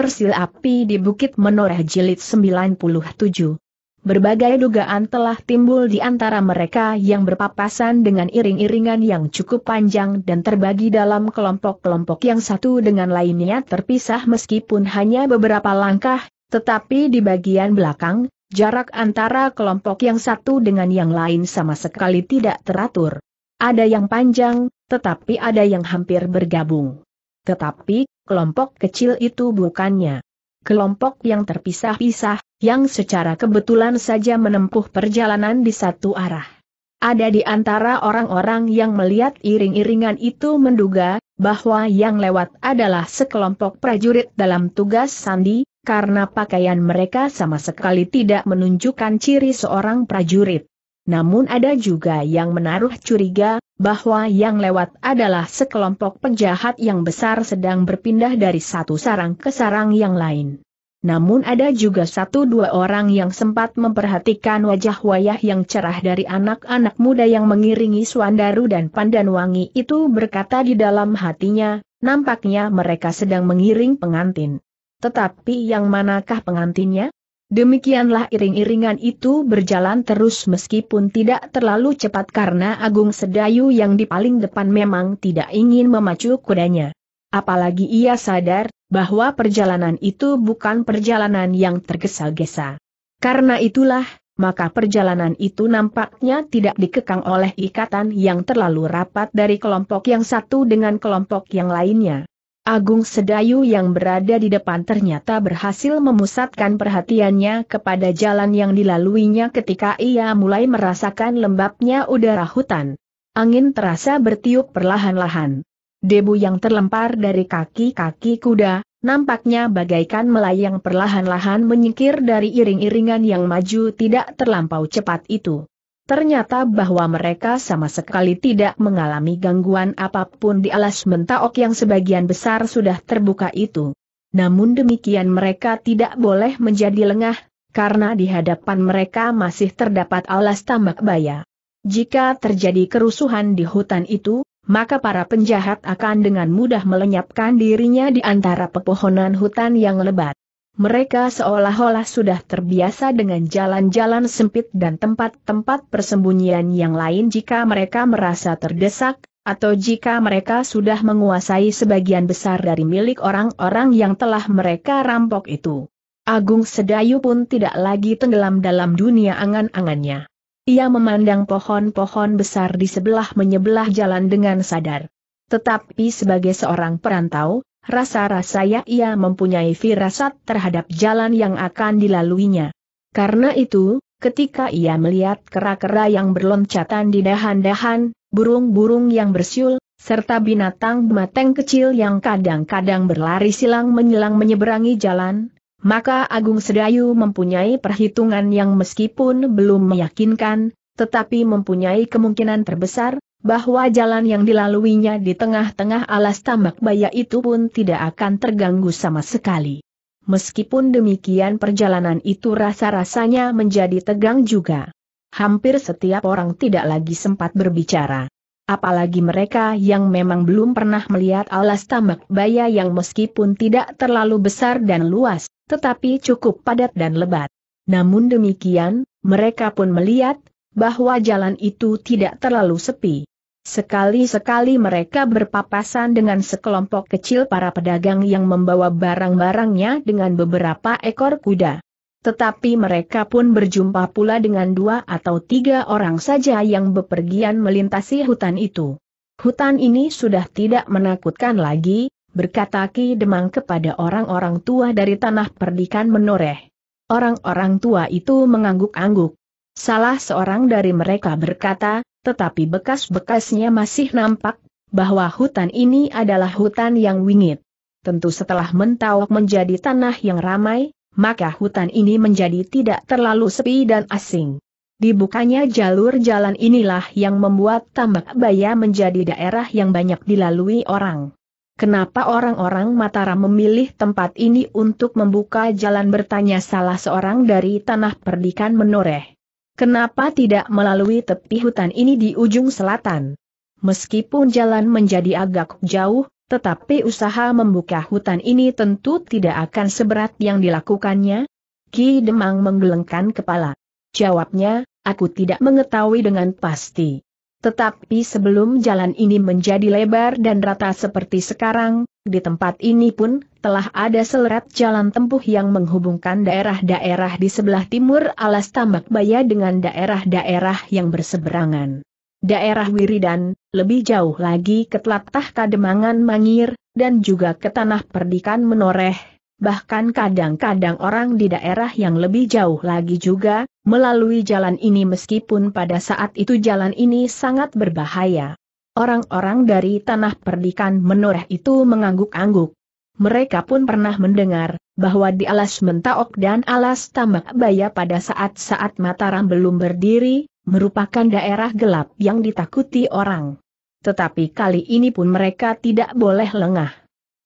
Sil Api di Bukit Menoreh Jilid 97. Berbagai dugaan telah timbul di antara mereka yang berpapasan dengan iring-iringan yang cukup panjang dan terbagi dalam kelompok-kelompok yang satu dengan lainnya terpisah meskipun hanya beberapa langkah, tetapi di bagian belakang, jarak antara kelompok yang satu dengan yang lain sama sekali tidak teratur. Ada yang panjang, tetapi ada yang hampir bergabung. Tetapi, kelompok kecil itu bukannya. Kelompok yang terpisah-pisah, yang secara kebetulan saja menempuh perjalanan di satu arah. Ada di antara orang-orang yang melihat iring-iringan itu menduga, bahwa yang lewat adalah sekelompok prajurit dalam tugas sandi, karena pakaian mereka sama sekali tidak menunjukkan ciri seorang prajurit. Namun ada juga yang menaruh curiga, bahwa yang lewat adalah sekelompok penjahat yang besar sedang berpindah dari satu sarang ke sarang yang lain. Namun ada juga satu dua orang yang sempat memperhatikan wajah wayah yang cerah dari anak-anak muda yang mengiringi Suandaru dan Pandanwangi itu berkata di dalam hatinya, nampaknya mereka sedang mengiring pengantin. Tetapi yang manakah pengantinnya? Demikianlah iring-iringan itu berjalan terus meskipun tidak terlalu cepat karena Agung Sedayu yang di paling depan memang tidak ingin memacu kudanya. Apalagi ia sadar bahwa perjalanan itu bukan perjalanan yang tergesa-gesa. Karena itulah, maka perjalanan itu nampaknya tidak dikekang oleh ikatan yang terlalu rapat dari kelompok yang satu dengan kelompok yang lainnya. Agung Sedayu yang berada di depan ternyata berhasil memusatkan perhatiannya kepada jalan yang dilaluinya ketika ia mulai merasakan lembabnya udara hutan. Angin terasa bertiup perlahan-lahan. Debu yang terlempar dari kaki-kaki kuda, nampaknya bagaikan melayang perlahan-lahan menyingkir dari iring-iringan yang maju tidak terlampau cepat itu. Ternyata bahwa mereka sama sekali tidak mengalami gangguan apapun di alas mentaok yang sebagian besar sudah terbuka itu. Namun demikian mereka tidak boleh menjadi lengah, karena di hadapan mereka masih terdapat alas tambak baya. Jika terjadi kerusuhan di hutan itu, maka para penjahat akan dengan mudah melenyapkan dirinya di antara pepohonan hutan yang lebat mereka seolah-olah sudah terbiasa dengan jalan-jalan sempit dan tempat-tempat persembunyian yang lain jika mereka merasa terdesak, atau jika mereka sudah menguasai sebagian besar dari milik orang-orang yang telah mereka rampok itu. Agung Sedayu pun tidak lagi tenggelam dalam dunia angan-angannya. Ia memandang pohon-pohon besar di sebelah menyebelah jalan dengan sadar. Tetapi sebagai seorang perantau, Rasa-rasanya ia mempunyai firasat terhadap jalan yang akan dilaluinya. Karena itu, ketika ia melihat kera-kera yang berloncatan di dahan-dahan, burung-burung yang bersiul, serta binatang mateng kecil yang kadang-kadang berlari silang menyelang menyeberangi jalan, maka Agung Sedayu mempunyai perhitungan yang meskipun belum meyakinkan, tetapi mempunyai kemungkinan terbesar, bahwa jalan yang dilaluinya di tengah-tengah alas tambak baya itu pun tidak akan terganggu sama sekali. Meskipun demikian perjalanan itu rasa-rasanya menjadi tegang juga. Hampir setiap orang tidak lagi sempat berbicara. Apalagi mereka yang memang belum pernah melihat alas tambak baya yang meskipun tidak terlalu besar dan luas, tetapi cukup padat dan lebat. Namun demikian, mereka pun melihat bahwa jalan itu tidak terlalu sepi. Sekali-sekali mereka berpapasan dengan sekelompok kecil para pedagang yang membawa barang-barangnya dengan beberapa ekor kuda. Tetapi mereka pun berjumpa pula dengan dua atau tiga orang saja yang bepergian melintasi hutan itu. Hutan ini sudah tidak menakutkan lagi, berkata Ki Demang kepada orang-orang tua dari tanah perdikan menoreh. Orang-orang tua itu mengangguk-angguk. Salah seorang dari mereka berkata, tetapi bekas-bekasnya masih nampak, bahwa hutan ini adalah hutan yang wingit. Tentu setelah mentawak menjadi tanah yang ramai, maka hutan ini menjadi tidak terlalu sepi dan asing. Dibukanya jalur jalan inilah yang membuat Tambak Baya menjadi daerah yang banyak dilalui orang. Kenapa orang-orang Mataram memilih tempat ini untuk membuka jalan bertanya salah seorang dari tanah perdikan menoreh. Kenapa tidak melalui tepi hutan ini di ujung selatan? Meskipun jalan menjadi agak jauh, tetapi usaha membuka hutan ini tentu tidak akan seberat yang dilakukannya. Ki Demang menggelengkan kepala. Jawabnya, aku tidak mengetahui dengan pasti. Tetapi sebelum jalan ini menjadi lebar dan rata seperti sekarang, di tempat ini pun telah ada seleret jalan tempuh yang menghubungkan daerah-daerah di sebelah timur alas tambak baya dengan daerah-daerah yang berseberangan. Daerah Wiridan, lebih jauh lagi ke telatah Kademangan Mangir, dan juga ke tanah perdikan Menoreh, bahkan kadang-kadang orang di daerah yang lebih jauh lagi juga, melalui jalan ini meskipun pada saat itu jalan ini sangat berbahaya. Orang-orang dari tanah perdikan menoreh itu mengangguk-angguk. Mereka pun pernah mendengar, bahwa di alas mentaok dan alas tambak baya pada saat-saat Mataram belum berdiri, merupakan daerah gelap yang ditakuti orang. Tetapi kali ini pun mereka tidak boleh lengah.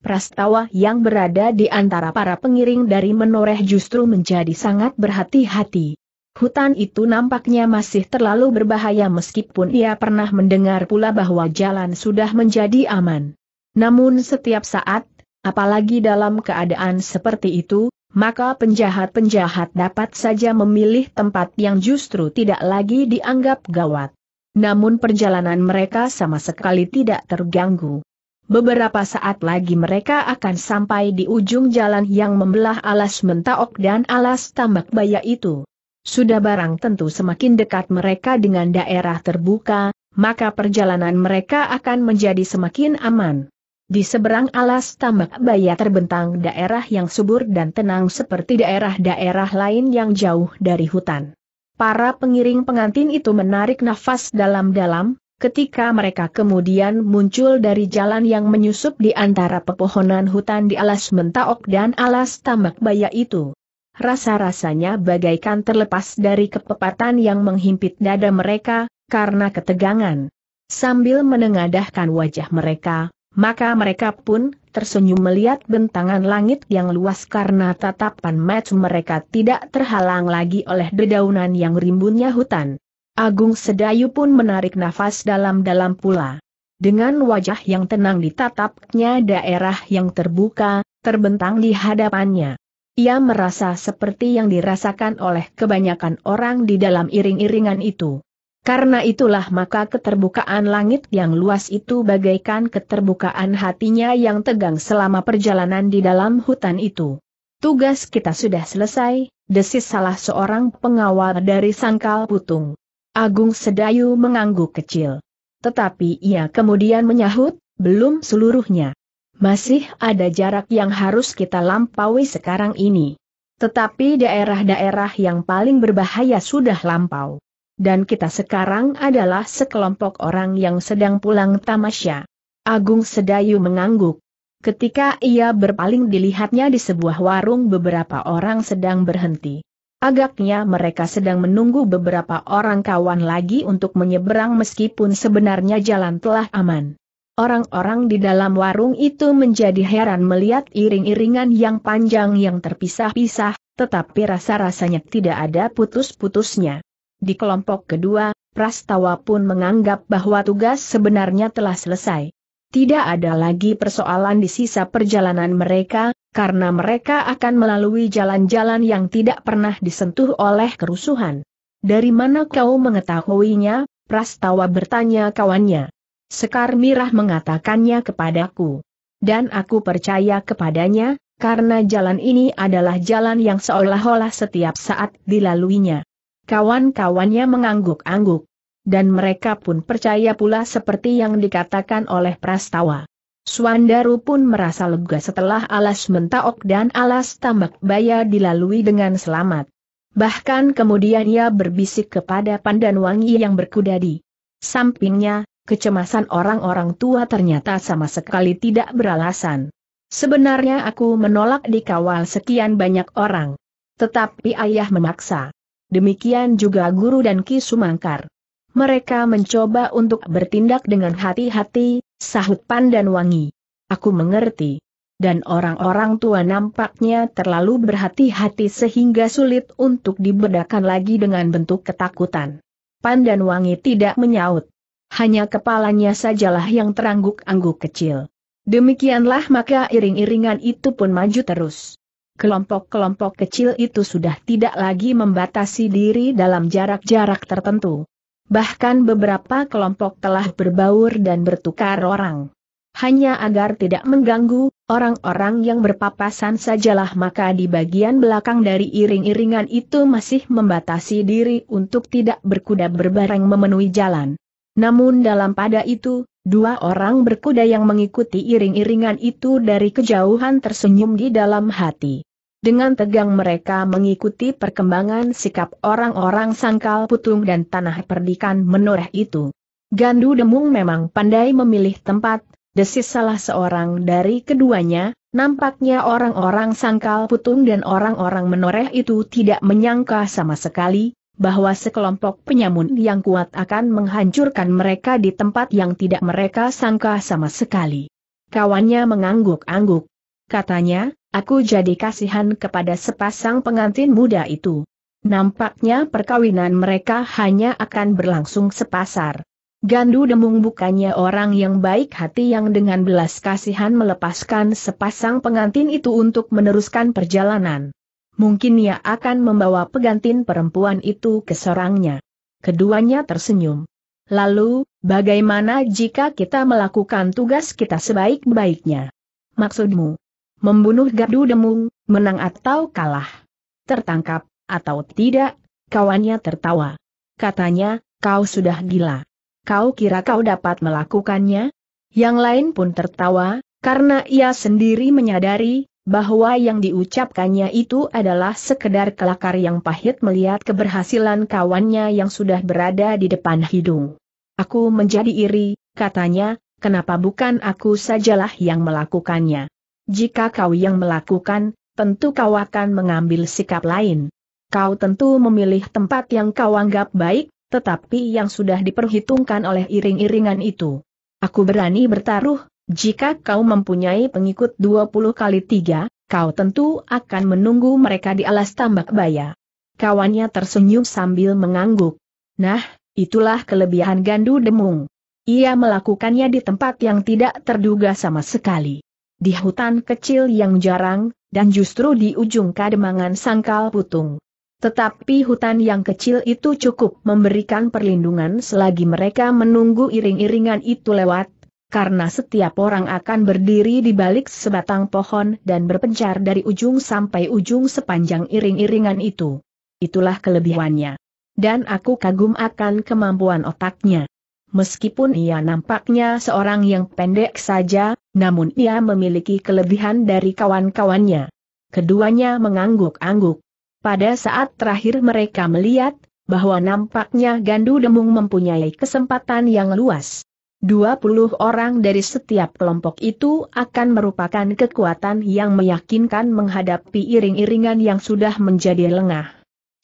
Prastawa yang berada di antara para pengiring dari menoreh justru menjadi sangat berhati-hati. Hutan itu nampaknya masih terlalu berbahaya meskipun ia pernah mendengar pula bahwa jalan sudah menjadi aman. Namun setiap saat, apalagi dalam keadaan seperti itu, maka penjahat-penjahat dapat saja memilih tempat yang justru tidak lagi dianggap gawat. Namun perjalanan mereka sama sekali tidak terganggu. Beberapa saat lagi mereka akan sampai di ujung jalan yang membelah alas mentaok dan alas tambak baya itu. Sudah barang tentu semakin dekat mereka dengan daerah terbuka, maka perjalanan mereka akan menjadi semakin aman. Di seberang alas tambak baya terbentang daerah yang subur dan tenang seperti daerah-daerah lain yang jauh dari hutan. Para pengiring pengantin itu menarik nafas dalam-dalam, Ketika mereka kemudian muncul dari jalan yang menyusup di antara pepohonan hutan di alas mentaok dan alas tambak baya itu. Rasa-rasanya bagaikan terlepas dari kepepatan yang menghimpit dada mereka, karena ketegangan. Sambil menengadahkan wajah mereka, maka mereka pun tersenyum melihat bentangan langit yang luas karena tatapan mata mereka tidak terhalang lagi oleh dedaunan yang rimbunnya hutan. Agung Sedayu pun menarik nafas dalam-dalam pula. Dengan wajah yang tenang ditatapnya daerah yang terbuka, terbentang di hadapannya. Ia merasa seperti yang dirasakan oleh kebanyakan orang di dalam iring-iringan itu. Karena itulah maka keterbukaan langit yang luas itu bagaikan keterbukaan hatinya yang tegang selama perjalanan di dalam hutan itu. Tugas kita sudah selesai, desis salah seorang pengawal dari sangkal putung. Agung Sedayu mengangguk kecil. Tetapi ia kemudian menyahut, belum seluruhnya. Masih ada jarak yang harus kita lampaui sekarang ini. Tetapi daerah-daerah yang paling berbahaya sudah lampau. Dan kita sekarang adalah sekelompok orang yang sedang pulang tamasya. Agung Sedayu mengangguk. Ketika ia berpaling dilihatnya di sebuah warung beberapa orang sedang berhenti. Agaknya mereka sedang menunggu beberapa orang kawan lagi untuk menyeberang meskipun sebenarnya jalan telah aman. Orang-orang di dalam warung itu menjadi heran melihat iring-iringan yang panjang yang terpisah-pisah, tetapi rasa-rasanya tidak ada putus-putusnya. Di kelompok kedua, Prastawa pun menganggap bahwa tugas sebenarnya telah selesai. Tidak ada lagi persoalan di sisa perjalanan mereka, karena mereka akan melalui jalan-jalan yang tidak pernah disentuh oleh kerusuhan. Dari mana kau mengetahuinya? Prastawa bertanya kawannya. Sekar Mirah mengatakannya kepadaku. Dan aku percaya kepadanya, karena jalan ini adalah jalan yang seolah-olah setiap saat dilaluinya. Kawan-kawannya mengangguk-angguk. Dan mereka pun percaya pula seperti yang dikatakan oleh Prastawa. Suandaru pun merasa lega setelah alas mentaok dan alas tambak baya dilalui dengan selamat. Bahkan kemudian ia berbisik kepada pandan wangi yang berkuda di sampingnya, kecemasan orang-orang tua ternyata sama sekali tidak beralasan. Sebenarnya aku menolak dikawal sekian banyak orang. Tetapi ayah memaksa. Demikian juga guru dan Ki Sumangkar. Mereka mencoba untuk bertindak dengan hati-hati, Sahut Pandan Wangi. Aku mengerti. Dan orang-orang tua nampaknya terlalu berhati-hati sehingga sulit untuk dibedakan lagi dengan bentuk ketakutan. Pandan Wangi tidak menyaut. Hanya kepalanya sajalah yang terangguk-angguk kecil. Demikianlah maka iring-iringan itu pun maju terus. Kelompok-kelompok kecil itu sudah tidak lagi membatasi diri dalam jarak-jarak tertentu. Bahkan beberapa kelompok telah berbaur dan bertukar orang. Hanya agar tidak mengganggu, orang-orang yang berpapasan sajalah maka di bagian belakang dari iring-iringan itu masih membatasi diri untuk tidak berkuda berbareng memenuhi jalan. Namun dalam pada itu, dua orang berkuda yang mengikuti iring-iringan itu dari kejauhan tersenyum di dalam hati. Dengan tegang mereka mengikuti perkembangan sikap orang-orang sangkal putung dan tanah perdikan menoreh itu. Gandu Demung memang pandai memilih tempat, desis salah seorang dari keduanya, nampaknya orang-orang sangkal putung dan orang-orang menoreh itu tidak menyangka sama sekali, bahwa sekelompok penyamun yang kuat akan menghancurkan mereka di tempat yang tidak mereka sangka sama sekali. Kawannya mengangguk-angguk, katanya, aku jadi kasihan kepada sepasang pengantin muda itu. Nampaknya perkawinan mereka hanya akan berlangsung sepasar. Gandu Demung bukannya orang yang baik hati yang dengan belas kasihan melepaskan sepasang pengantin itu untuk meneruskan perjalanan. Mungkin ia akan membawa pengantin perempuan itu ke sorangnya. Keduanya tersenyum. Lalu, bagaimana jika kita melakukan tugas kita sebaik-baiknya? Maksudmu, membunuh Gadu Demung, menang atau kalah. Tertangkap, atau tidak, kawannya tertawa. Katanya, kau sudah gila. Kau kira kau dapat melakukannya? Yang lain pun tertawa, karena ia sendiri menyadari, bahwa yang diucapkannya itu adalah sekedar kelakar yang pahit melihat keberhasilan kawannya yang sudah berada di depan hidung. Aku menjadi iri, katanya, kenapa bukan aku sajalah yang melakukannya. Jika kau yang melakukan, tentu kau akan mengambil sikap lain. Kau tentu memilih tempat yang kau anggap baik, tetapi yang sudah diperhitungkan oleh iring-iringan itu. Aku berani bertaruh, jika kau mempunyai pengikut 20 kali 3, kau tentu akan menunggu mereka di alas tambak baya. Kawannya tersenyum sambil mengangguk. Nah, itulah kelebihan Gandu Demung. Ia melakukannya di tempat yang tidak terduga sama sekali. Di hutan kecil yang jarang, dan justru di ujung kademangan sangkal putung. Tetapi hutan yang kecil itu cukup memberikan perlindungan selagi mereka menunggu iring-iringan itu lewat, karena setiap orang akan berdiri di balik sebatang pohon dan berpencar dari ujung sampai ujung sepanjang iring-iringan itu. Itulah kelebihannya. Dan aku kagum akan kemampuan otaknya meskipun ia nampaknya seorang yang pendek saja, namun ia memiliki kelebihan dari kawan-kawannya. Keduanya mengangguk-angguk. Pada saat terakhir mereka melihat, bahwa nampaknya Gandu Demung mempunyai kesempatan yang luas. 20 orang dari setiap kelompok itu akan merupakan kekuatan yang meyakinkan menghadapi iring-iringan yang sudah menjadi lengah.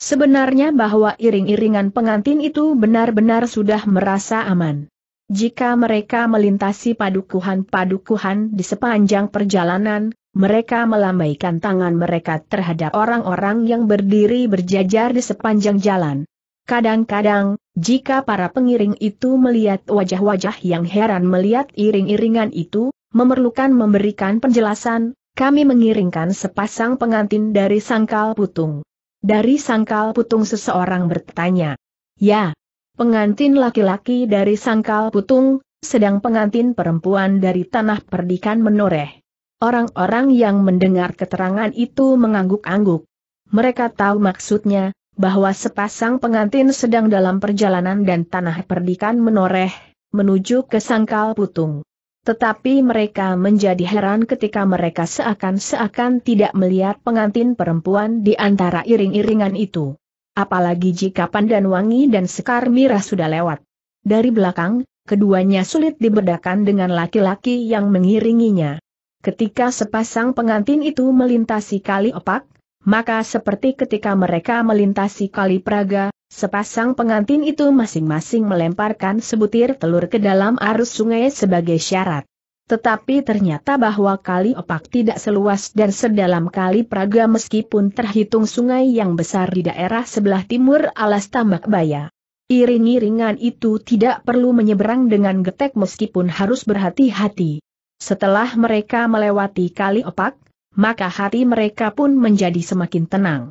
Sebenarnya bahwa iring-iringan pengantin itu benar-benar sudah merasa aman. Jika mereka melintasi padukuhan-padukuhan di sepanjang perjalanan, mereka melambaikan tangan mereka terhadap orang-orang yang berdiri berjajar di sepanjang jalan. Kadang-kadang, jika para pengiring itu melihat wajah-wajah yang heran melihat iring-iringan itu, memerlukan memberikan penjelasan, kami mengiringkan sepasang pengantin dari Sangkal Putung. Dari sangkal putung seseorang bertanya. Ya, pengantin laki-laki dari sangkal putung, sedang pengantin perempuan dari tanah perdikan menoreh. Orang-orang yang mendengar keterangan itu mengangguk-angguk. Mereka tahu maksudnya, bahwa sepasang pengantin sedang dalam perjalanan dan tanah perdikan menoreh, menuju ke sangkal putung. Tetapi mereka menjadi heran ketika mereka seakan-seakan tidak melihat pengantin perempuan di antara iring-iringan itu. Apalagi jika Pandan Wangi dan Sekar Mira sudah lewat. Dari belakang, keduanya sulit dibedakan dengan laki-laki yang mengiringinya. Ketika sepasang pengantin itu melintasi kali opak, maka seperti ketika mereka melintasi kali Praga, Sepasang pengantin itu masing-masing melemparkan sebutir telur ke dalam arus sungai sebagai syarat. Tetapi ternyata bahwa kali opak tidak seluas dan sedalam kali Praga meskipun terhitung sungai yang besar di daerah sebelah timur alas tambak baya. Iring-iringan itu tidak perlu menyeberang dengan getek meskipun harus berhati-hati. Setelah mereka melewati kali opak, maka hati mereka pun menjadi semakin tenang.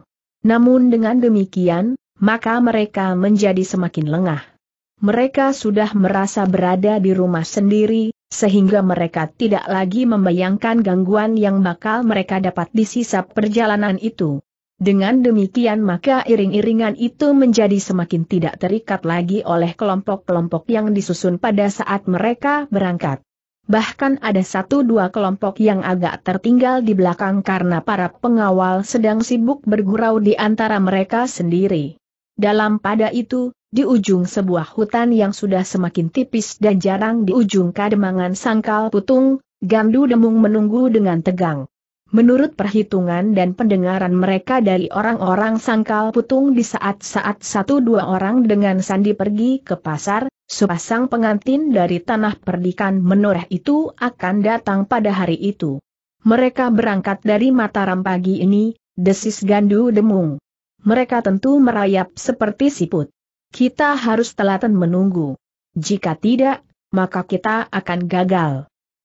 Namun dengan demikian, maka mereka menjadi semakin lengah. Mereka sudah merasa berada di rumah sendiri, sehingga mereka tidak lagi membayangkan gangguan yang bakal mereka dapat di sisa perjalanan itu. Dengan demikian maka iring-iringan itu menjadi semakin tidak terikat lagi oleh kelompok-kelompok yang disusun pada saat mereka berangkat. Bahkan ada satu dua kelompok yang agak tertinggal di belakang karena para pengawal sedang sibuk bergurau di antara mereka sendiri. Dalam pada itu, di ujung sebuah hutan yang sudah semakin tipis dan jarang di ujung kademangan sangkal putung, Gandu Demung menunggu dengan tegang. Menurut perhitungan dan pendengaran mereka dari orang-orang sangkal putung di saat-saat satu dua orang dengan sandi pergi ke pasar, sepasang pengantin dari tanah perdikan menoreh itu akan datang pada hari itu. Mereka berangkat dari Mataram pagi ini, desis Gandu Demung mereka tentu merayap seperti siput. Kita harus telaten menunggu. Jika tidak, maka kita akan gagal.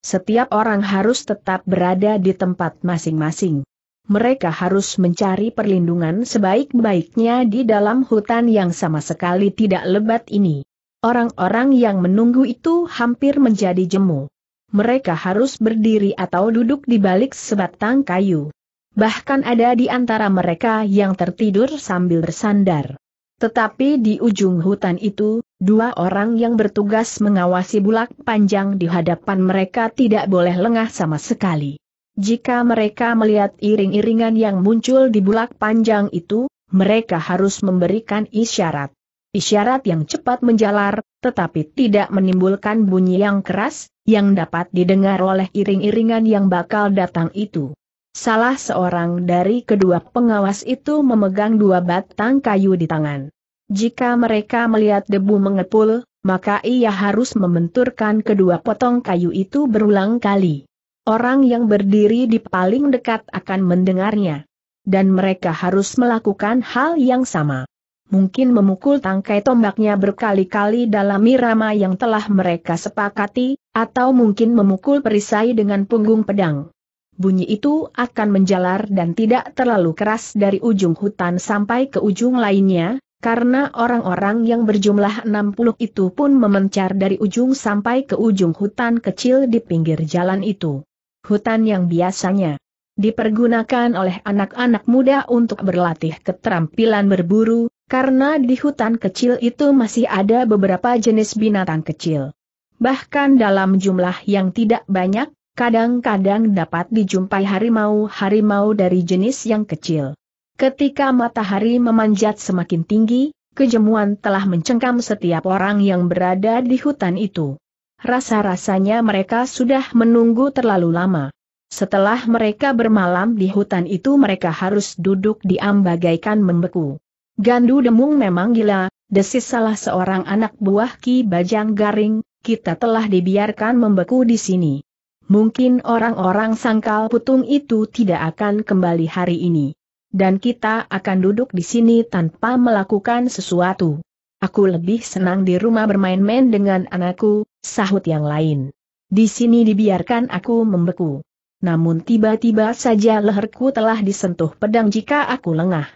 Setiap orang harus tetap berada di tempat masing-masing. Mereka harus mencari perlindungan sebaik-baiknya di dalam hutan yang sama sekali tidak lebat ini. Orang-orang yang menunggu itu hampir menjadi jemu. Mereka harus berdiri atau duduk di balik sebatang kayu bahkan ada di antara mereka yang tertidur sambil bersandar. Tetapi di ujung hutan itu, dua orang yang bertugas mengawasi bulak panjang di hadapan mereka tidak boleh lengah sama sekali. Jika mereka melihat iring-iringan yang muncul di bulak panjang itu, mereka harus memberikan isyarat. Isyarat yang cepat menjalar, tetapi tidak menimbulkan bunyi yang keras, yang dapat didengar oleh iring-iringan yang bakal datang itu. Salah seorang dari kedua pengawas itu memegang dua batang kayu di tangan. Jika mereka melihat debu mengepul, maka ia harus membenturkan kedua potong kayu itu berulang kali. Orang yang berdiri di paling dekat akan mendengarnya. Dan mereka harus melakukan hal yang sama. Mungkin memukul tangkai tombaknya berkali-kali dalam irama yang telah mereka sepakati, atau mungkin memukul perisai dengan punggung pedang bunyi itu akan menjalar dan tidak terlalu keras dari ujung hutan sampai ke ujung lainnya, karena orang-orang yang berjumlah 60 itu pun memencar dari ujung sampai ke ujung hutan kecil di pinggir jalan itu. Hutan yang biasanya dipergunakan oleh anak-anak muda untuk berlatih keterampilan berburu, karena di hutan kecil itu masih ada beberapa jenis binatang kecil. Bahkan dalam jumlah yang tidak banyak, Kadang-kadang dapat dijumpai harimau-harimau dari jenis yang kecil. Ketika matahari memanjat semakin tinggi, kejemuan telah mencengkam setiap orang yang berada di hutan itu. Rasa-rasanya mereka sudah menunggu terlalu lama. Setelah mereka bermalam di hutan itu mereka harus duduk diam bagaikan membeku. Gandu Demung memang gila, desis salah seorang anak buah Ki Bajang Garing, kita telah dibiarkan membeku di sini. Mungkin orang-orang sangkal putung itu tidak akan kembali hari ini. Dan kita akan duduk di sini tanpa melakukan sesuatu. Aku lebih senang di rumah bermain-main dengan anakku, sahut yang lain. Di sini dibiarkan aku membeku. Namun tiba-tiba saja leherku telah disentuh pedang jika aku lengah.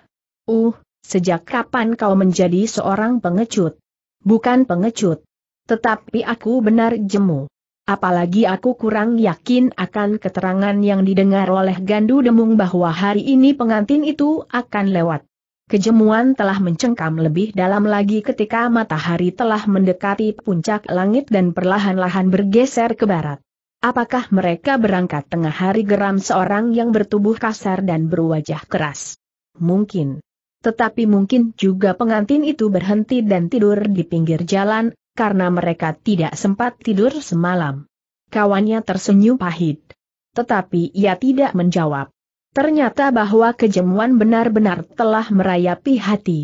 Uh, sejak kapan kau menjadi seorang pengecut? Bukan pengecut. Tetapi aku benar jemu. Apalagi aku kurang yakin akan keterangan yang didengar oleh Gandu Demung bahwa hari ini pengantin itu akan lewat. Kejemuan telah mencengkam lebih dalam lagi ketika matahari telah mendekati puncak langit dan perlahan-lahan bergeser ke barat. Apakah mereka berangkat tengah hari geram seorang yang bertubuh kasar dan berwajah keras? Mungkin. Tetapi mungkin juga pengantin itu berhenti dan tidur di pinggir jalan, karena mereka tidak sempat tidur semalam. Kawannya tersenyum pahit. Tetapi ia tidak menjawab. Ternyata bahwa kejemuan benar-benar telah merayapi hati.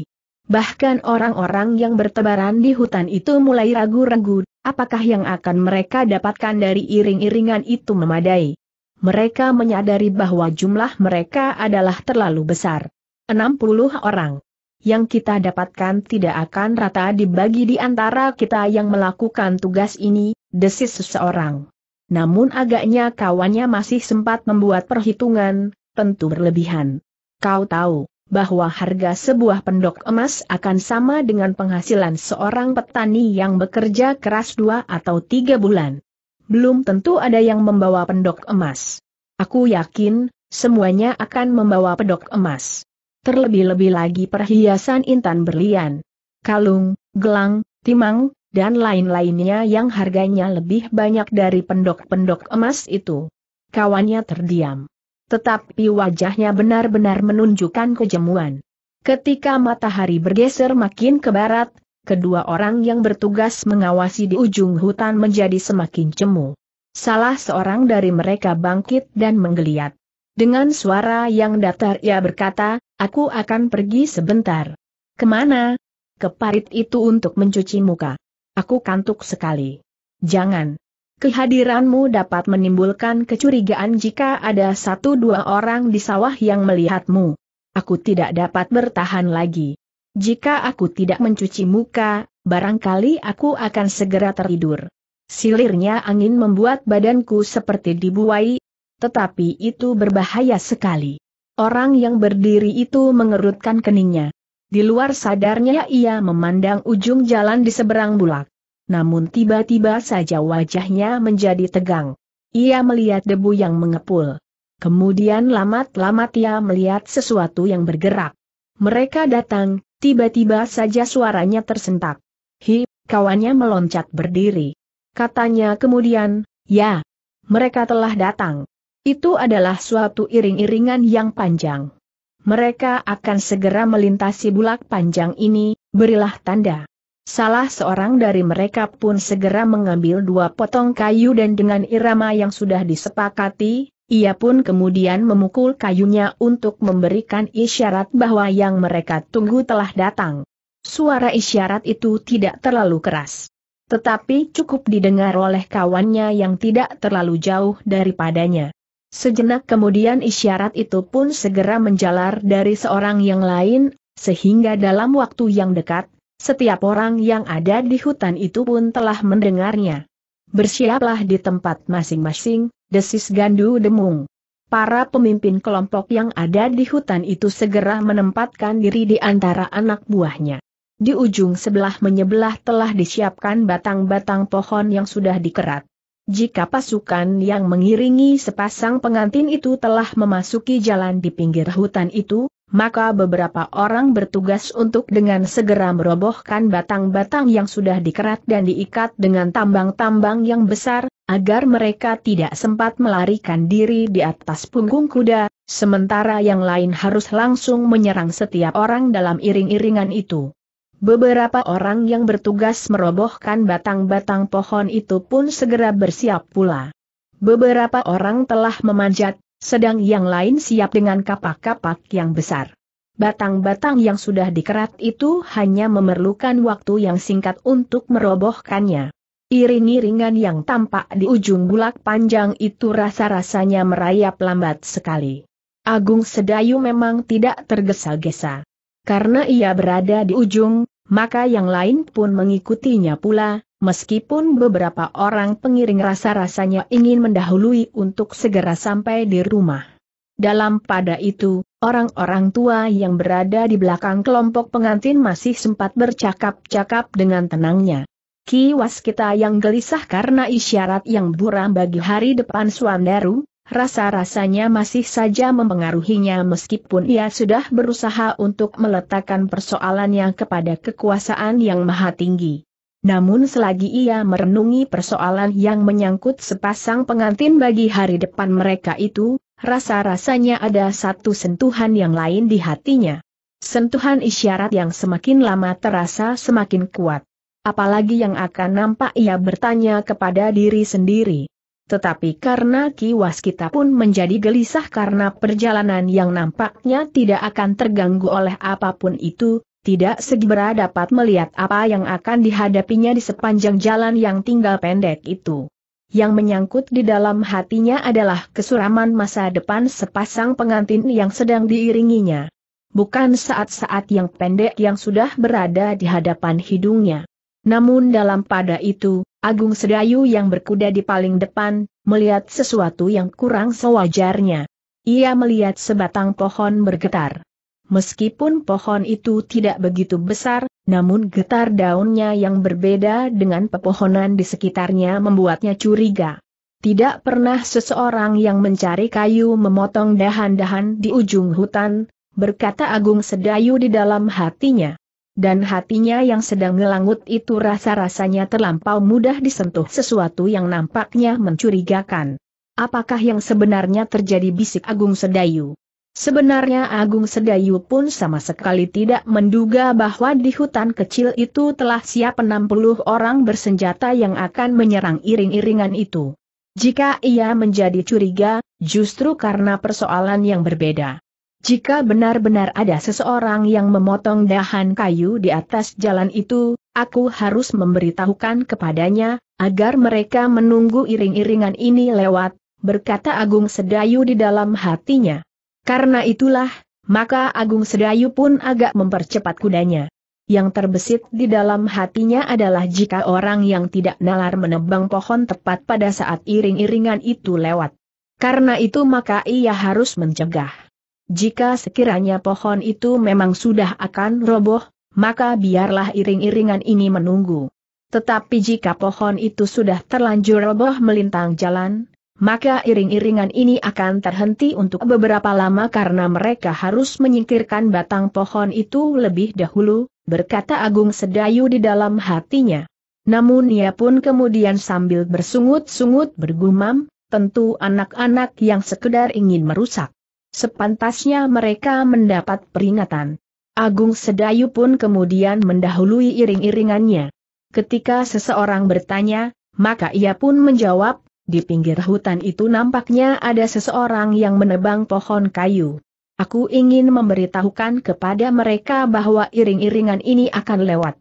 Bahkan orang-orang yang bertebaran di hutan itu mulai ragu-ragu, apakah yang akan mereka dapatkan dari iring-iringan itu memadai. Mereka menyadari bahwa jumlah mereka adalah terlalu besar. 60 orang yang kita dapatkan tidak akan rata dibagi di antara kita yang melakukan tugas ini, desis seseorang. Namun agaknya kawannya masih sempat membuat perhitungan, tentu berlebihan. Kau tahu, bahwa harga sebuah pendok emas akan sama dengan penghasilan seorang petani yang bekerja keras dua atau tiga bulan. Belum tentu ada yang membawa pendok emas. Aku yakin, semuanya akan membawa pendok emas terlebih-lebih lagi perhiasan intan berlian, kalung, gelang, timang, dan lain-lainnya yang harganya lebih banyak dari pendok-pendok emas itu. Kawannya terdiam. Tetapi wajahnya benar-benar menunjukkan kejemuan. Ketika matahari bergeser makin ke barat, kedua orang yang bertugas mengawasi di ujung hutan menjadi semakin cemu. Salah seorang dari mereka bangkit dan menggeliat. Dengan suara yang datar ia berkata, Aku akan pergi sebentar. Kemana? Ke parit itu untuk mencuci muka. Aku kantuk sekali. Jangan. Kehadiranmu dapat menimbulkan kecurigaan jika ada satu dua orang di sawah yang melihatmu. Aku tidak dapat bertahan lagi. Jika aku tidak mencuci muka, barangkali aku akan segera tertidur. Silirnya angin membuat badanku seperti dibuai, tetapi itu berbahaya sekali. Orang yang berdiri itu mengerutkan keningnya. Di luar sadarnya ia memandang ujung jalan di seberang bulak. Namun tiba-tiba saja wajahnya menjadi tegang. Ia melihat debu yang mengepul. Kemudian lamat-lamat ia melihat sesuatu yang bergerak. Mereka datang, tiba-tiba saja suaranya tersentak. Hi, kawannya meloncat berdiri. Katanya kemudian, ya, mereka telah datang. Itu adalah suatu iring-iringan yang panjang. Mereka akan segera melintasi bulak panjang ini, berilah tanda. Salah seorang dari mereka pun segera mengambil dua potong kayu dan dengan irama yang sudah disepakati, ia pun kemudian memukul kayunya untuk memberikan isyarat bahwa yang mereka tunggu telah datang. Suara isyarat itu tidak terlalu keras tetapi cukup didengar oleh kawannya yang tidak terlalu jauh daripadanya. Sejenak kemudian isyarat itu pun segera menjalar dari seorang yang lain, sehingga dalam waktu yang dekat, setiap orang yang ada di hutan itu pun telah mendengarnya. Bersiaplah di tempat masing-masing, desis Gandu Demung. Para pemimpin kelompok yang ada di hutan itu segera menempatkan diri di antara anak buahnya. Di ujung sebelah menyebelah telah disiapkan batang-batang pohon yang sudah dikerat. Jika pasukan yang mengiringi sepasang pengantin itu telah memasuki jalan di pinggir hutan itu, maka beberapa orang bertugas untuk dengan segera merobohkan batang-batang yang sudah dikerat dan diikat dengan tambang-tambang yang besar, agar mereka tidak sempat melarikan diri di atas punggung kuda, sementara yang lain harus langsung menyerang setiap orang dalam iring-iringan itu. Beberapa orang yang bertugas merobohkan batang-batang pohon itu pun segera bersiap pula. Beberapa orang telah memanjat, sedang yang lain siap dengan kapak-kapak yang besar. Batang-batang yang sudah dikerat itu hanya memerlukan waktu yang singkat untuk merobohkannya. Iring-iringan yang tampak di ujung bulak panjang itu rasa-rasanya merayap lambat sekali. Agung Sedayu memang tidak tergesa-gesa. Karena ia berada di ujung, maka yang lain pun mengikutinya pula, meskipun beberapa orang pengiring rasa-rasanya ingin mendahului untuk segera sampai di rumah. Dalam pada itu, orang-orang tua yang berada di belakang kelompok pengantin masih sempat bercakap-cakap dengan tenangnya. Kiwas kita yang gelisah karena isyarat yang buram bagi hari depan Suandaru, rasa-rasanya masih saja mempengaruhinya meskipun ia sudah berusaha untuk meletakkan persoalannya kepada kekuasaan yang maha tinggi. Namun selagi ia merenungi persoalan yang menyangkut sepasang pengantin bagi hari depan mereka itu, rasa-rasanya ada satu sentuhan yang lain di hatinya. Sentuhan isyarat yang semakin lama terasa semakin kuat. Apalagi yang akan nampak ia bertanya kepada diri sendiri. Tetapi karena kiwas kita pun menjadi gelisah karena perjalanan yang nampaknya tidak akan terganggu oleh apapun itu, tidak segera dapat melihat apa yang akan dihadapinya di sepanjang jalan yang tinggal pendek itu. Yang menyangkut di dalam hatinya adalah kesuraman masa depan sepasang pengantin yang sedang diiringinya. Bukan saat-saat yang pendek yang sudah berada di hadapan hidungnya. Namun dalam pada itu, Agung Sedayu yang berkuda di paling depan, melihat sesuatu yang kurang sewajarnya. Ia melihat sebatang pohon bergetar. Meskipun pohon itu tidak begitu besar, namun getar daunnya yang berbeda dengan pepohonan di sekitarnya membuatnya curiga. Tidak pernah seseorang yang mencari kayu memotong dahan-dahan di ujung hutan, berkata Agung Sedayu di dalam hatinya dan hatinya yang sedang ngelangut itu rasa-rasanya terlampau mudah disentuh sesuatu yang nampaknya mencurigakan. Apakah yang sebenarnya terjadi bisik Agung Sedayu? Sebenarnya Agung Sedayu pun sama sekali tidak menduga bahwa di hutan kecil itu telah siap 60 orang bersenjata yang akan menyerang iring-iringan itu. Jika ia menjadi curiga, justru karena persoalan yang berbeda. Jika benar-benar ada seseorang yang memotong dahan kayu di atas jalan itu, aku harus memberitahukan kepadanya, agar mereka menunggu iring-iringan ini lewat, berkata Agung Sedayu di dalam hatinya. Karena itulah, maka Agung Sedayu pun agak mempercepat kudanya. Yang terbesit di dalam hatinya adalah jika orang yang tidak nalar menebang pohon tepat pada saat iring-iringan itu lewat. Karena itu maka ia harus mencegah. Jika sekiranya pohon itu memang sudah akan roboh, maka biarlah iring-iringan ini menunggu. Tetapi jika pohon itu sudah terlanjur roboh melintang jalan, maka iring-iringan ini akan terhenti untuk beberapa lama karena mereka harus menyingkirkan batang pohon itu lebih dahulu, berkata Agung Sedayu di dalam hatinya. Namun ia pun kemudian sambil bersungut-sungut bergumam, tentu anak-anak yang sekedar ingin merusak sepantasnya mereka mendapat peringatan. Agung Sedayu pun kemudian mendahului iring-iringannya. Ketika seseorang bertanya, maka ia pun menjawab, di pinggir hutan itu nampaknya ada seseorang yang menebang pohon kayu. Aku ingin memberitahukan kepada mereka bahwa iring-iringan ini akan lewat.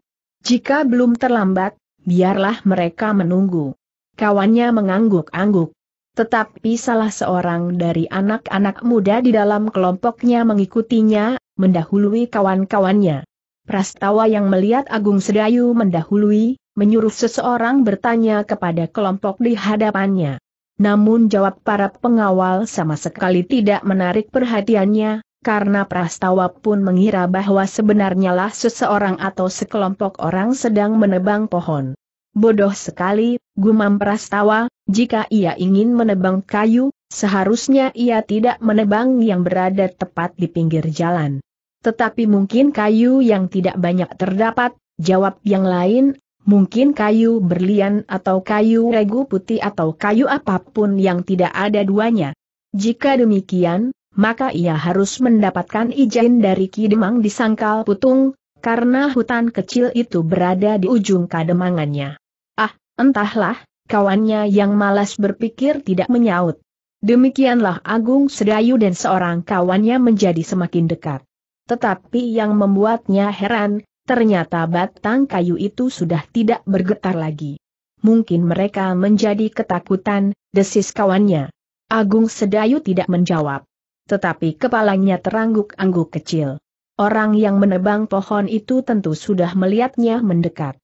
Jika belum terlambat, biarlah mereka menunggu. Kawannya mengangguk-angguk. Tetapi salah seorang dari anak-anak muda di dalam kelompoknya mengikutinya, mendahului kawan-kawannya. Prastawa yang melihat Agung Sedayu mendahului, menyuruh seseorang bertanya kepada kelompok di hadapannya. Namun jawab para pengawal sama sekali tidak menarik perhatiannya, karena Prastawa pun mengira bahwa sebenarnya lah seseorang atau sekelompok orang sedang menebang pohon. Bodoh sekali, gumam Prastawa, jika ia ingin menebang kayu, seharusnya ia tidak menebang yang berada tepat di pinggir jalan. Tetapi mungkin kayu yang tidak banyak terdapat, jawab yang lain, mungkin kayu berlian atau kayu regu putih atau kayu apapun yang tidak ada duanya. Jika demikian, maka ia harus mendapatkan izin dari Ki Demang di Sangkal Putung, karena hutan kecil itu berada di ujung kademangannya. Ah, entahlah, kawannya yang malas berpikir tidak menyaut. Demikianlah Agung Sedayu dan seorang kawannya menjadi semakin dekat. Tetapi yang membuatnya heran, ternyata batang kayu itu sudah tidak bergetar lagi. Mungkin mereka menjadi ketakutan, desis kawannya. Agung Sedayu tidak menjawab. Tetapi kepalanya terangguk-angguk kecil. Orang yang menebang pohon itu tentu sudah melihatnya mendekat.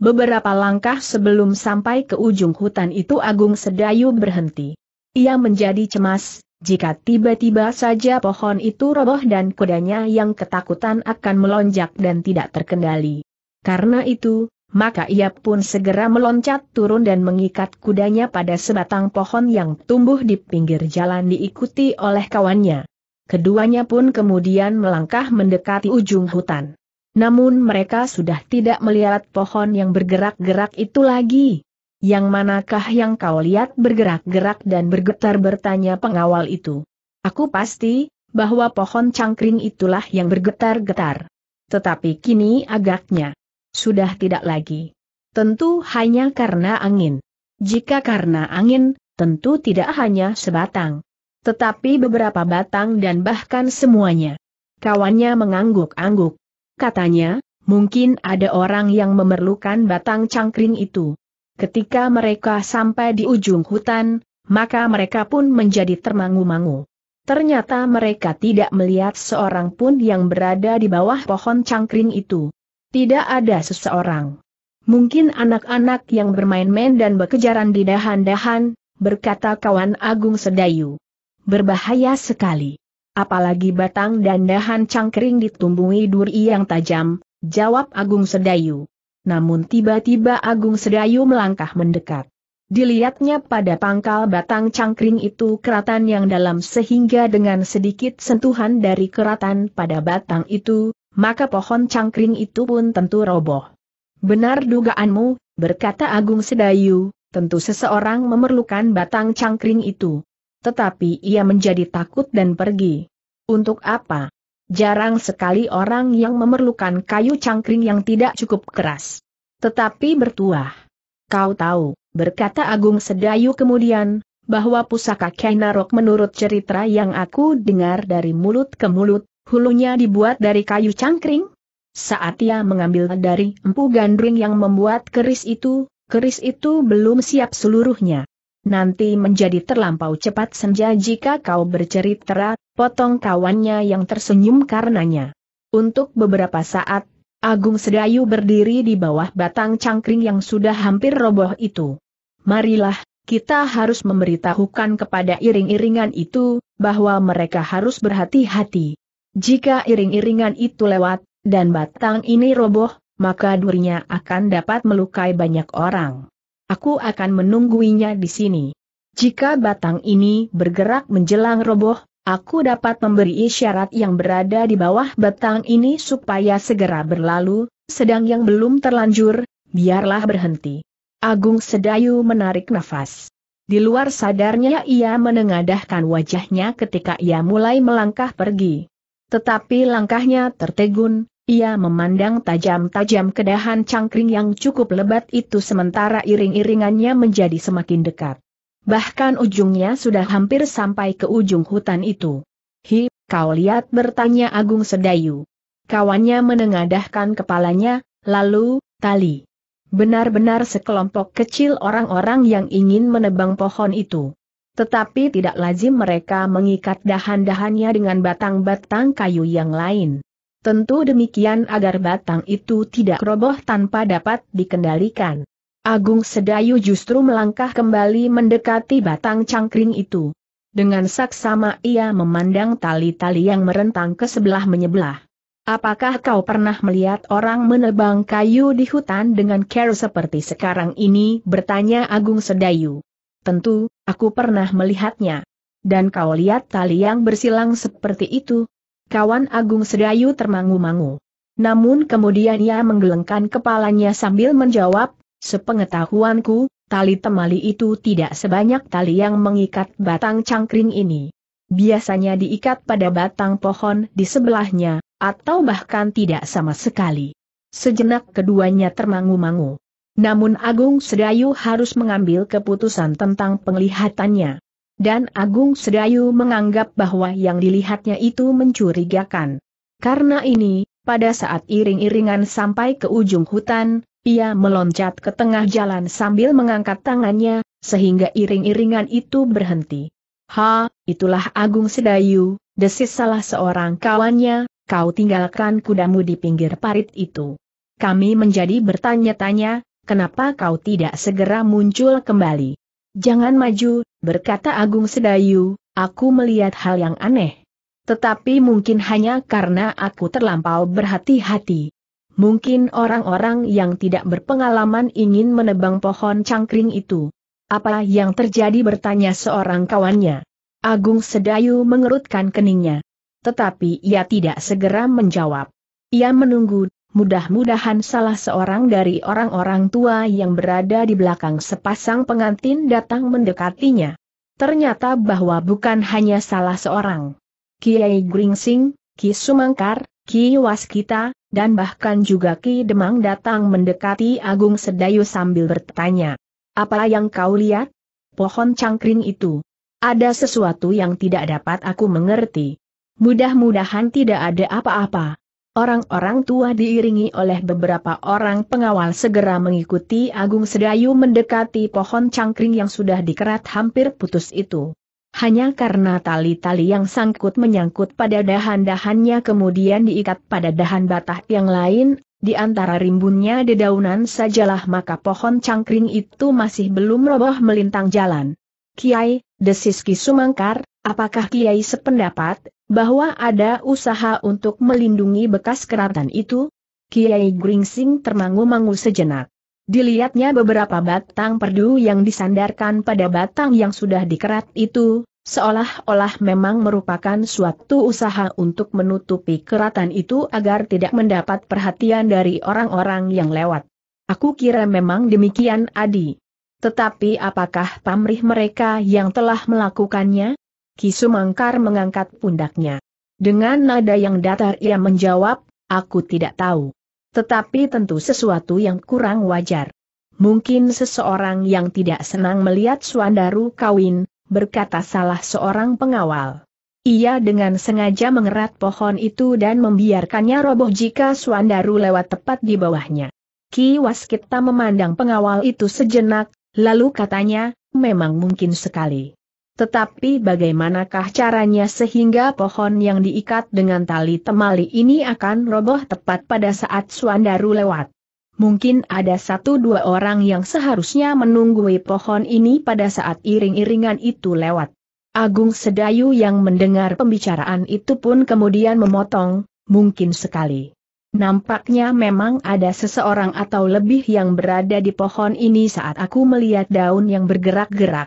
Beberapa langkah sebelum sampai ke ujung hutan itu Agung Sedayu berhenti. Ia menjadi cemas, jika tiba-tiba saja pohon itu roboh dan kudanya yang ketakutan akan melonjak dan tidak terkendali. Karena itu, maka ia pun segera meloncat turun dan mengikat kudanya pada sebatang pohon yang tumbuh di pinggir jalan diikuti oleh kawannya. Keduanya pun kemudian melangkah mendekati ujung hutan. Namun mereka sudah tidak melihat pohon yang bergerak-gerak itu lagi. Yang manakah yang kau lihat bergerak-gerak dan bergetar bertanya pengawal itu. Aku pasti, bahwa pohon cangkring itulah yang bergetar-getar. Tetapi kini agaknya sudah tidak lagi. Tentu hanya karena angin. Jika karena angin, tentu tidak hanya sebatang. Tetapi beberapa batang dan bahkan semuanya. Kawannya mengangguk-angguk. Katanya, mungkin ada orang yang memerlukan batang cangkring itu. Ketika mereka sampai di ujung hutan, maka mereka pun menjadi termangu-mangu. Ternyata mereka tidak melihat seorang pun yang berada di bawah pohon cangkring itu. Tidak ada seseorang. Mungkin anak-anak yang bermain-main dan berkejaran di dahan-dahan, berkata kawan Agung Sedayu. Berbahaya sekali apalagi batang dan dahan cangkring ditumbuhi duri yang tajam, jawab Agung Sedayu. Namun tiba-tiba Agung Sedayu melangkah mendekat. Dilihatnya pada pangkal batang cangkring itu keratan yang dalam sehingga dengan sedikit sentuhan dari keratan pada batang itu, maka pohon cangkring itu pun tentu roboh. Benar dugaanmu, berkata Agung Sedayu, tentu seseorang memerlukan batang cangkring itu tetapi ia menjadi takut dan pergi. Untuk apa? Jarang sekali orang yang memerlukan kayu cangkring yang tidak cukup keras. Tetapi bertuah. Kau tahu, berkata Agung Sedayu kemudian, bahwa pusaka Kainarok menurut cerita yang aku dengar dari mulut ke mulut, hulunya dibuat dari kayu cangkring? Saat ia mengambil dari empu gandring yang membuat keris itu, keris itu belum siap seluruhnya nanti menjadi terlampau cepat senja jika kau bercerita, potong kawannya yang tersenyum karenanya. Untuk beberapa saat, Agung Sedayu berdiri di bawah batang cangkring yang sudah hampir roboh itu. Marilah, kita harus memberitahukan kepada iring-iringan itu, bahwa mereka harus berhati-hati. Jika iring-iringan itu lewat, dan batang ini roboh, maka durinya akan dapat melukai banyak orang. Aku akan menungguinya di sini. Jika batang ini bergerak menjelang roboh, aku dapat memberi isyarat yang berada di bawah batang ini supaya segera berlalu, sedang yang belum terlanjur, biarlah berhenti. Agung Sedayu menarik nafas. Di luar sadarnya ia menengadahkan wajahnya ketika ia mulai melangkah pergi. Tetapi langkahnya tertegun, ia memandang tajam-tajam ke dahan cangkring yang cukup lebat itu sementara iring-iringannya menjadi semakin dekat. Bahkan ujungnya sudah hampir sampai ke ujung hutan itu. Hi, kau lihat bertanya Agung Sedayu. Kawannya menengadahkan kepalanya, lalu, tali. Benar-benar sekelompok kecil orang-orang yang ingin menebang pohon itu. Tetapi tidak lazim mereka mengikat dahan-dahannya dengan batang-batang kayu yang lain. Tentu demikian agar batang itu tidak roboh tanpa dapat dikendalikan. Agung Sedayu justru melangkah kembali mendekati batang cangkring itu. Dengan saksama ia memandang tali-tali yang merentang ke sebelah menyebelah. Apakah kau pernah melihat orang menebang kayu di hutan dengan care seperti sekarang ini? bertanya Agung Sedayu. Tentu, aku pernah melihatnya. Dan kau lihat tali yang bersilang seperti itu, Kawan Agung Sedayu termangu-mangu. Namun kemudian ia menggelengkan kepalanya sambil menjawab, sepengetahuanku, tali temali itu tidak sebanyak tali yang mengikat batang cangkring ini. Biasanya diikat pada batang pohon di sebelahnya, atau bahkan tidak sama sekali. Sejenak keduanya termangu-mangu. Namun Agung Sedayu harus mengambil keputusan tentang penglihatannya dan Agung Sedayu menganggap bahwa yang dilihatnya itu mencurigakan. Karena ini, pada saat iring-iringan sampai ke ujung hutan, ia meloncat ke tengah jalan sambil mengangkat tangannya, sehingga iring-iringan itu berhenti. Ha, itulah Agung Sedayu, desis salah seorang kawannya, kau tinggalkan kudamu di pinggir parit itu. Kami menjadi bertanya-tanya, kenapa kau tidak segera muncul kembali? Jangan maju, Berkata Agung Sedayu, aku melihat hal yang aneh. Tetapi mungkin hanya karena aku terlampau berhati-hati. Mungkin orang-orang yang tidak berpengalaman ingin menebang pohon cangkring itu. Apa yang terjadi bertanya seorang kawannya. Agung Sedayu mengerutkan keningnya. Tetapi ia tidak segera menjawab. Ia menunggu Mudah-mudahan salah seorang dari orang-orang tua yang berada di belakang sepasang pengantin datang mendekatinya. Ternyata bahwa bukan hanya salah seorang. Kiai Gringsing, Ki Sumangkar, Ki Waskita, dan bahkan juga Ki Demang datang mendekati Agung Sedayu sambil bertanya. Apa yang kau lihat? Pohon cangkring itu. Ada sesuatu yang tidak dapat aku mengerti. Mudah-mudahan tidak ada apa-apa. Orang-orang tua diiringi oleh beberapa orang pengawal segera mengikuti Agung Sedayu mendekati pohon cangkring yang sudah dikerat hampir putus itu. Hanya karena tali-tali yang sangkut menyangkut pada dahan-dahannya kemudian diikat pada dahan batah yang lain, di antara rimbunnya dedaunan sajalah maka pohon cangkring itu masih belum roboh melintang jalan. Kiai, desis Ki Sumangkar, apakah Kiai sependapat, bahwa ada usaha untuk melindungi bekas keratan itu? Kiai Gringsing termangu-mangu sejenak. Dilihatnya beberapa batang perdu yang disandarkan pada batang yang sudah dikerat itu, seolah-olah memang merupakan suatu usaha untuk menutupi keratan itu agar tidak mendapat perhatian dari orang-orang yang lewat. Aku kira memang demikian Adi. Tetapi apakah pamrih mereka yang telah melakukannya? Kisumangkar mengangkat pundaknya. Dengan nada yang datar ia menjawab, aku tidak tahu. Tetapi tentu sesuatu yang kurang wajar. Mungkin seseorang yang tidak senang melihat Suandaru kawin, berkata salah seorang pengawal. Ia dengan sengaja mengerat pohon itu dan membiarkannya roboh jika Suandaru lewat tepat di bawahnya. Ki Waskita memandang pengawal itu sejenak, lalu katanya, memang mungkin sekali. Tetapi bagaimanakah caranya sehingga pohon yang diikat dengan tali temali ini akan roboh tepat pada saat Suandaru lewat? Mungkin ada satu dua orang yang seharusnya menunggui pohon ini pada saat iring-iringan itu lewat. Agung Sedayu yang mendengar pembicaraan itu pun kemudian memotong, mungkin sekali. Nampaknya memang ada seseorang atau lebih yang berada di pohon ini saat aku melihat daun yang bergerak-gerak.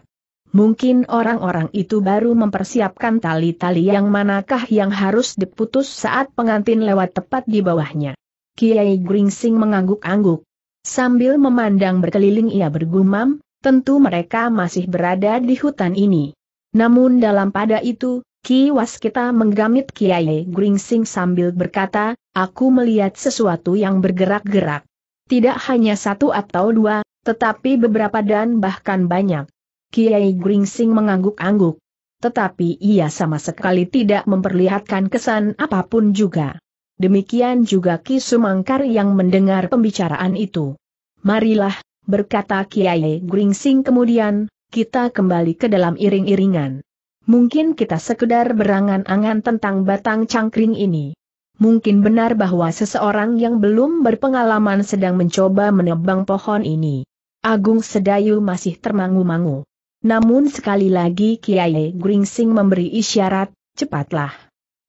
Mungkin orang-orang itu baru mempersiapkan tali-tali yang manakah yang harus diputus saat pengantin lewat tepat di bawahnya. Kiai Gringsing mengangguk-angguk. Sambil memandang berkeliling ia bergumam, tentu mereka masih berada di hutan ini. Namun dalam pada itu, Kiwas Waskita menggamit Kiai Gringsing sambil berkata, aku melihat sesuatu yang bergerak-gerak. Tidak hanya satu atau dua, tetapi beberapa dan bahkan banyak. Kiai Gringsing mengangguk-angguk. Tetapi ia sama sekali tidak memperlihatkan kesan apapun juga. Demikian juga Ki Sumangkar yang mendengar pembicaraan itu. Marilah, berkata Kiai Gringsing kemudian, kita kembali ke dalam iring-iringan. Mungkin kita sekedar berangan-angan tentang batang cangkring ini. Mungkin benar bahwa seseorang yang belum berpengalaman sedang mencoba menebang pohon ini. Agung Sedayu masih termangu-mangu. Namun sekali lagi Kiai Gringsing memberi isyarat, cepatlah.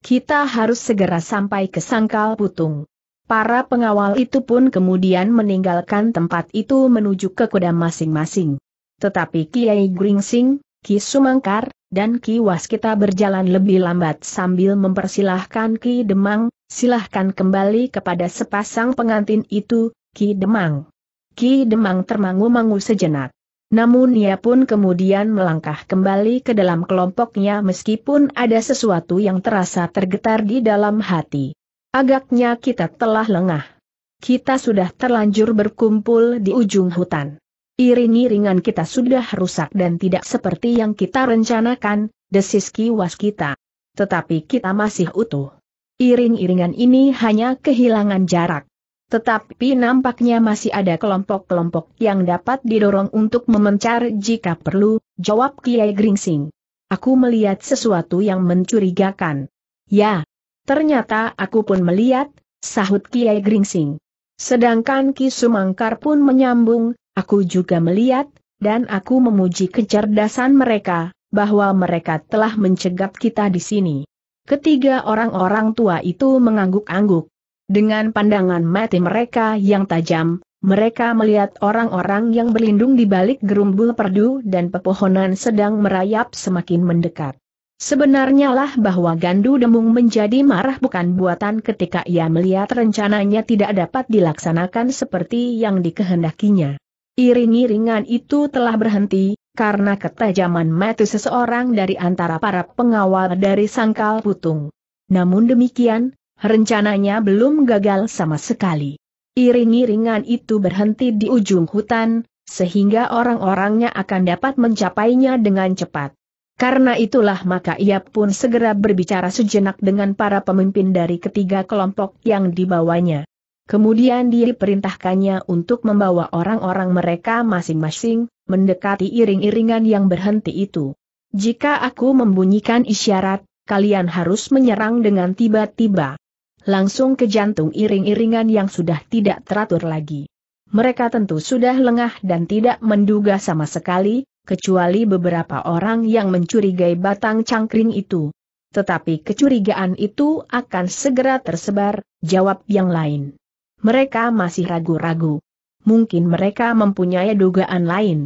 Kita harus segera sampai ke sangkal putung. Para pengawal itu pun kemudian meninggalkan tempat itu menuju ke kuda masing-masing. Tetapi Kiai Gringsing, Ki Sumangkar, dan Ki Waskita berjalan lebih lambat sambil mempersilahkan Ki Demang, silahkan kembali kepada sepasang pengantin itu, Ki Demang. Ki Demang termangu-mangu sejenak. Namun ia pun kemudian melangkah kembali ke dalam kelompoknya meskipun ada sesuatu yang terasa tergetar di dalam hati. Agaknya kita telah lengah. Kita sudah terlanjur berkumpul di ujung hutan. Iring-iringan kita sudah rusak dan tidak seperti yang kita rencanakan, desis kiwas kita. Tetapi kita masih utuh. Iring-iringan ini hanya kehilangan jarak. Tetapi nampaknya masih ada kelompok-kelompok yang dapat didorong untuk memencar jika perlu, jawab Kiai Gringsing. Aku melihat sesuatu yang mencurigakan. Ya, ternyata aku pun melihat, sahut Kiai Gringsing. Sedangkan Ki Sumangkar pun menyambung, aku juga melihat, dan aku memuji kecerdasan mereka, bahwa mereka telah mencegat kita di sini. Ketiga orang-orang tua itu mengangguk-angguk. Dengan pandangan mati mereka yang tajam, mereka melihat orang-orang yang berlindung di balik gerumbul perdu dan pepohonan sedang merayap semakin mendekat. Sebenarnya lah bahwa Gandu Demung menjadi marah bukan buatan ketika ia melihat rencananya tidak dapat dilaksanakan seperti yang dikehendakinya. Iring-iringan itu telah berhenti, karena ketajaman mati seseorang dari antara para pengawal dari sangkal putung. Namun demikian, Rencananya belum gagal sama sekali. Iring-iringan itu berhenti di ujung hutan, sehingga orang-orangnya akan dapat mencapainya dengan cepat. Karena itulah maka ia pun segera berbicara sejenak dengan para pemimpin dari ketiga kelompok yang dibawanya. Kemudian diperintahkannya untuk membawa orang-orang mereka masing-masing, mendekati iring-iringan yang berhenti itu. Jika aku membunyikan isyarat, kalian harus menyerang dengan tiba-tiba langsung ke jantung iring-iringan yang sudah tidak teratur lagi. Mereka tentu sudah lengah dan tidak menduga sama sekali, kecuali beberapa orang yang mencurigai batang cangkring itu. Tetapi kecurigaan itu akan segera tersebar, jawab yang lain. Mereka masih ragu-ragu. Mungkin mereka mempunyai dugaan lain.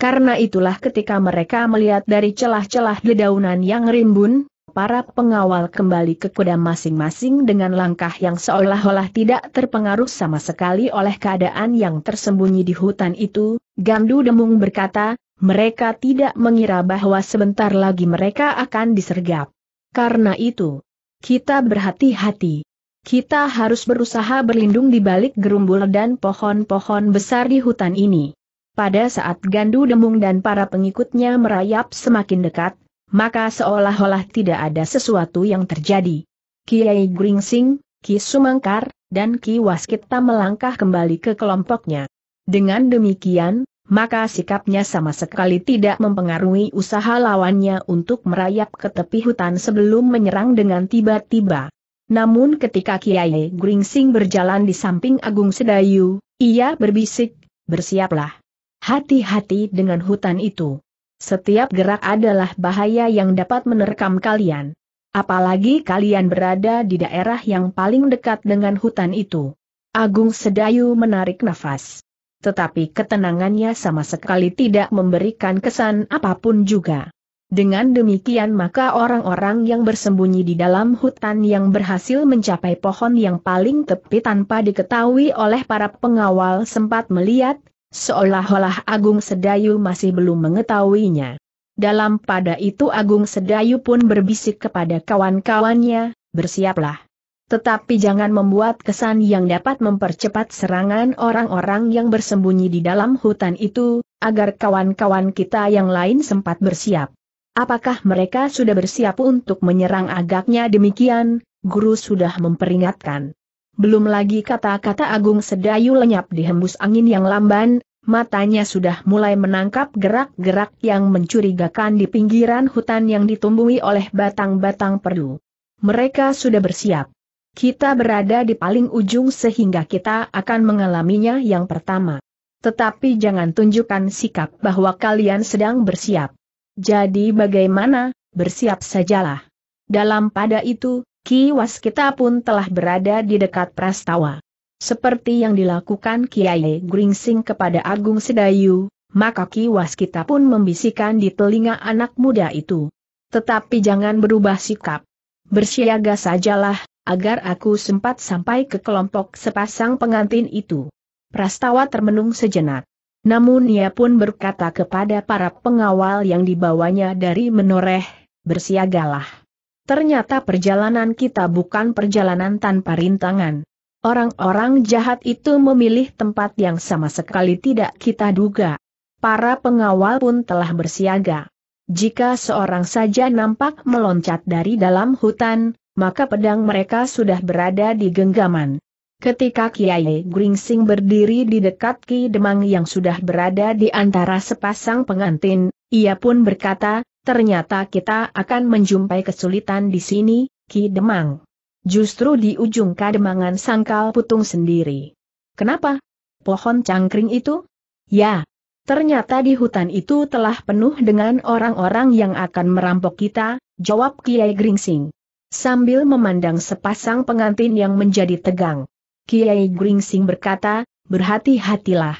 Karena itulah ketika mereka melihat dari celah-celah dedaunan yang rimbun, para pengawal kembali ke kuda masing-masing dengan langkah yang seolah-olah tidak terpengaruh sama sekali oleh keadaan yang tersembunyi di hutan itu, Gandu Demung berkata, mereka tidak mengira bahwa sebentar lagi mereka akan disergap. Karena itu, kita berhati-hati. Kita harus berusaha berlindung di balik gerumbul dan pohon-pohon besar di hutan ini. Pada saat Gandu Demung dan para pengikutnya merayap semakin dekat, maka seolah-olah tidak ada sesuatu yang terjadi. Kiai Gringsing, Ki Sumangkar, dan Ki Waskita melangkah kembali ke kelompoknya. Dengan demikian, maka sikapnya sama sekali tidak mempengaruhi usaha lawannya untuk merayap ke tepi hutan sebelum menyerang dengan tiba-tiba. Namun ketika Kiai Gringsing berjalan di samping Agung Sedayu, ia berbisik, bersiaplah. Hati-hati dengan hutan itu. Setiap gerak adalah bahaya yang dapat menerkam kalian. Apalagi kalian berada di daerah yang paling dekat dengan hutan itu. Agung Sedayu menarik nafas. Tetapi ketenangannya sama sekali tidak memberikan kesan apapun juga. Dengan demikian maka orang-orang yang bersembunyi di dalam hutan yang berhasil mencapai pohon yang paling tepi tanpa diketahui oleh para pengawal sempat melihat Seolah-olah Agung Sedayu masih belum mengetahuinya. Dalam pada itu Agung Sedayu pun berbisik kepada kawan-kawannya, bersiaplah. Tetapi jangan membuat kesan yang dapat mempercepat serangan orang-orang yang bersembunyi di dalam hutan itu, agar kawan-kawan kita yang lain sempat bersiap. Apakah mereka sudah bersiap untuk menyerang agaknya demikian, guru sudah memperingatkan. Belum lagi kata-kata Agung Sedayu lenyap dihembus angin yang lamban, matanya sudah mulai menangkap gerak-gerak yang mencurigakan di pinggiran hutan yang ditumbuhi oleh batang-batang perdu. Mereka sudah bersiap. Kita berada di paling ujung sehingga kita akan mengalaminya yang pertama. Tetapi jangan tunjukkan sikap bahwa kalian sedang bersiap. Jadi bagaimana, bersiap sajalah. Dalam pada itu, Ki kita pun telah berada di dekat Prastawa. Seperti yang dilakukan Kiai Gringsing kepada Agung Sedayu, maka Ki Waskita pun membisikkan di telinga anak muda itu. Tetapi jangan berubah sikap. Bersiaga sajalah, agar aku sempat sampai ke kelompok sepasang pengantin itu. Prastawa termenung sejenak. Namun ia pun berkata kepada para pengawal yang dibawanya dari menoreh, bersiagalah. Ternyata perjalanan kita bukan perjalanan tanpa rintangan. Orang-orang jahat itu memilih tempat yang sama sekali tidak kita duga. Para pengawal pun telah bersiaga. Jika seorang saja nampak meloncat dari dalam hutan, maka pedang mereka sudah berada di genggaman. Ketika Kiai Gringsing berdiri di dekat Ki Demang yang sudah berada di antara sepasang pengantin, ia pun berkata, Ternyata kita akan menjumpai kesulitan di sini, Ki Demang. Justru di ujung kademangan sangkal putung sendiri. Kenapa? Pohon cangkring itu? Ya. Ternyata di hutan itu telah penuh dengan orang-orang yang akan merampok kita, jawab Kiai Gringsing. Sambil memandang sepasang pengantin yang menjadi tegang. Kiai Gringsing berkata, berhati-hatilah.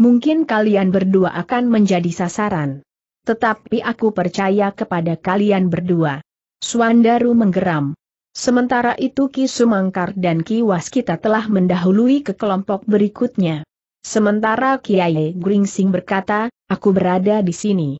Mungkin kalian berdua akan menjadi sasaran. Tetapi aku percaya kepada kalian berdua. Suandaru menggeram. Sementara itu Ki Sumangkar dan Ki Waskita telah mendahului ke kelompok berikutnya. Sementara Kiai Gringsing berkata, aku berada di sini.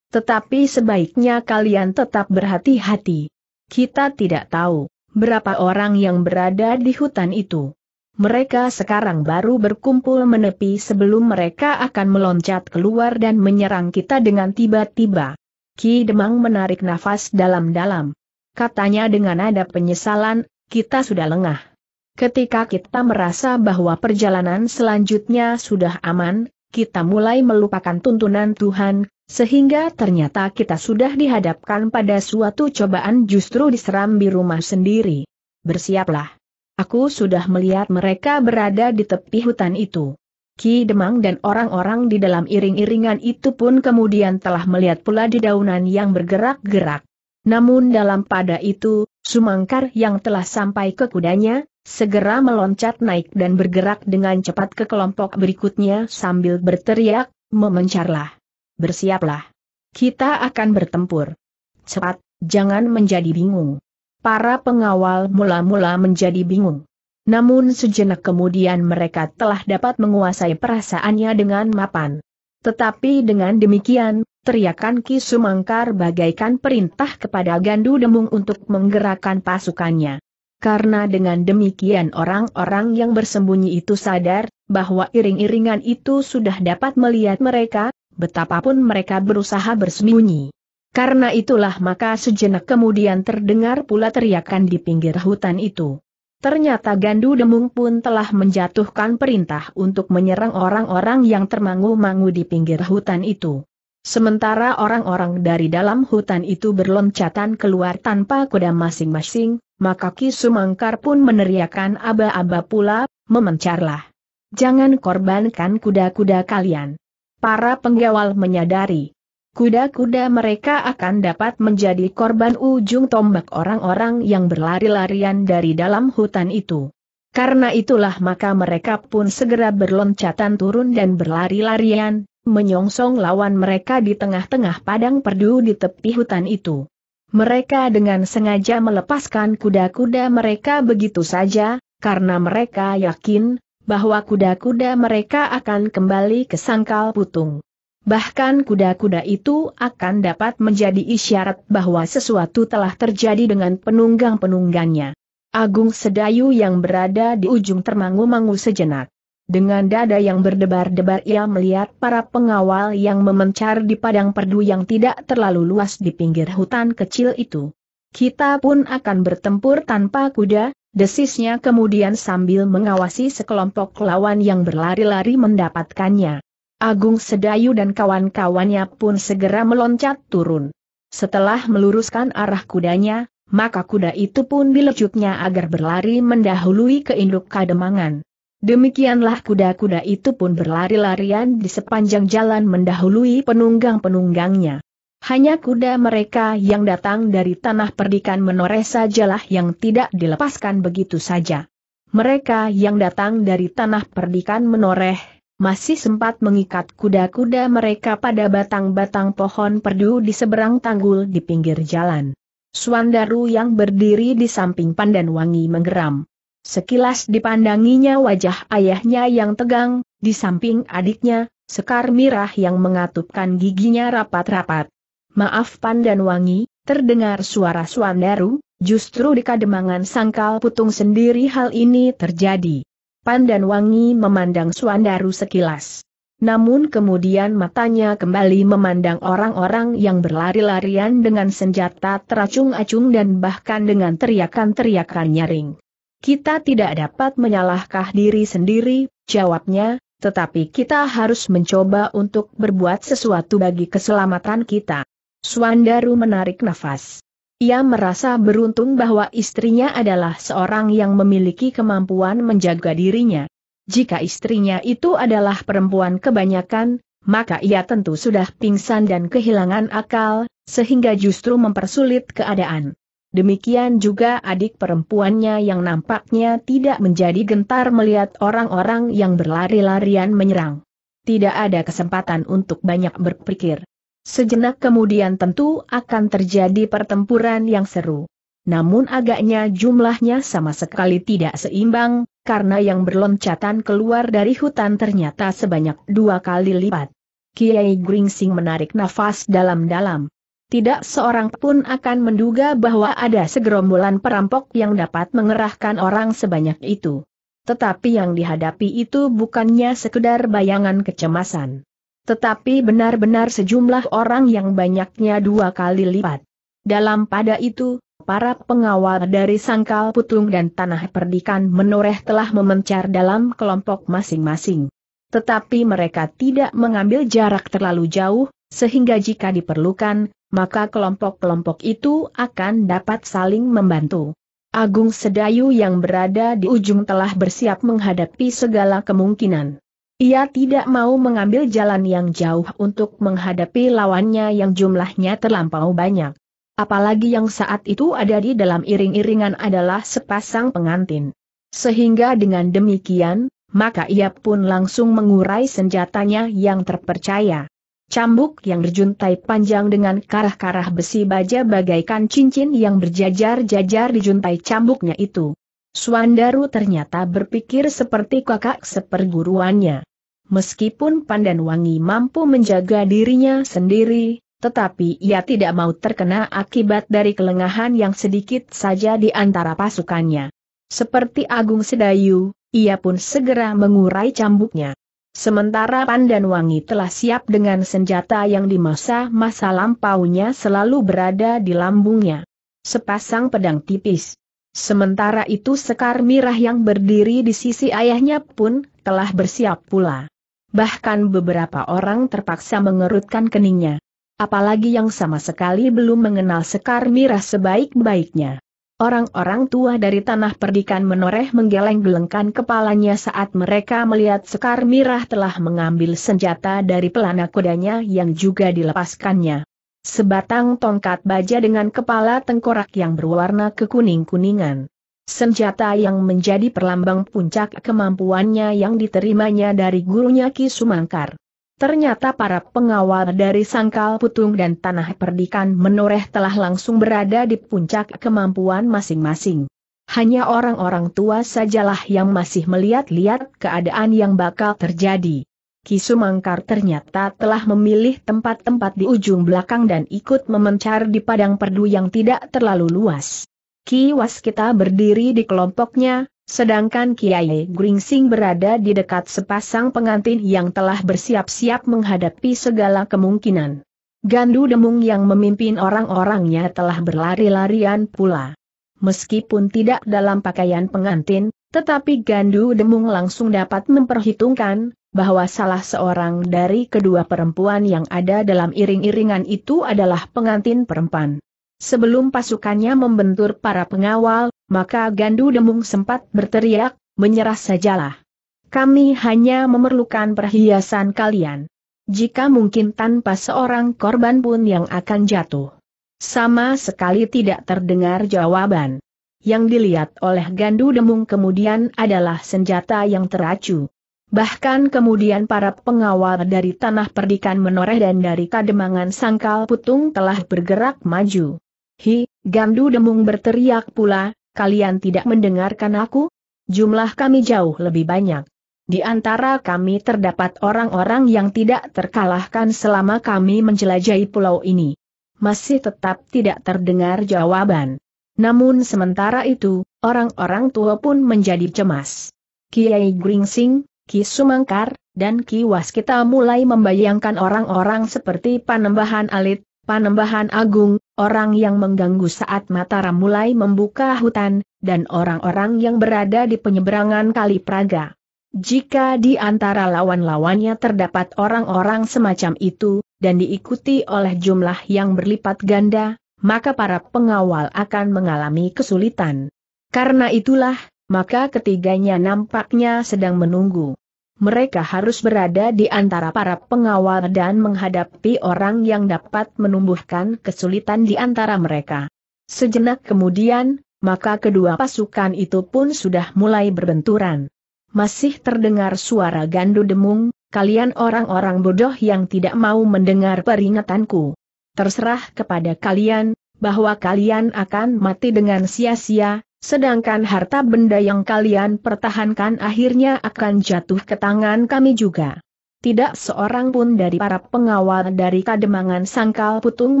Tetapi sebaiknya kalian tetap berhati-hati. Kita tidak tahu berapa orang yang berada di hutan itu mereka sekarang baru berkumpul menepi sebelum mereka akan meloncat keluar dan menyerang kita dengan tiba-tiba. Ki Demang menarik nafas dalam-dalam. Katanya dengan nada penyesalan, kita sudah lengah. Ketika kita merasa bahwa perjalanan selanjutnya sudah aman, kita mulai melupakan tuntunan Tuhan, sehingga ternyata kita sudah dihadapkan pada suatu cobaan justru diseram di rumah sendiri. Bersiaplah. Aku sudah melihat mereka berada di tepi hutan itu. Ki Demang dan orang-orang di dalam iring-iringan itu pun kemudian telah melihat pula di daunan yang bergerak-gerak. Namun dalam pada itu, Sumangkar yang telah sampai ke kudanya, segera meloncat naik dan bergerak dengan cepat ke kelompok berikutnya sambil berteriak, memencarlah. Bersiaplah. Kita akan bertempur. Cepat, jangan menjadi bingung para pengawal mula-mula menjadi bingung. Namun sejenak kemudian mereka telah dapat menguasai perasaannya dengan mapan. Tetapi dengan demikian, teriakan Ki Sumangkar bagaikan perintah kepada Gandu Demung untuk menggerakkan pasukannya. Karena dengan demikian orang-orang yang bersembunyi itu sadar, bahwa iring-iringan itu sudah dapat melihat mereka, betapapun mereka berusaha bersembunyi. Karena itulah maka sejenak kemudian terdengar pula teriakan di pinggir hutan itu. Ternyata Gandu Demung pun telah menjatuhkan perintah untuk menyerang orang-orang yang termangu-mangu di pinggir hutan itu. Sementara orang-orang dari dalam hutan itu berloncatan keluar tanpa kuda masing-masing, maka Ki Sumangkar pun meneriakan aba-aba pula, memencarlah. Jangan korbankan kuda-kuda kalian. Para penggawal menyadari, kuda-kuda mereka akan dapat menjadi korban ujung tombak orang-orang yang berlari-larian dari dalam hutan itu. Karena itulah maka mereka pun segera berloncatan turun dan berlari-larian, menyongsong lawan mereka di tengah-tengah padang perdu di tepi hutan itu. Mereka dengan sengaja melepaskan kuda-kuda mereka begitu saja, karena mereka yakin bahwa kuda-kuda mereka akan kembali ke sangkal putung. Bahkan kuda-kuda itu akan dapat menjadi isyarat bahwa sesuatu telah terjadi dengan penunggang-penunggangnya. Agung Sedayu yang berada di ujung termangu-mangu sejenak. Dengan dada yang berdebar-debar ia melihat para pengawal yang memencar di padang perdu yang tidak terlalu luas di pinggir hutan kecil itu. Kita pun akan bertempur tanpa kuda, desisnya kemudian sambil mengawasi sekelompok lawan yang berlari-lari mendapatkannya. Agung Sedayu dan kawan-kawannya pun segera meloncat turun. Setelah meluruskan arah kudanya, maka kuda itu pun dilecutnya agar berlari mendahului ke induk kademangan. Demikianlah kuda-kuda itu pun berlari-larian di sepanjang jalan mendahului penunggang-penunggangnya. Hanya kuda mereka yang datang dari tanah perdikan menoreh sajalah yang tidak dilepaskan begitu saja. Mereka yang datang dari tanah perdikan menoreh masih sempat mengikat kuda-kuda mereka pada batang-batang pohon perdu di seberang tanggul di pinggir jalan. Suandaru yang berdiri di samping Pandan Wangi menggeram. Sekilas dipandanginya wajah ayahnya yang tegang, di samping adiknya, Sekar Mirah yang mengatupkan giginya rapat-rapat. Maaf Pandan Wangi, terdengar suara Suandaru, justru di kademangan sangkal putung sendiri hal ini terjadi. Pandan Wangi memandang Suandaru sekilas. Namun kemudian matanya kembali memandang orang-orang yang berlari-larian dengan senjata teracung-acung dan bahkan dengan teriakan-teriakan nyaring. Kita tidak dapat menyalahkah diri sendiri, jawabnya, tetapi kita harus mencoba untuk berbuat sesuatu bagi keselamatan kita. Suandaru menarik nafas. Ia merasa beruntung bahwa istrinya adalah seorang yang memiliki kemampuan menjaga dirinya. Jika istrinya itu adalah perempuan kebanyakan, maka ia tentu sudah pingsan dan kehilangan akal, sehingga justru mempersulit keadaan. Demikian juga adik perempuannya yang nampaknya tidak menjadi gentar melihat orang-orang yang berlari-larian menyerang. Tidak ada kesempatan untuk banyak berpikir. Sejenak kemudian tentu akan terjadi pertempuran yang seru. Namun agaknya jumlahnya sama sekali tidak seimbang, karena yang berloncatan keluar dari hutan ternyata sebanyak dua kali lipat. Kiai Gringsing menarik nafas dalam-dalam. Tidak seorang pun akan menduga bahwa ada segerombolan perampok yang dapat mengerahkan orang sebanyak itu. Tetapi yang dihadapi itu bukannya sekedar bayangan kecemasan. Tetapi benar-benar sejumlah orang yang banyaknya dua kali lipat. Dalam pada itu, para pengawal dari Sangkal Putung dan Tanah Perdikan menoreh telah memencar dalam kelompok masing-masing. Tetapi mereka tidak mengambil jarak terlalu jauh, sehingga jika diperlukan, maka kelompok-kelompok itu akan dapat saling membantu. Agung Sedayu yang berada di ujung telah bersiap menghadapi segala kemungkinan. Ia tidak mau mengambil jalan yang jauh untuk menghadapi lawannya yang jumlahnya terlampau banyak. Apalagi yang saat itu ada di dalam iring-iringan adalah sepasang pengantin. Sehingga dengan demikian, maka ia pun langsung mengurai senjatanya yang terpercaya. Cambuk yang dijuntai panjang dengan karah-karah besi baja bagaikan cincin yang berjajar-jajar dijuntai cambuknya itu. Suandaru ternyata berpikir seperti kakak seperguruannya. Meskipun Pandan Wangi mampu menjaga dirinya sendiri, tetapi ia tidak mau terkena akibat dari kelengahan yang sedikit saja di antara pasukannya. Seperti Agung Sedayu, ia pun segera mengurai cambuknya. Sementara Pandan Wangi telah siap dengan senjata yang di masa-masa lampaunya selalu berada di lambungnya. Sepasang pedang tipis. Sementara itu Sekar Mirah yang berdiri di sisi ayahnya pun telah bersiap pula bahkan beberapa orang terpaksa mengerutkan keningnya. Apalagi yang sama sekali belum mengenal Sekar Mirah sebaik-baiknya. Orang-orang tua dari tanah perdikan menoreh menggeleng-gelengkan kepalanya saat mereka melihat Sekar Mirah telah mengambil senjata dari pelana kudanya yang juga dilepaskannya. Sebatang tongkat baja dengan kepala tengkorak yang berwarna kekuning-kuningan. Senjata yang menjadi perlambang puncak kemampuannya yang diterimanya dari gurunya Ki Sumangkar. Ternyata para pengawal dari Sangkal Putung dan Tanah Perdikan Menoreh telah langsung berada di puncak kemampuan masing-masing. Hanya orang-orang tua sajalah yang masih melihat-lihat keadaan yang bakal terjadi. Kisumangkar ternyata telah memilih tempat-tempat di ujung belakang dan ikut memencar di padang perdu yang tidak terlalu luas. Ki Waskita berdiri di kelompoknya, sedangkan Kiai Gringsing berada di dekat sepasang pengantin yang telah bersiap-siap menghadapi segala kemungkinan. Gandu Demung yang memimpin orang-orangnya telah berlari-larian pula. Meskipun tidak dalam pakaian pengantin, tetapi Gandu Demung langsung dapat memperhitungkan bahwa salah seorang dari kedua perempuan yang ada dalam iring-iringan itu adalah pengantin perempuan. Sebelum pasukannya membentur para pengawal, maka Gandu Demung sempat berteriak, menyerah sajalah. Kami hanya memerlukan perhiasan kalian. Jika mungkin tanpa seorang korban pun yang akan jatuh. Sama sekali tidak terdengar jawaban. Yang dilihat oleh Gandu Demung kemudian adalah senjata yang teracu. Bahkan kemudian para pengawal dari tanah perdikan menoreh dan dari kademangan sangkal putung telah bergerak maju. Hi, Gandu Demung berteriak pula, kalian tidak mendengarkan aku? Jumlah kami jauh lebih banyak. Di antara kami terdapat orang-orang yang tidak terkalahkan selama kami menjelajahi pulau ini. Masih tetap tidak terdengar jawaban. Namun sementara itu, orang-orang tua pun menjadi cemas. Kiai Gringsing, Ki Sumangkar, dan Ki Waskita mulai membayangkan orang-orang seperti Panembahan Alit, Panembahan Agung, orang yang mengganggu saat Mataram mulai membuka hutan, dan orang-orang yang berada di penyeberangan Kali Praga. Jika di antara lawan-lawannya terdapat orang-orang semacam itu, dan diikuti oleh jumlah yang berlipat ganda, maka para pengawal akan mengalami kesulitan. Karena itulah, maka ketiganya nampaknya sedang menunggu mereka harus berada di antara para pengawal dan menghadapi orang yang dapat menumbuhkan kesulitan di antara mereka. Sejenak kemudian, maka kedua pasukan itu pun sudah mulai berbenturan. Masih terdengar suara gandu demung, kalian orang-orang bodoh yang tidak mau mendengar peringatanku. Terserah kepada kalian, bahwa kalian akan mati dengan sia-sia, Sedangkan harta benda yang kalian pertahankan akhirnya akan jatuh ke tangan kami juga. Tidak seorang pun dari para pengawal dari Kademangan Sangkal Putung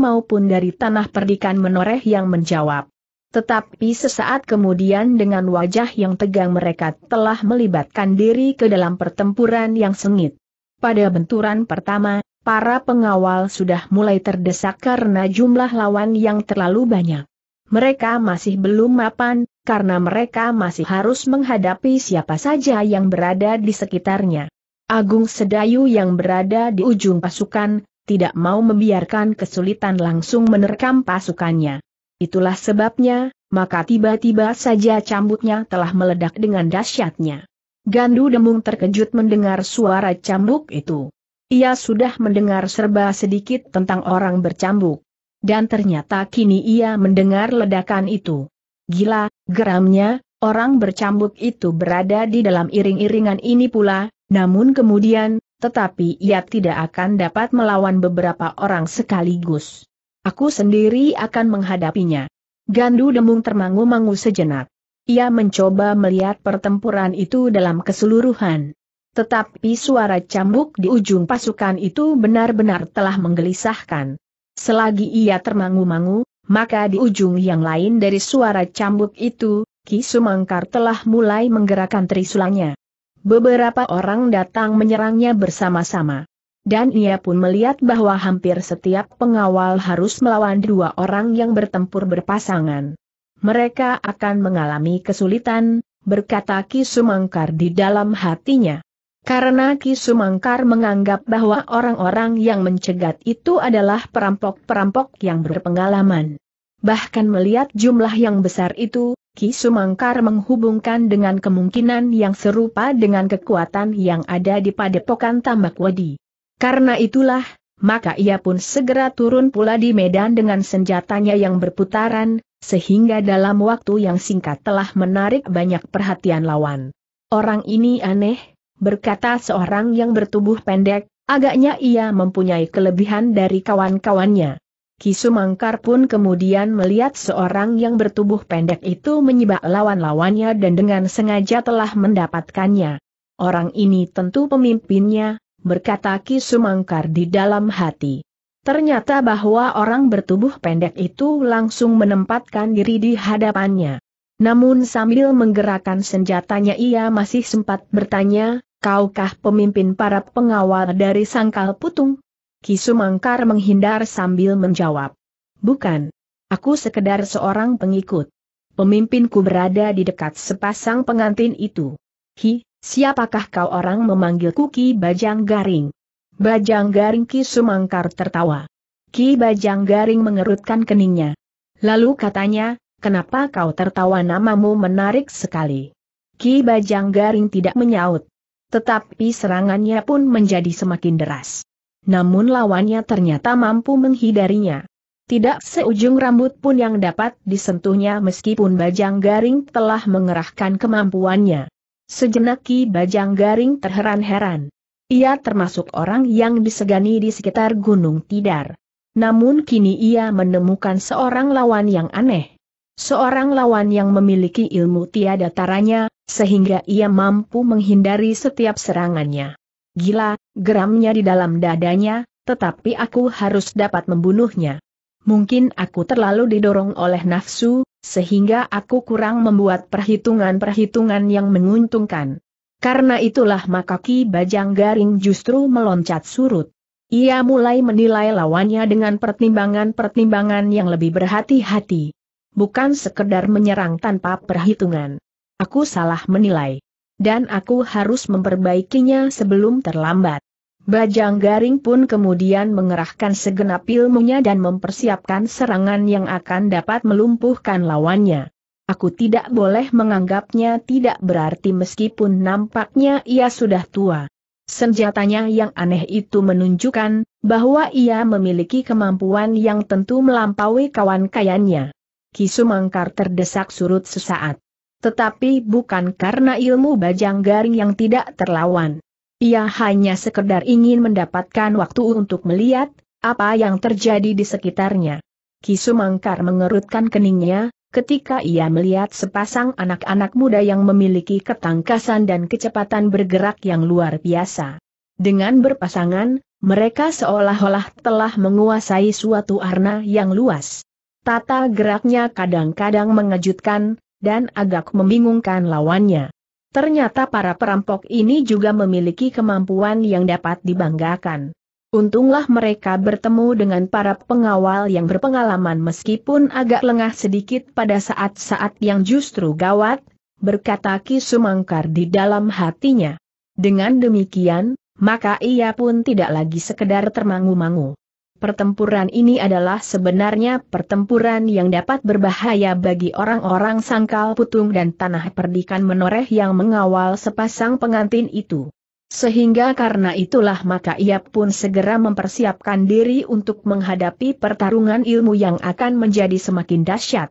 maupun dari Tanah Perdikan Menoreh yang menjawab. Tetapi sesaat kemudian dengan wajah yang tegang mereka telah melibatkan diri ke dalam pertempuran yang sengit. Pada benturan pertama, para pengawal sudah mulai terdesak karena jumlah lawan yang terlalu banyak. Mereka masih belum mapan, karena mereka masih harus menghadapi siapa saja yang berada di sekitarnya. Agung Sedayu yang berada di ujung pasukan, tidak mau membiarkan kesulitan langsung menerkam pasukannya. Itulah sebabnya, maka tiba-tiba saja cambuknya telah meledak dengan dahsyatnya. Gandu Demung terkejut mendengar suara cambuk itu. Ia sudah mendengar serba sedikit tentang orang bercambuk. Dan ternyata kini ia mendengar ledakan itu. Gila, geramnya, orang bercambuk itu berada di dalam iring-iringan ini pula, namun kemudian, tetapi ia tidak akan dapat melawan beberapa orang sekaligus. Aku sendiri akan menghadapinya. Gandu Demung termangu-mangu sejenak. Ia mencoba melihat pertempuran itu dalam keseluruhan. Tetapi suara cambuk di ujung pasukan itu benar-benar telah menggelisahkan. Selagi ia termangu-mangu, maka di ujung yang lain dari suara cambuk itu, Ki Sumangkar telah mulai menggerakkan trisulanya. Beberapa orang datang menyerangnya bersama-sama. Dan ia pun melihat bahwa hampir setiap pengawal harus melawan dua orang yang bertempur berpasangan. Mereka akan mengalami kesulitan, berkata Ki Sumangkar di dalam hatinya. Karena Ki Sumangkar menganggap bahwa orang-orang yang mencegat itu adalah perampok-perampok yang berpengalaman. Bahkan melihat jumlah yang besar itu, Ki Sumangkar menghubungkan dengan kemungkinan yang serupa dengan kekuatan yang ada di padepokan tambak wadi. Karena itulah, maka ia pun segera turun pula di medan dengan senjatanya yang berputaran, sehingga dalam waktu yang singkat telah menarik banyak perhatian lawan. Orang ini aneh, berkata seorang yang bertubuh pendek, agaknya ia mempunyai kelebihan dari kawan-kawannya. Kisumangkar pun kemudian melihat seorang yang bertubuh pendek itu menyibak lawan-lawannya dan dengan sengaja telah mendapatkannya. Orang ini tentu pemimpinnya, berkata Kisumangkar di dalam hati. Ternyata bahwa orang bertubuh pendek itu langsung menempatkan diri di hadapannya. Namun sambil menggerakkan senjatanya ia masih sempat bertanya, kaukah pemimpin para pengawal dari sangkal putung? Kisumangkar menghindar sambil menjawab. Bukan. Aku sekedar seorang pengikut. Pemimpinku berada di dekat sepasang pengantin itu. Hi, siapakah kau orang memanggil Kuki Bajang Garing? Bajang Garing Ki Sumangkar tertawa. Ki Bajang Garing mengerutkan keningnya. Lalu katanya, kenapa kau tertawa namamu menarik sekali? Ki Bajang Garing tidak menyaut tetapi serangannya pun menjadi semakin deras. Namun lawannya ternyata mampu menghindarinya. Tidak seujung rambut pun yang dapat disentuhnya meskipun Bajang Garing telah mengerahkan kemampuannya. Sejenak Ki Bajang Garing terheran-heran. Ia termasuk orang yang disegani di sekitar Gunung Tidar. Namun kini ia menemukan seorang lawan yang aneh. Seorang lawan yang memiliki ilmu tiada taranya, sehingga ia mampu menghindari setiap serangannya. Gila, geramnya di dalam dadanya, tetapi aku harus dapat membunuhnya. Mungkin aku terlalu didorong oleh nafsu, sehingga aku kurang membuat perhitungan-perhitungan yang menguntungkan. Karena itulah maka Ki Bajang Garing justru meloncat surut. Ia mulai menilai lawannya dengan pertimbangan-pertimbangan yang lebih berhati-hati. Bukan sekedar menyerang tanpa perhitungan. Aku salah menilai. Dan aku harus memperbaikinya sebelum terlambat. Bajang Garing pun kemudian mengerahkan segenap ilmunya dan mempersiapkan serangan yang akan dapat melumpuhkan lawannya. Aku tidak boleh menganggapnya tidak berarti meskipun nampaknya ia sudah tua. Senjatanya yang aneh itu menunjukkan bahwa ia memiliki kemampuan yang tentu melampaui kawan kayanya. Kisumangkar terdesak surut sesaat. Tetapi bukan karena ilmu bajang garing yang tidak terlawan. Ia hanya sekedar ingin mendapatkan waktu untuk melihat apa yang terjadi di sekitarnya. Kisumangkar mengerutkan keningnya, ketika ia melihat sepasang anak-anak muda yang memiliki ketangkasan dan kecepatan bergerak yang luar biasa. Dengan berpasangan, mereka seolah-olah telah menguasai suatu arna yang luas. Tata geraknya kadang-kadang mengejutkan, dan agak membingungkan lawannya. Ternyata para perampok ini juga memiliki kemampuan yang dapat dibanggakan. Untunglah mereka bertemu dengan para pengawal yang berpengalaman meskipun agak lengah sedikit pada saat-saat yang justru gawat, berkata Ki Sumangkar di dalam hatinya. Dengan demikian, maka ia pun tidak lagi sekedar termangu-mangu. Pertempuran ini adalah sebenarnya pertempuran yang dapat berbahaya bagi orang-orang sangkal putung dan tanah perdikan menoreh yang mengawal sepasang pengantin itu. Sehingga karena itulah maka ia pun segera mempersiapkan diri untuk menghadapi pertarungan ilmu yang akan menjadi semakin dahsyat.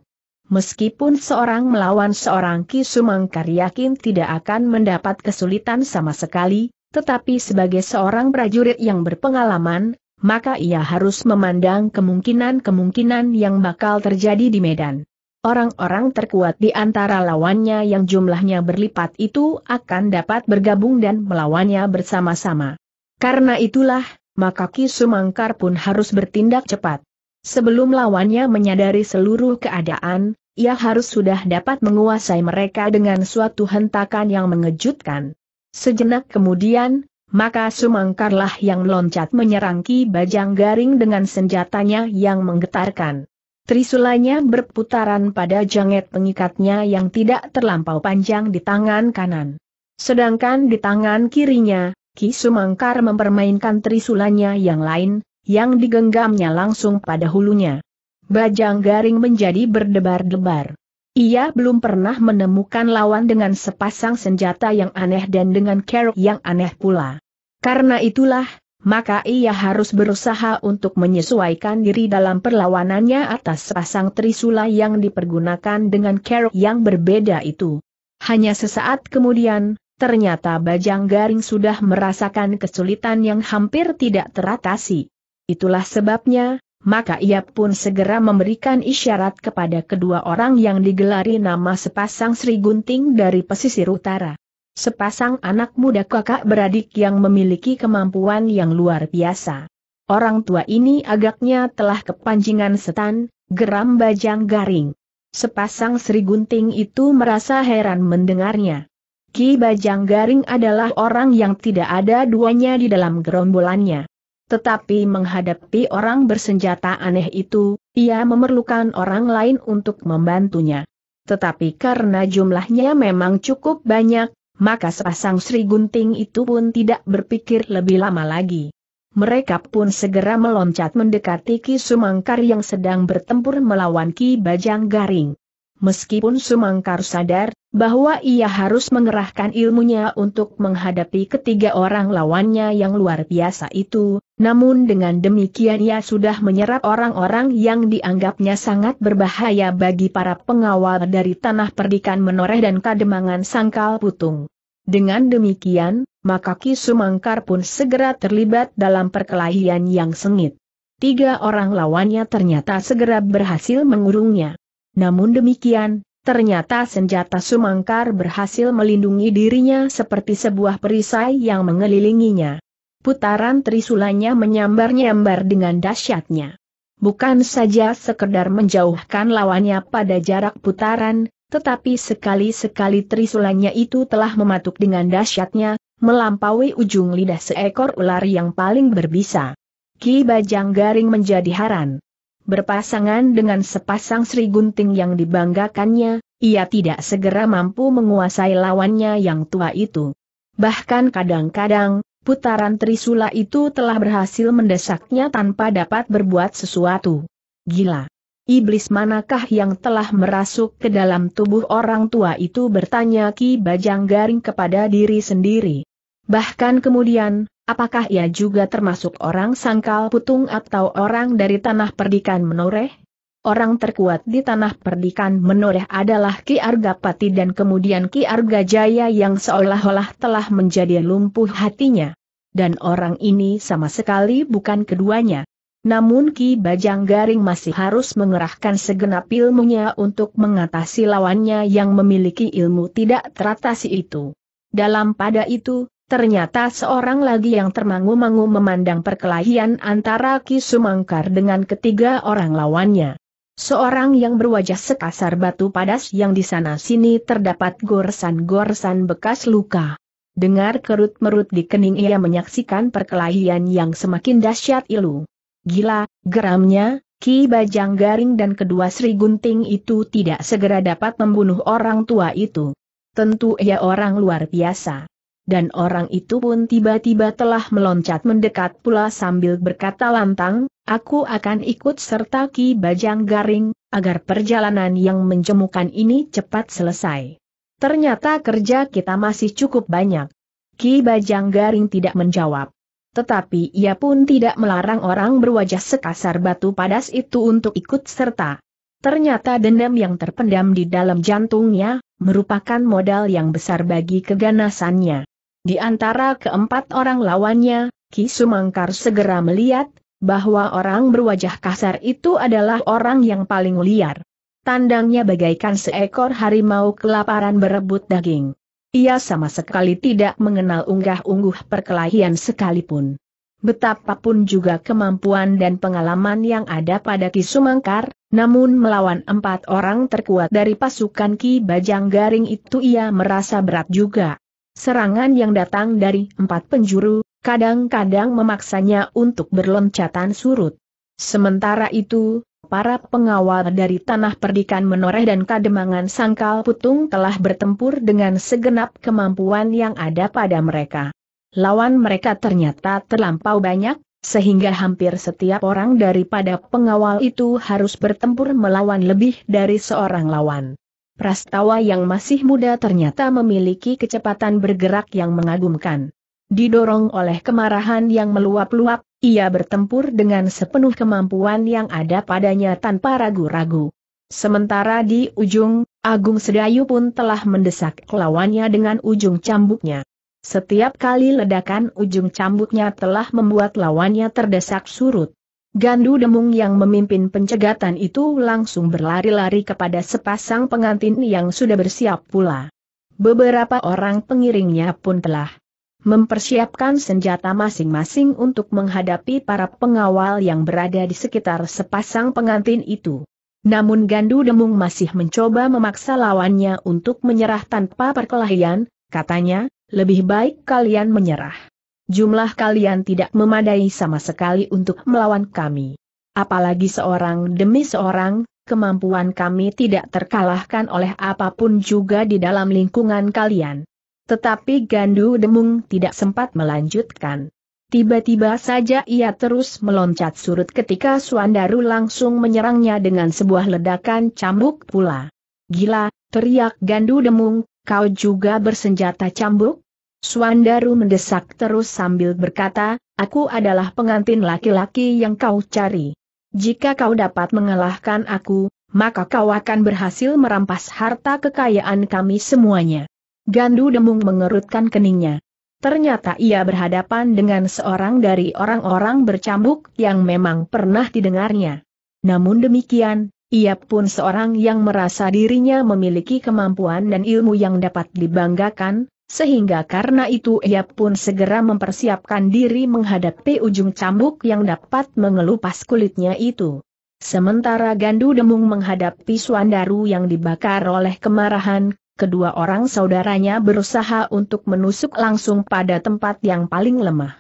Meskipun seorang melawan seorang Ki Sumangkar yakin tidak akan mendapat kesulitan sama sekali, tetapi sebagai seorang prajurit yang berpengalaman, maka ia harus memandang kemungkinan-kemungkinan yang bakal terjadi di Medan. Orang-orang terkuat di antara lawannya yang jumlahnya berlipat itu akan dapat bergabung dan melawannya bersama-sama. Karena itulah, maka Ki Sumangkar pun harus bertindak cepat. Sebelum lawannya menyadari seluruh keadaan, ia harus sudah dapat menguasai mereka dengan suatu hentakan yang mengejutkan. Sejenak kemudian, maka Sumangkarlah yang loncat menyerang Ki Bajang Garing dengan senjatanya yang menggetarkan. Trisulanya berputaran pada janget pengikatnya yang tidak terlampau panjang di tangan kanan. Sedangkan di tangan kirinya, Ki Sumangkar mempermainkan trisulanya yang lain, yang digenggamnya langsung pada hulunya. Bajang Garing menjadi berdebar-debar. Ia belum pernah menemukan lawan dengan sepasang senjata yang aneh dan dengan kerok yang aneh pula. Karena itulah, maka ia harus berusaha untuk menyesuaikan diri dalam perlawanannya atas sepasang trisula yang dipergunakan dengan kerok yang berbeda itu. Hanya sesaat kemudian, ternyata Bajang Garing sudah merasakan kesulitan yang hampir tidak teratasi. Itulah sebabnya, maka ia pun segera memberikan isyarat kepada kedua orang yang digelari nama sepasang Sri Gunting dari pesisir utara. Sepasang anak muda kakak beradik yang memiliki kemampuan yang luar biasa. Orang tua ini agaknya telah kepanjingan setan, geram bajang garing. Sepasang Sri Gunting itu merasa heran mendengarnya. Ki Bajang Garing adalah orang yang tidak ada duanya di dalam gerombolannya. Tetapi menghadapi orang bersenjata aneh itu, ia memerlukan orang lain untuk membantunya. Tetapi karena jumlahnya memang cukup banyak, maka sepasang Sri Gunting itu pun tidak berpikir lebih lama lagi. Mereka pun segera meloncat mendekati Ki Sumangkar yang sedang bertempur melawan Ki Bajang Garing. Meskipun Sumangkar sadar bahwa ia harus mengerahkan ilmunya untuk menghadapi ketiga orang lawannya yang luar biasa itu, namun dengan demikian ia sudah menyerap orang-orang yang dianggapnya sangat berbahaya bagi para pengawal dari tanah perdikan menoreh dan kademangan sangkal putung. Dengan demikian, maka Ki Sumangkar pun segera terlibat dalam perkelahian yang sengit. Tiga orang lawannya ternyata segera berhasil mengurungnya. Namun demikian, ternyata senjata sumangkar berhasil melindungi dirinya seperti sebuah perisai yang mengelilinginya. Putaran trisulanya menyambar-nyambar dengan dahsyatnya. Bukan saja sekedar menjauhkan lawannya pada jarak putaran, tetapi sekali-sekali trisulanya itu telah mematuk dengan dahsyatnya, melampaui ujung lidah seekor ular yang paling berbisa. Ki Bajang Garing menjadi haran berpasangan dengan sepasang Sri Gunting yang dibanggakannya, ia tidak segera mampu menguasai lawannya yang tua itu. Bahkan kadang-kadang, putaran Trisula itu telah berhasil mendesaknya tanpa dapat berbuat sesuatu. Gila! Iblis manakah yang telah merasuk ke dalam tubuh orang tua itu bertanya Ki Bajang Garing kepada diri sendiri. Bahkan kemudian, apakah ia juga termasuk orang sangkal putung atau orang dari tanah perdikan menoreh? Orang terkuat di tanah perdikan menoreh adalah Ki Arga Pati dan kemudian Ki Arga Jaya yang seolah-olah telah menjadi lumpuh hatinya. Dan orang ini sama sekali bukan keduanya. Namun Ki Bajang Garing masih harus mengerahkan segenap ilmunya untuk mengatasi lawannya yang memiliki ilmu tidak teratasi itu. Dalam pada itu, Ternyata seorang lagi yang termangu-mangu memandang perkelahian antara Ki Sumangkar dengan ketiga orang lawannya. Seorang yang berwajah sekasar batu padas yang di sana-sini terdapat goresan-goresan bekas luka. Dengar kerut-merut di kening ia menyaksikan perkelahian yang semakin dahsyat ilu. Gila, geramnya, Ki Bajang Garing dan kedua Sri Gunting itu tidak segera dapat membunuh orang tua itu. Tentu ia orang luar biasa dan orang itu pun tiba-tiba telah meloncat mendekat pula sambil berkata lantang, aku akan ikut serta Ki Bajang Garing, agar perjalanan yang menjemukan ini cepat selesai. Ternyata kerja kita masih cukup banyak. Ki Bajang Garing tidak menjawab. Tetapi ia pun tidak melarang orang berwajah sekasar batu padas itu untuk ikut serta. Ternyata dendam yang terpendam di dalam jantungnya, merupakan modal yang besar bagi keganasannya. Di antara keempat orang lawannya, Ki Sumangkar segera melihat, bahwa orang berwajah kasar itu adalah orang yang paling liar. Tandangnya bagaikan seekor harimau kelaparan berebut daging. Ia sama sekali tidak mengenal unggah-ungguh perkelahian sekalipun. Betapapun juga kemampuan dan pengalaman yang ada pada Ki Sumangkar, namun melawan empat orang terkuat dari pasukan Ki Bajang Garing itu ia merasa berat juga. Serangan yang datang dari empat penjuru, kadang-kadang memaksanya untuk berloncatan surut. Sementara itu, para pengawal dari tanah perdikan menoreh dan kademangan sangkal putung telah bertempur dengan segenap kemampuan yang ada pada mereka. Lawan mereka ternyata terlampau banyak, sehingga hampir setiap orang daripada pengawal itu harus bertempur melawan lebih dari seorang lawan. Prastawa yang masih muda ternyata memiliki kecepatan bergerak yang mengagumkan. Didorong oleh kemarahan yang meluap-luap, ia bertempur dengan sepenuh kemampuan yang ada padanya tanpa ragu-ragu. Sementara di ujung, Agung Sedayu pun telah mendesak lawannya dengan ujung cambuknya. Setiap kali ledakan ujung cambuknya telah membuat lawannya terdesak surut. Gandu Demung yang memimpin pencegatan itu langsung berlari-lari kepada sepasang pengantin yang sudah bersiap pula. Beberapa orang pengiringnya pun telah mempersiapkan senjata masing-masing untuk menghadapi para pengawal yang berada di sekitar sepasang pengantin itu. Namun Gandu Demung masih mencoba memaksa lawannya untuk menyerah tanpa perkelahian, katanya, lebih baik kalian menyerah jumlah kalian tidak memadai sama sekali untuk melawan kami. Apalagi seorang demi seorang, kemampuan kami tidak terkalahkan oleh apapun juga di dalam lingkungan kalian. Tetapi Gandu Demung tidak sempat melanjutkan. Tiba-tiba saja ia terus meloncat surut ketika Suandaru langsung menyerangnya dengan sebuah ledakan cambuk pula. Gila, teriak Gandu Demung, kau juga bersenjata cambuk? Suandaru mendesak terus sambil berkata, aku adalah pengantin laki-laki yang kau cari. Jika kau dapat mengalahkan aku, maka kau akan berhasil merampas harta kekayaan kami semuanya. Gandu Demung mengerutkan keningnya. Ternyata ia berhadapan dengan seorang dari orang-orang bercambuk yang memang pernah didengarnya. Namun demikian, ia pun seorang yang merasa dirinya memiliki kemampuan dan ilmu yang dapat dibanggakan, sehingga karena itu ia pun segera mempersiapkan diri menghadapi ujung cambuk yang dapat mengelupas kulitnya itu. Sementara Gandu Demung menghadapi Suandaru yang dibakar oleh kemarahan, kedua orang saudaranya berusaha untuk menusuk langsung pada tempat yang paling lemah.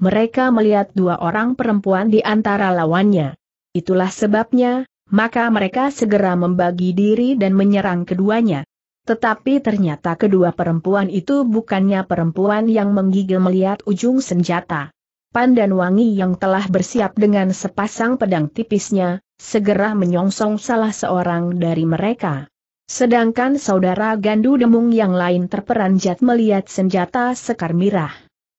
Mereka melihat dua orang perempuan di antara lawannya. Itulah sebabnya, maka mereka segera membagi diri dan menyerang keduanya. Tetapi ternyata kedua perempuan itu bukannya perempuan yang menggigil melihat ujung senjata. Pandan Wangi yang telah bersiap dengan sepasang pedang tipisnya, segera menyongsong salah seorang dari mereka. Sedangkan saudara Gandu Demung yang lain terperanjat melihat senjata sekar mirah.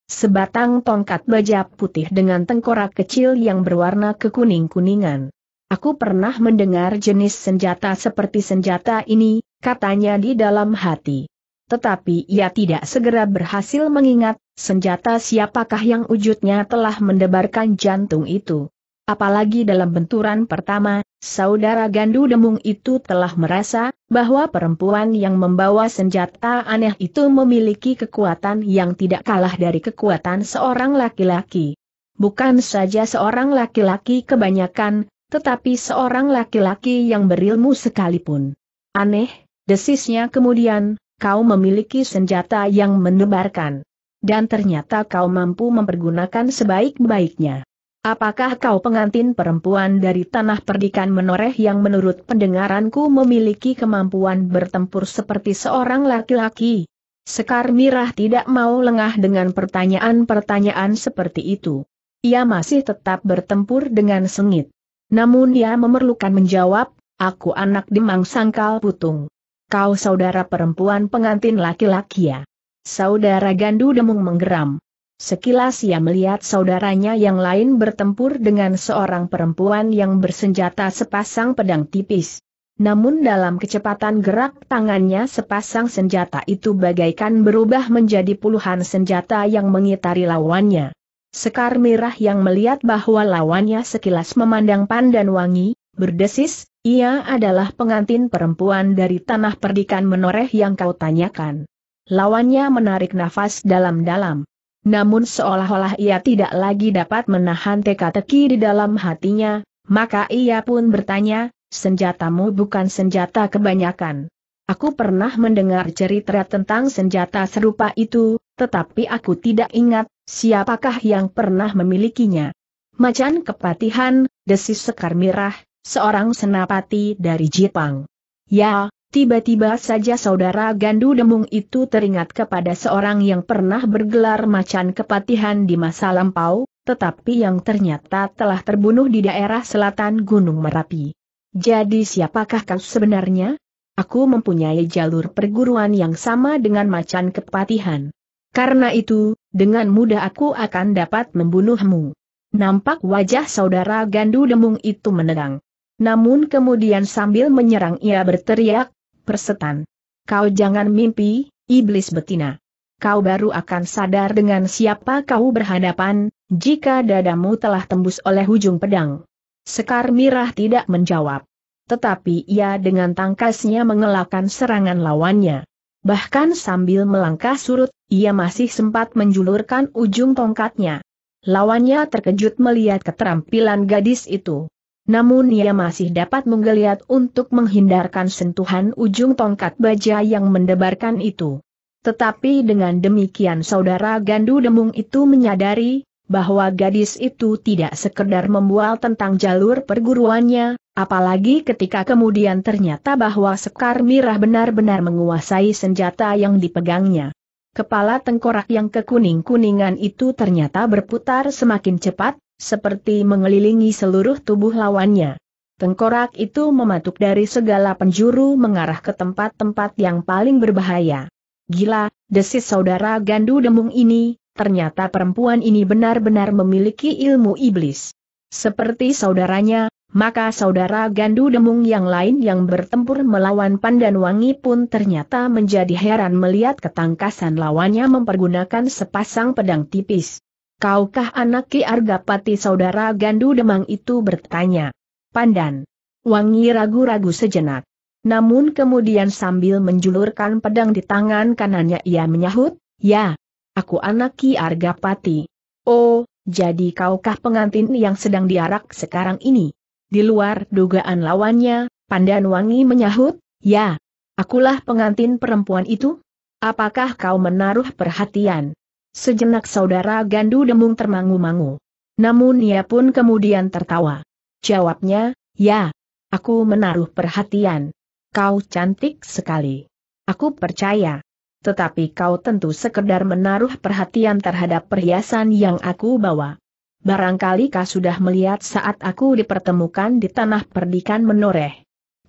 Sebatang tongkat baja putih dengan tengkorak kecil yang berwarna kekuning-kuningan. Aku pernah mendengar jenis senjata seperti senjata ini, katanya di dalam hati. Tetapi ia tidak segera berhasil mengingat, senjata siapakah yang wujudnya telah mendebarkan jantung itu. Apalagi dalam benturan pertama, saudara Gandu Demung itu telah merasa, bahwa perempuan yang membawa senjata aneh itu memiliki kekuatan yang tidak kalah dari kekuatan seorang laki-laki. Bukan saja seorang laki-laki kebanyakan, tetapi seorang laki-laki yang berilmu sekalipun. Aneh, desisnya kemudian, kau memiliki senjata yang menebarkan. Dan ternyata kau mampu mempergunakan sebaik-baiknya. Apakah kau pengantin perempuan dari tanah perdikan menoreh yang menurut pendengaranku memiliki kemampuan bertempur seperti seorang laki-laki? Sekar Mirah tidak mau lengah dengan pertanyaan-pertanyaan seperti itu. Ia masih tetap bertempur dengan sengit. Namun ia memerlukan menjawab, aku anak Demang Sangkal Putung. Kau saudara perempuan pengantin laki-laki ya. Saudara Gandu Demung menggeram. Sekilas ia melihat saudaranya yang lain bertempur dengan seorang perempuan yang bersenjata sepasang pedang tipis. Namun dalam kecepatan gerak tangannya sepasang senjata itu bagaikan berubah menjadi puluhan senjata yang mengitari lawannya. Sekar Merah yang melihat bahwa lawannya sekilas memandang pandan wangi, berdesis, ia adalah pengantin perempuan dari tanah perdikan menoreh yang kau tanyakan. Lawannya menarik nafas dalam-dalam. Namun seolah-olah ia tidak lagi dapat menahan teka-teki di dalam hatinya, maka ia pun bertanya, senjatamu bukan senjata kebanyakan. Aku pernah mendengar cerita tentang senjata serupa itu, tetapi aku tidak ingat Siapakah yang pernah memilikinya? Macan kepatihan, desis sekar mirah, seorang senapati dari Jepang. Ya, tiba-tiba saja saudara Gandu Demung itu teringat kepada seorang yang pernah bergelar macan kepatihan di masa lampau, tetapi yang ternyata telah terbunuh di daerah selatan Gunung Merapi. Jadi siapakah kau sebenarnya? Aku mempunyai jalur perguruan yang sama dengan macan kepatihan. Karena itu, dengan mudah aku akan dapat membunuhmu. Nampak wajah saudara Gandu Demung itu menerang. Namun kemudian sambil menyerang ia berteriak, persetan. Kau jangan mimpi, iblis betina. Kau baru akan sadar dengan siapa kau berhadapan, jika dadamu telah tembus oleh ujung pedang. Sekar Mirah tidak menjawab. Tetapi ia dengan tangkasnya mengelakkan serangan lawannya. Bahkan sambil melangkah surut, ia masih sempat menjulurkan ujung tongkatnya. Lawannya terkejut melihat keterampilan gadis itu. Namun ia masih dapat menggeliat untuk menghindarkan sentuhan ujung tongkat baja yang mendebarkan itu. Tetapi dengan demikian saudara Gandu Demung itu menyadari, bahwa gadis itu tidak sekedar membual tentang jalur perguruannya, apalagi ketika kemudian ternyata bahwa Sekar Mirah benar-benar menguasai senjata yang dipegangnya. Kepala tengkorak yang kekuning-kuningan itu ternyata berputar semakin cepat, seperti mengelilingi seluruh tubuh lawannya. Tengkorak itu mematuk dari segala penjuru mengarah ke tempat-tempat yang paling berbahaya. Gila, desis saudara gandu demung ini, ternyata perempuan ini benar-benar memiliki ilmu iblis. Seperti saudaranya, maka saudara Gandu Demung yang lain yang bertempur melawan Pandan Wangi pun ternyata menjadi heran melihat ketangkasan lawannya mempergunakan sepasang pedang tipis. Kaukah anak Ki Argapati saudara Gandu Demang itu bertanya. Pandan. Wangi ragu-ragu sejenak. Namun kemudian sambil menjulurkan pedang di tangan kanannya ia menyahut, ya, Aku anak Ki Argapati. Oh, jadi kaukah pengantin yang sedang diarak sekarang ini? Di luar dugaan lawannya, Pandan Wangi menyahut, ya, akulah pengantin perempuan itu? Apakah kau menaruh perhatian? Sejenak saudara Gandu Demung termangu-mangu. Namun ia pun kemudian tertawa. Jawabnya, ya, aku menaruh perhatian. Kau cantik sekali. Aku percaya tetapi kau tentu sekedar menaruh perhatian terhadap perhiasan yang aku bawa. Barangkali kau sudah melihat saat aku dipertemukan di tanah perdikan menoreh.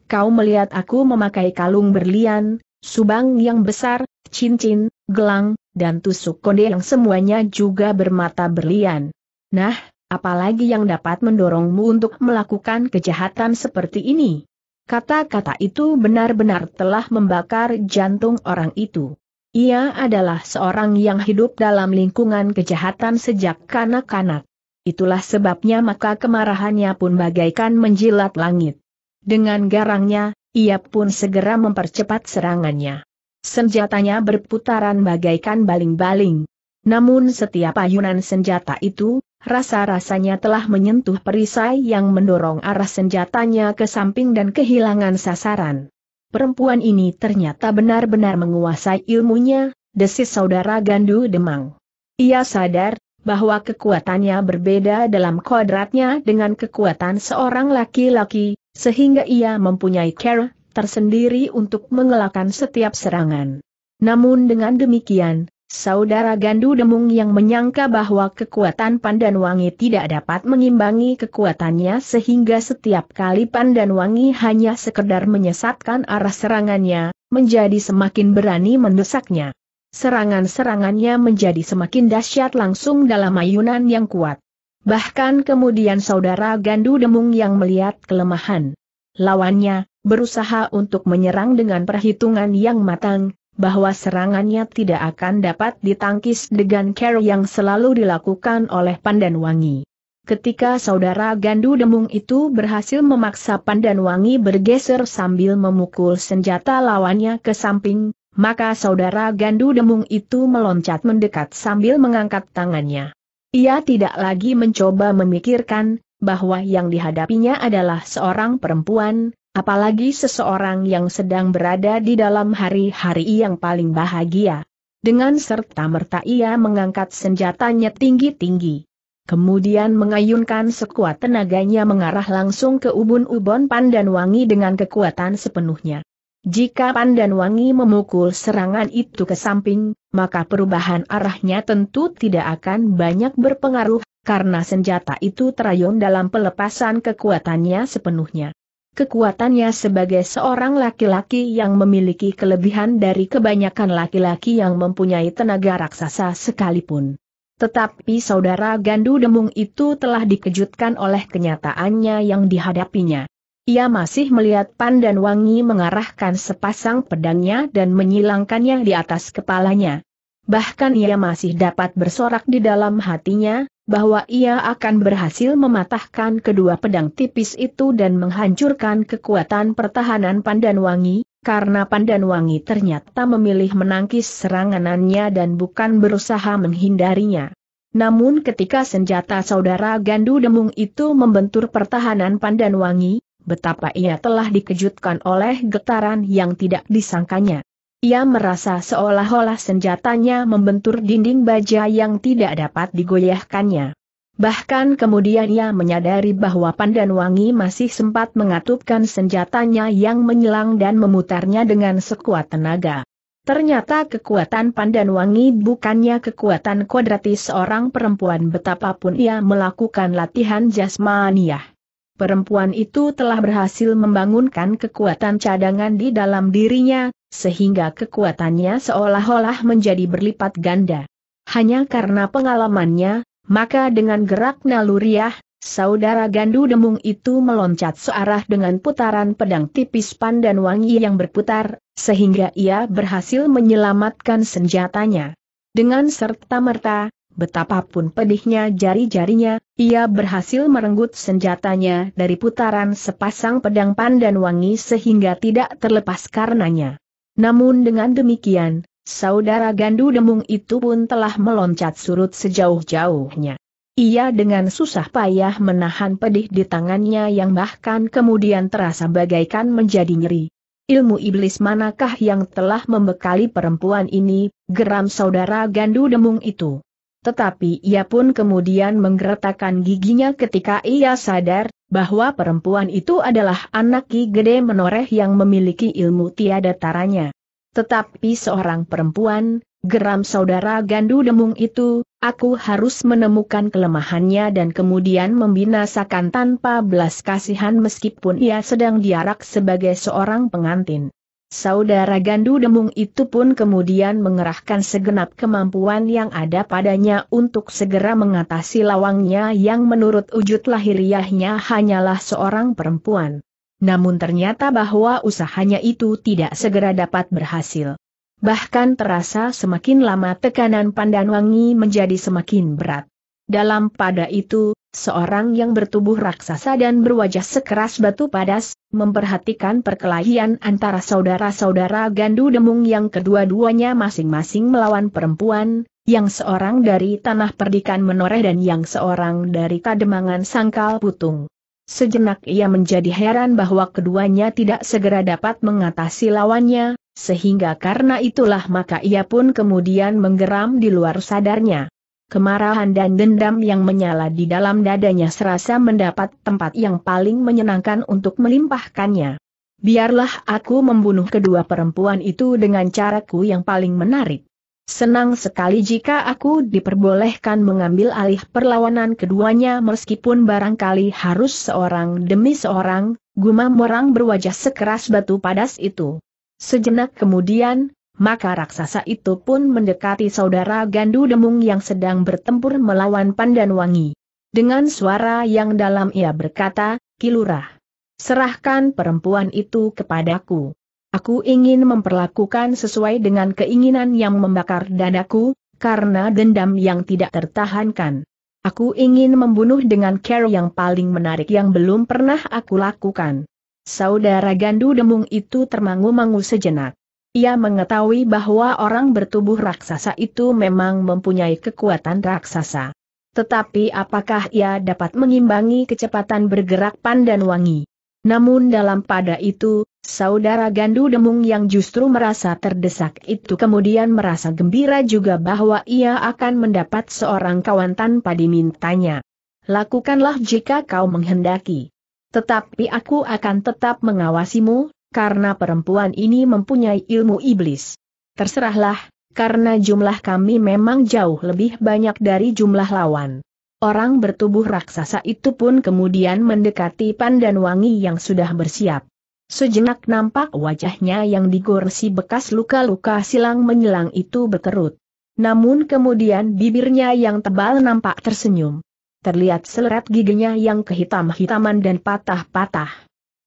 Kau melihat aku memakai kalung berlian, subang yang besar, cincin, gelang, dan tusuk konde yang semuanya juga bermata berlian. Nah, apalagi yang dapat mendorongmu untuk melakukan kejahatan seperti ini? Kata-kata itu benar-benar telah membakar jantung orang itu. Ia adalah seorang yang hidup dalam lingkungan kejahatan sejak kanak-kanak. Itulah sebabnya maka kemarahannya pun bagaikan menjilat langit. Dengan garangnya, ia pun segera mempercepat serangannya. Senjatanya berputaran bagaikan baling-baling. Namun setiap ayunan senjata itu, rasa-rasanya telah menyentuh perisai yang mendorong arah senjatanya ke samping dan kehilangan sasaran. Perempuan ini ternyata benar-benar menguasai ilmunya, desis saudara Gandu Demang. Ia sadar bahwa kekuatannya berbeda dalam kodratnya dengan kekuatan seorang laki-laki, sehingga ia mempunyai care tersendiri untuk mengelakkan setiap serangan. Namun dengan demikian, Saudara Gandu Demung yang menyangka bahwa kekuatan Pandan Wangi tidak dapat mengimbangi kekuatannya sehingga setiap kali Pandan Wangi hanya sekedar menyesatkan arah serangannya, menjadi semakin berani mendesaknya. Serangan-serangannya menjadi semakin dahsyat langsung dalam ayunan yang kuat. Bahkan kemudian saudara Gandu Demung yang melihat kelemahan lawannya, berusaha untuk menyerang dengan perhitungan yang matang, bahwa serangannya tidak akan dapat ditangkis dengan care yang selalu dilakukan oleh Pandan Wangi. Ketika saudara Gandu Demung itu berhasil memaksa Pandan Wangi bergeser sambil memukul senjata lawannya ke samping, maka saudara Gandu Demung itu meloncat mendekat sambil mengangkat tangannya. Ia tidak lagi mencoba memikirkan bahwa yang dihadapinya adalah seorang perempuan, Apalagi seseorang yang sedang berada di dalam hari-hari yang paling bahagia. Dengan serta-merta ia mengangkat senjatanya tinggi-tinggi. Kemudian mengayunkan sekuat tenaganya mengarah langsung ke ubun-ubun pandan wangi dengan kekuatan sepenuhnya. Jika pandan wangi memukul serangan itu ke samping, maka perubahan arahnya tentu tidak akan banyak berpengaruh, karena senjata itu terayun dalam pelepasan kekuatannya sepenuhnya kekuatannya sebagai seorang laki-laki yang memiliki kelebihan dari kebanyakan laki-laki yang mempunyai tenaga raksasa sekalipun. Tetapi saudara Gandu Demung itu telah dikejutkan oleh kenyataannya yang dihadapinya. Ia masih melihat Pandan Wangi mengarahkan sepasang pedangnya dan menyilangkannya di atas kepalanya. Bahkan ia masih dapat bersorak di dalam hatinya, bahwa ia akan berhasil mematahkan kedua pedang tipis itu dan menghancurkan kekuatan pertahanan pandan wangi, karena pandan wangi ternyata memilih menangkis seranganannya dan bukan berusaha menghindarinya. Namun ketika senjata saudara Gandu Demung itu membentur pertahanan pandan wangi, betapa ia telah dikejutkan oleh getaran yang tidak disangkanya. Ia merasa seolah-olah senjatanya membentur dinding baja yang tidak dapat digoyahkannya. Bahkan kemudian ia menyadari bahwa Pandan Wangi masih sempat mengatupkan senjatanya yang menyelang dan memutarnya dengan sekuat tenaga. Ternyata kekuatan Pandan Wangi bukannya kekuatan kodrati seorang perempuan betapapun ia melakukan latihan jasmaniah. Perempuan itu telah berhasil membangunkan kekuatan cadangan di dalam dirinya, sehingga kekuatannya seolah-olah menjadi berlipat ganda. Hanya karena pengalamannya, maka dengan gerak naluriah, saudara Gandu Demung itu meloncat searah dengan putaran pedang tipis pandan wangi yang berputar, sehingga ia berhasil menyelamatkan senjatanya. Dengan serta-merta, betapapun pedihnya jari-jarinya, ia berhasil merenggut senjatanya dari putaran sepasang pedang pandan wangi sehingga tidak terlepas karenanya. Namun dengan demikian, saudara Gandu Demung itu pun telah meloncat surut sejauh-jauhnya. Ia dengan susah payah menahan pedih di tangannya yang bahkan kemudian terasa bagaikan menjadi nyeri. Ilmu iblis manakah yang telah membekali perempuan ini, geram saudara Gandu Demung itu. Tetapi ia pun kemudian menggeretakkan giginya ketika ia sadar, bahwa perempuan itu adalah anak Ki Gede Menoreh yang memiliki ilmu tiada taranya. Tetapi seorang perempuan, geram saudara Gandu Demung itu, aku harus menemukan kelemahannya dan kemudian membinasakan tanpa belas kasihan meskipun ia sedang diarak sebagai seorang pengantin. Saudara Gandu Demung itu pun kemudian mengerahkan segenap kemampuan yang ada padanya untuk segera mengatasi lawangnya yang menurut wujud lahiriahnya hanyalah seorang perempuan. Namun ternyata bahwa usahanya itu tidak segera dapat berhasil. Bahkan terasa semakin lama tekanan pandan wangi menjadi semakin berat. Dalam pada itu, seorang yang bertubuh raksasa dan berwajah sekeras batu padas, memperhatikan perkelahian antara saudara-saudara Gandu Demung yang kedua-duanya masing-masing melawan perempuan, yang seorang dari tanah perdikan menoreh dan yang seorang dari kademangan sangkal putung. Sejenak ia menjadi heran bahwa keduanya tidak segera dapat mengatasi lawannya, sehingga karena itulah maka ia pun kemudian menggeram di luar sadarnya. Kemarahan dan dendam yang menyala di dalam dadanya serasa mendapat tempat yang paling menyenangkan untuk melimpahkannya. Biarlah aku membunuh kedua perempuan itu dengan caraku yang paling menarik. Senang sekali jika aku diperbolehkan mengambil alih perlawanan keduanya meskipun barangkali harus seorang demi seorang, gumam orang berwajah sekeras batu padas itu. Sejenak kemudian, maka raksasa itu pun mendekati saudara Gandu Demung yang sedang bertempur melawan Wangi, Dengan suara yang dalam ia berkata, Kilurah, serahkan perempuan itu kepadaku. Aku ingin memperlakukan sesuai dengan keinginan yang membakar dadaku, karena dendam yang tidak tertahankan. Aku ingin membunuh dengan cara yang paling menarik yang belum pernah aku lakukan. Saudara Gandu Demung itu termangu-mangu sejenak. Ia mengetahui bahwa orang bertubuh raksasa itu memang mempunyai kekuatan raksasa. Tetapi apakah ia dapat mengimbangi kecepatan bergerak Pandan Wangi? Namun dalam pada itu, saudara Gandu Demung yang justru merasa terdesak itu kemudian merasa gembira juga bahwa ia akan mendapat seorang kawan tanpa dimintanya. Lakukanlah jika kau menghendaki. Tetapi aku akan tetap mengawasimu, karena perempuan ini mempunyai ilmu iblis. Terserahlah, karena jumlah kami memang jauh lebih banyak dari jumlah lawan. Orang bertubuh raksasa itu pun kemudian mendekati pandan wangi yang sudah bersiap. Sejenak nampak wajahnya yang digoresi bekas luka-luka silang menyilang itu berkerut. Namun kemudian bibirnya yang tebal nampak tersenyum. Terlihat seleret giginya yang kehitam-hitaman dan patah-patah.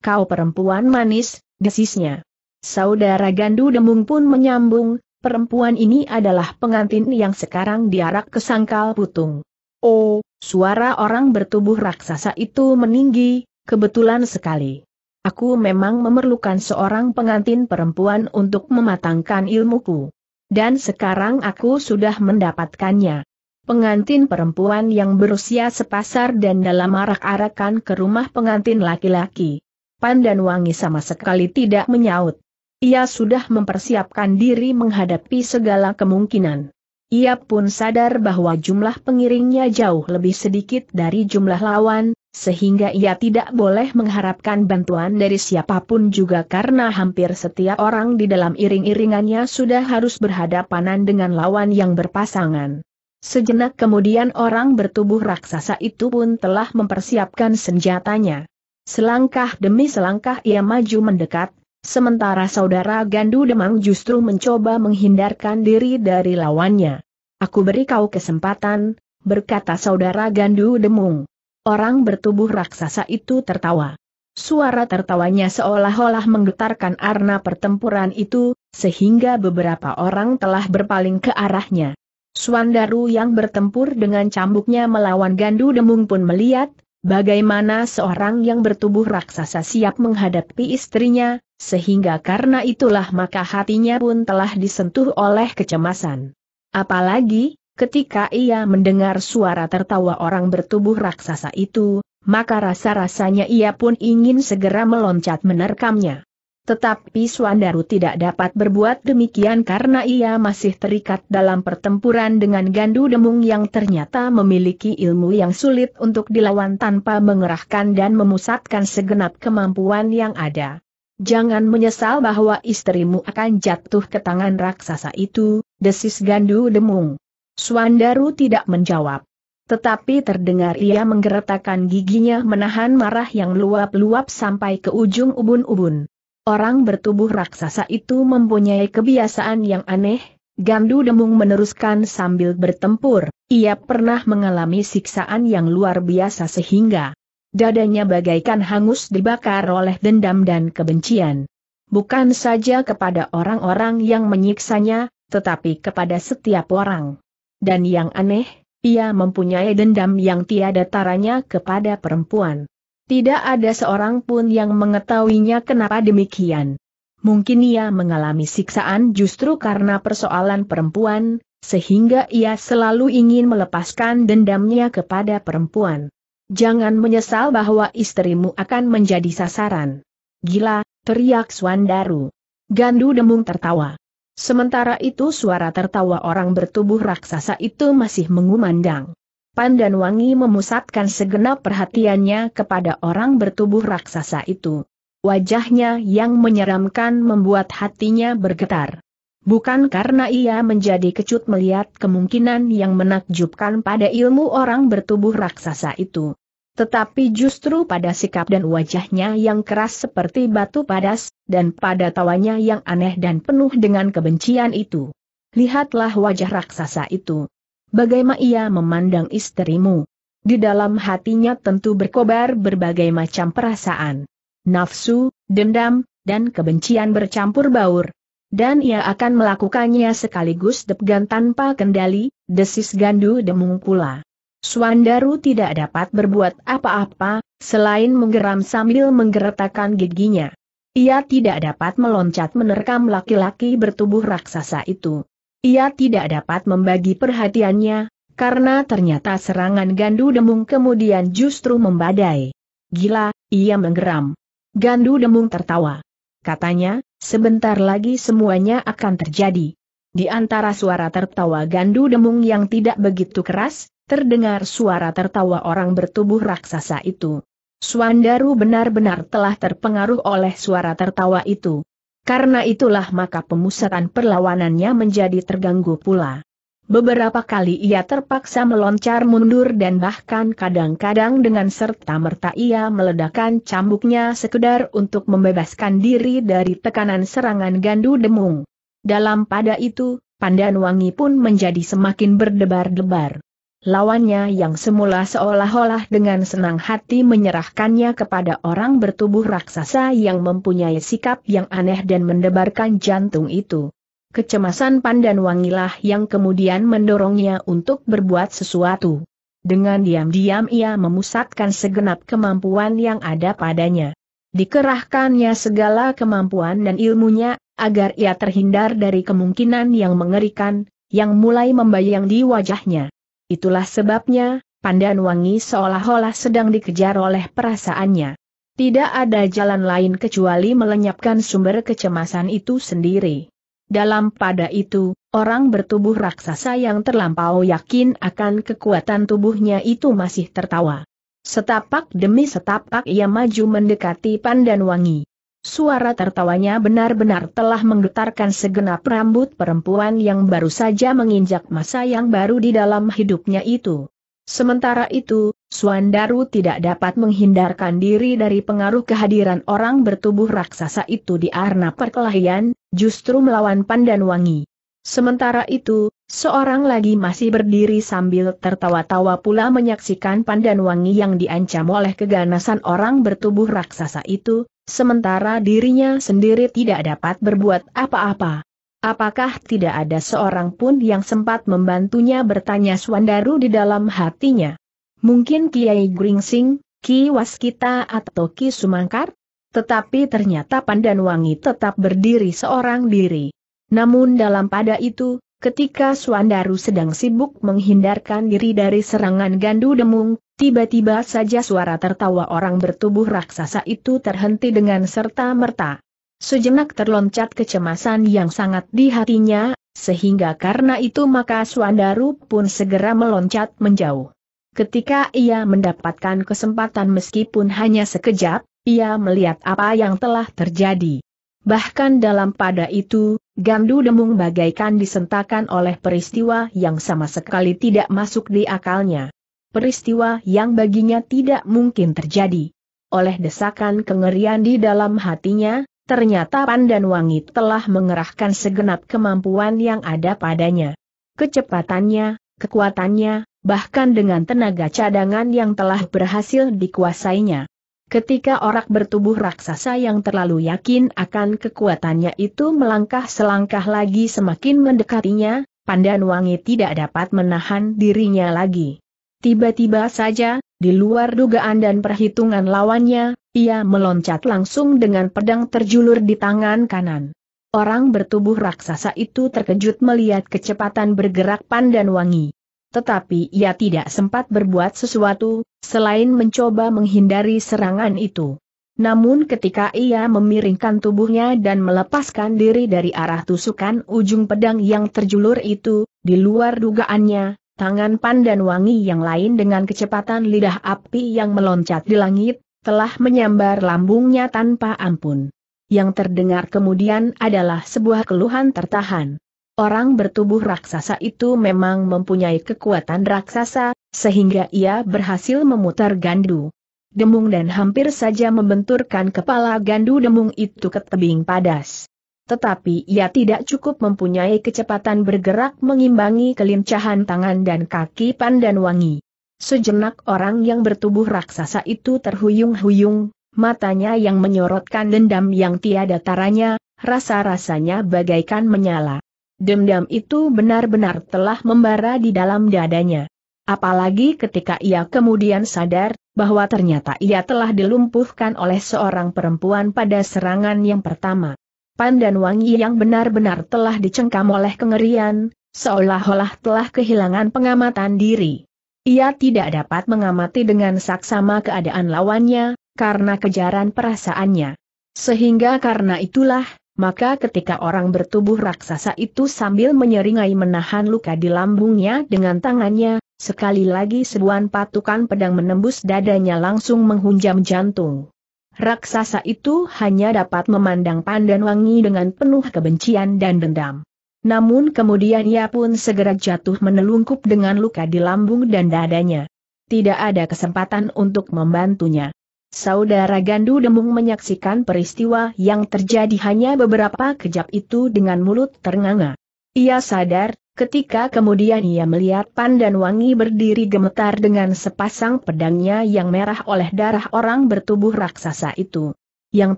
Kau perempuan manis, desisnya. Saudara Gandu Demung pun menyambung, perempuan ini adalah pengantin yang sekarang diarak ke sangkal putung. Oh, suara orang bertubuh raksasa itu meninggi, kebetulan sekali. Aku memang memerlukan seorang pengantin perempuan untuk mematangkan ilmuku. Dan sekarang aku sudah mendapatkannya. Pengantin perempuan yang berusia sepasar dan dalam arak-arakan ke rumah pengantin laki-laki. Pan dan Wangi sama sekali tidak menyaut. Ia sudah mempersiapkan diri menghadapi segala kemungkinan. Ia pun sadar bahwa jumlah pengiringnya jauh lebih sedikit dari jumlah lawan, sehingga ia tidak boleh mengharapkan bantuan dari siapapun juga karena hampir setiap orang di dalam iring-iringannya sudah harus berhadapanan dengan lawan yang berpasangan. Sejenak kemudian orang bertubuh raksasa itu pun telah mempersiapkan senjatanya. Selangkah demi selangkah ia maju mendekat, sementara saudara Gandu Demang justru mencoba menghindarkan diri dari lawannya. Aku beri kau kesempatan, berkata saudara Gandu Demung. Orang bertubuh raksasa itu tertawa. Suara tertawanya seolah-olah menggetarkan arna pertempuran itu, sehingga beberapa orang telah berpaling ke arahnya. Suandaru yang bertempur dengan cambuknya melawan Gandu Demung pun melihat, Bagaimana seorang yang bertubuh raksasa siap menghadapi istrinya, sehingga karena itulah maka hatinya pun telah disentuh oleh kecemasan. Apalagi, ketika ia mendengar suara tertawa orang bertubuh raksasa itu, maka rasa-rasanya ia pun ingin segera meloncat menerkamnya. Tetapi Swandaru tidak dapat berbuat demikian karena ia masih terikat dalam pertempuran dengan Gandu Demung yang ternyata memiliki ilmu yang sulit untuk dilawan tanpa mengerahkan dan memusatkan segenap kemampuan yang ada. Jangan menyesal bahwa istrimu akan jatuh ke tangan raksasa itu, desis Gandu Demung. Swandaru tidak menjawab. Tetapi terdengar ia menggeretakkan giginya menahan marah yang luap-luap sampai ke ujung ubun-ubun. Orang bertubuh raksasa itu mempunyai kebiasaan yang aneh, Gandu Demung meneruskan sambil bertempur, ia pernah mengalami siksaan yang luar biasa sehingga dadanya bagaikan hangus dibakar oleh dendam dan kebencian. Bukan saja kepada orang-orang yang menyiksanya, tetapi kepada setiap orang. Dan yang aneh, ia mempunyai dendam yang tiada taranya kepada perempuan. Tidak ada seorang pun yang mengetahuinya kenapa demikian. Mungkin ia mengalami siksaan justru karena persoalan perempuan, sehingga ia selalu ingin melepaskan dendamnya kepada perempuan. Jangan menyesal bahwa istrimu akan menjadi sasaran. Gila, teriak Swandaru. Gandu Demung tertawa. Sementara itu suara tertawa orang bertubuh raksasa itu masih mengumandang. Pandan Wangi memusatkan segenap perhatiannya kepada orang bertubuh raksasa itu. Wajahnya yang menyeramkan membuat hatinya bergetar. Bukan karena ia menjadi kecut melihat kemungkinan yang menakjubkan pada ilmu orang bertubuh raksasa itu. Tetapi justru pada sikap dan wajahnya yang keras seperti batu padas, dan pada tawanya yang aneh dan penuh dengan kebencian itu. Lihatlah wajah raksasa itu bagaimana ia memandang istrimu. Di dalam hatinya tentu berkobar berbagai macam perasaan. Nafsu, dendam, dan kebencian bercampur baur. Dan ia akan melakukannya sekaligus degan tanpa kendali, desis gandu demung pula. Suandaru tidak dapat berbuat apa-apa, selain menggeram sambil menggeretakkan giginya. Ia tidak dapat meloncat menerkam laki-laki bertubuh raksasa itu. Ia tidak dapat membagi perhatiannya, karena ternyata serangan Gandu Demung kemudian justru membadai. Gila, ia menggeram. Gandu Demung tertawa. Katanya, sebentar lagi semuanya akan terjadi. Di antara suara tertawa Gandu Demung yang tidak begitu keras, terdengar suara tertawa orang bertubuh raksasa itu. Suandaru benar-benar telah terpengaruh oleh suara tertawa itu. Karena itulah maka pemusatan perlawanannya menjadi terganggu pula. Beberapa kali ia terpaksa meloncar mundur dan bahkan kadang-kadang dengan serta-merta ia meledakkan cambuknya sekedar untuk membebaskan diri dari tekanan serangan gandu demung. Dalam pada itu, pandan wangi pun menjadi semakin berdebar-debar. Lawannya yang semula seolah-olah dengan senang hati menyerahkannya kepada orang bertubuh raksasa yang mempunyai sikap yang aneh dan mendebarkan jantung itu. Kecemasan pandan wangilah yang kemudian mendorongnya untuk berbuat sesuatu. Dengan diam-diam ia memusatkan segenap kemampuan yang ada padanya. Dikerahkannya segala kemampuan dan ilmunya, agar ia terhindar dari kemungkinan yang mengerikan, yang mulai membayang di wajahnya. Itulah sebabnya, Pandan Wangi seolah-olah sedang dikejar oleh perasaannya. Tidak ada jalan lain kecuali melenyapkan sumber kecemasan itu sendiri. Dalam pada itu, orang bertubuh raksasa yang terlampau yakin akan kekuatan tubuhnya itu masih tertawa. Setapak demi setapak ia maju mendekati Pandan Wangi. Suara tertawanya benar-benar telah menggetarkan segenap rambut perempuan yang baru saja menginjak masa yang baru di dalam hidupnya itu. Sementara itu, Suandaru tidak dapat menghindarkan diri dari pengaruh kehadiran orang bertubuh raksasa itu di arena perkelahian, justru melawan Wangi. Sementara itu, seorang lagi masih berdiri sambil tertawa-tawa pula menyaksikan pandan wangi yang diancam oleh keganasan orang bertubuh raksasa itu, sementara dirinya sendiri tidak dapat berbuat apa-apa. Apakah tidak ada seorang pun yang sempat membantunya bertanya Swandaru di dalam hatinya? Mungkin Kiai Gringsing, Ki Waskita atau Ki Sumangkar? Tetapi ternyata Pandan Wangi tetap berdiri seorang diri. Namun dalam pada itu, ketika Suandaru sedang sibuk menghindarkan diri dari serangan gandu demung, tiba-tiba saja suara tertawa orang bertubuh raksasa itu terhenti dengan serta-merta. Sejenak terloncat kecemasan yang sangat di hatinya, sehingga karena itu maka Suandaru pun segera meloncat menjauh. Ketika ia mendapatkan kesempatan meskipun hanya sekejap, ia melihat apa yang telah terjadi. Bahkan dalam pada itu, Gandu Demung bagaikan disentakan oleh peristiwa yang sama sekali tidak masuk di akalnya. Peristiwa yang baginya tidak mungkin terjadi. Oleh desakan kengerian di dalam hatinya, ternyata Pandan Wangit telah mengerahkan segenap kemampuan yang ada padanya. Kecepatannya, kekuatannya, bahkan dengan tenaga cadangan yang telah berhasil dikuasainya. Ketika orang bertubuh raksasa yang terlalu yakin akan kekuatannya itu melangkah selangkah lagi semakin mendekatinya, pandan wangi tidak dapat menahan dirinya lagi. Tiba-tiba saja, di luar dugaan dan perhitungan lawannya, ia meloncat langsung dengan pedang terjulur di tangan kanan. Orang bertubuh raksasa itu terkejut melihat kecepatan bergerak pandan wangi tetapi ia tidak sempat berbuat sesuatu, selain mencoba menghindari serangan itu. Namun ketika ia memiringkan tubuhnya dan melepaskan diri dari arah tusukan ujung pedang yang terjulur itu, di luar dugaannya, tangan pandan wangi yang lain dengan kecepatan lidah api yang meloncat di langit, telah menyambar lambungnya tanpa ampun. Yang terdengar kemudian adalah sebuah keluhan tertahan. Orang bertubuh raksasa itu memang mempunyai kekuatan raksasa, sehingga ia berhasil memutar gandu. Demung dan hampir saja membenturkan kepala gandu demung itu ke tebing padas. Tetapi ia tidak cukup mempunyai kecepatan bergerak mengimbangi kelincahan tangan dan kaki pandan wangi. Sejenak orang yang bertubuh raksasa itu terhuyung-huyung, matanya yang menyorotkan dendam yang tiada taranya, rasa-rasanya bagaikan menyala. Dendam itu benar-benar telah membara di dalam dadanya. Apalagi ketika ia kemudian sadar, bahwa ternyata ia telah dilumpuhkan oleh seorang perempuan pada serangan yang pertama. Pandan Wangi yang benar-benar telah dicengkam oleh kengerian, seolah-olah telah kehilangan pengamatan diri. Ia tidak dapat mengamati dengan saksama keadaan lawannya, karena kejaran perasaannya. Sehingga karena itulah, maka ketika orang bertubuh raksasa itu sambil menyeringai menahan luka di lambungnya dengan tangannya, sekali lagi sebuah patukan pedang menembus dadanya langsung menghunjam jantung. Raksasa itu hanya dapat memandang Pandan Wangi dengan penuh kebencian dan dendam. Namun kemudian ia pun segera jatuh menelungkup dengan luka di lambung dan dadanya. Tidak ada kesempatan untuk membantunya. Saudara Gandu Demung menyaksikan peristiwa yang terjadi hanya beberapa kejap itu dengan mulut ternganga. Ia sadar, ketika kemudian ia melihat Pandan Wangi berdiri gemetar dengan sepasang pedangnya yang merah oleh darah orang bertubuh raksasa itu. Yang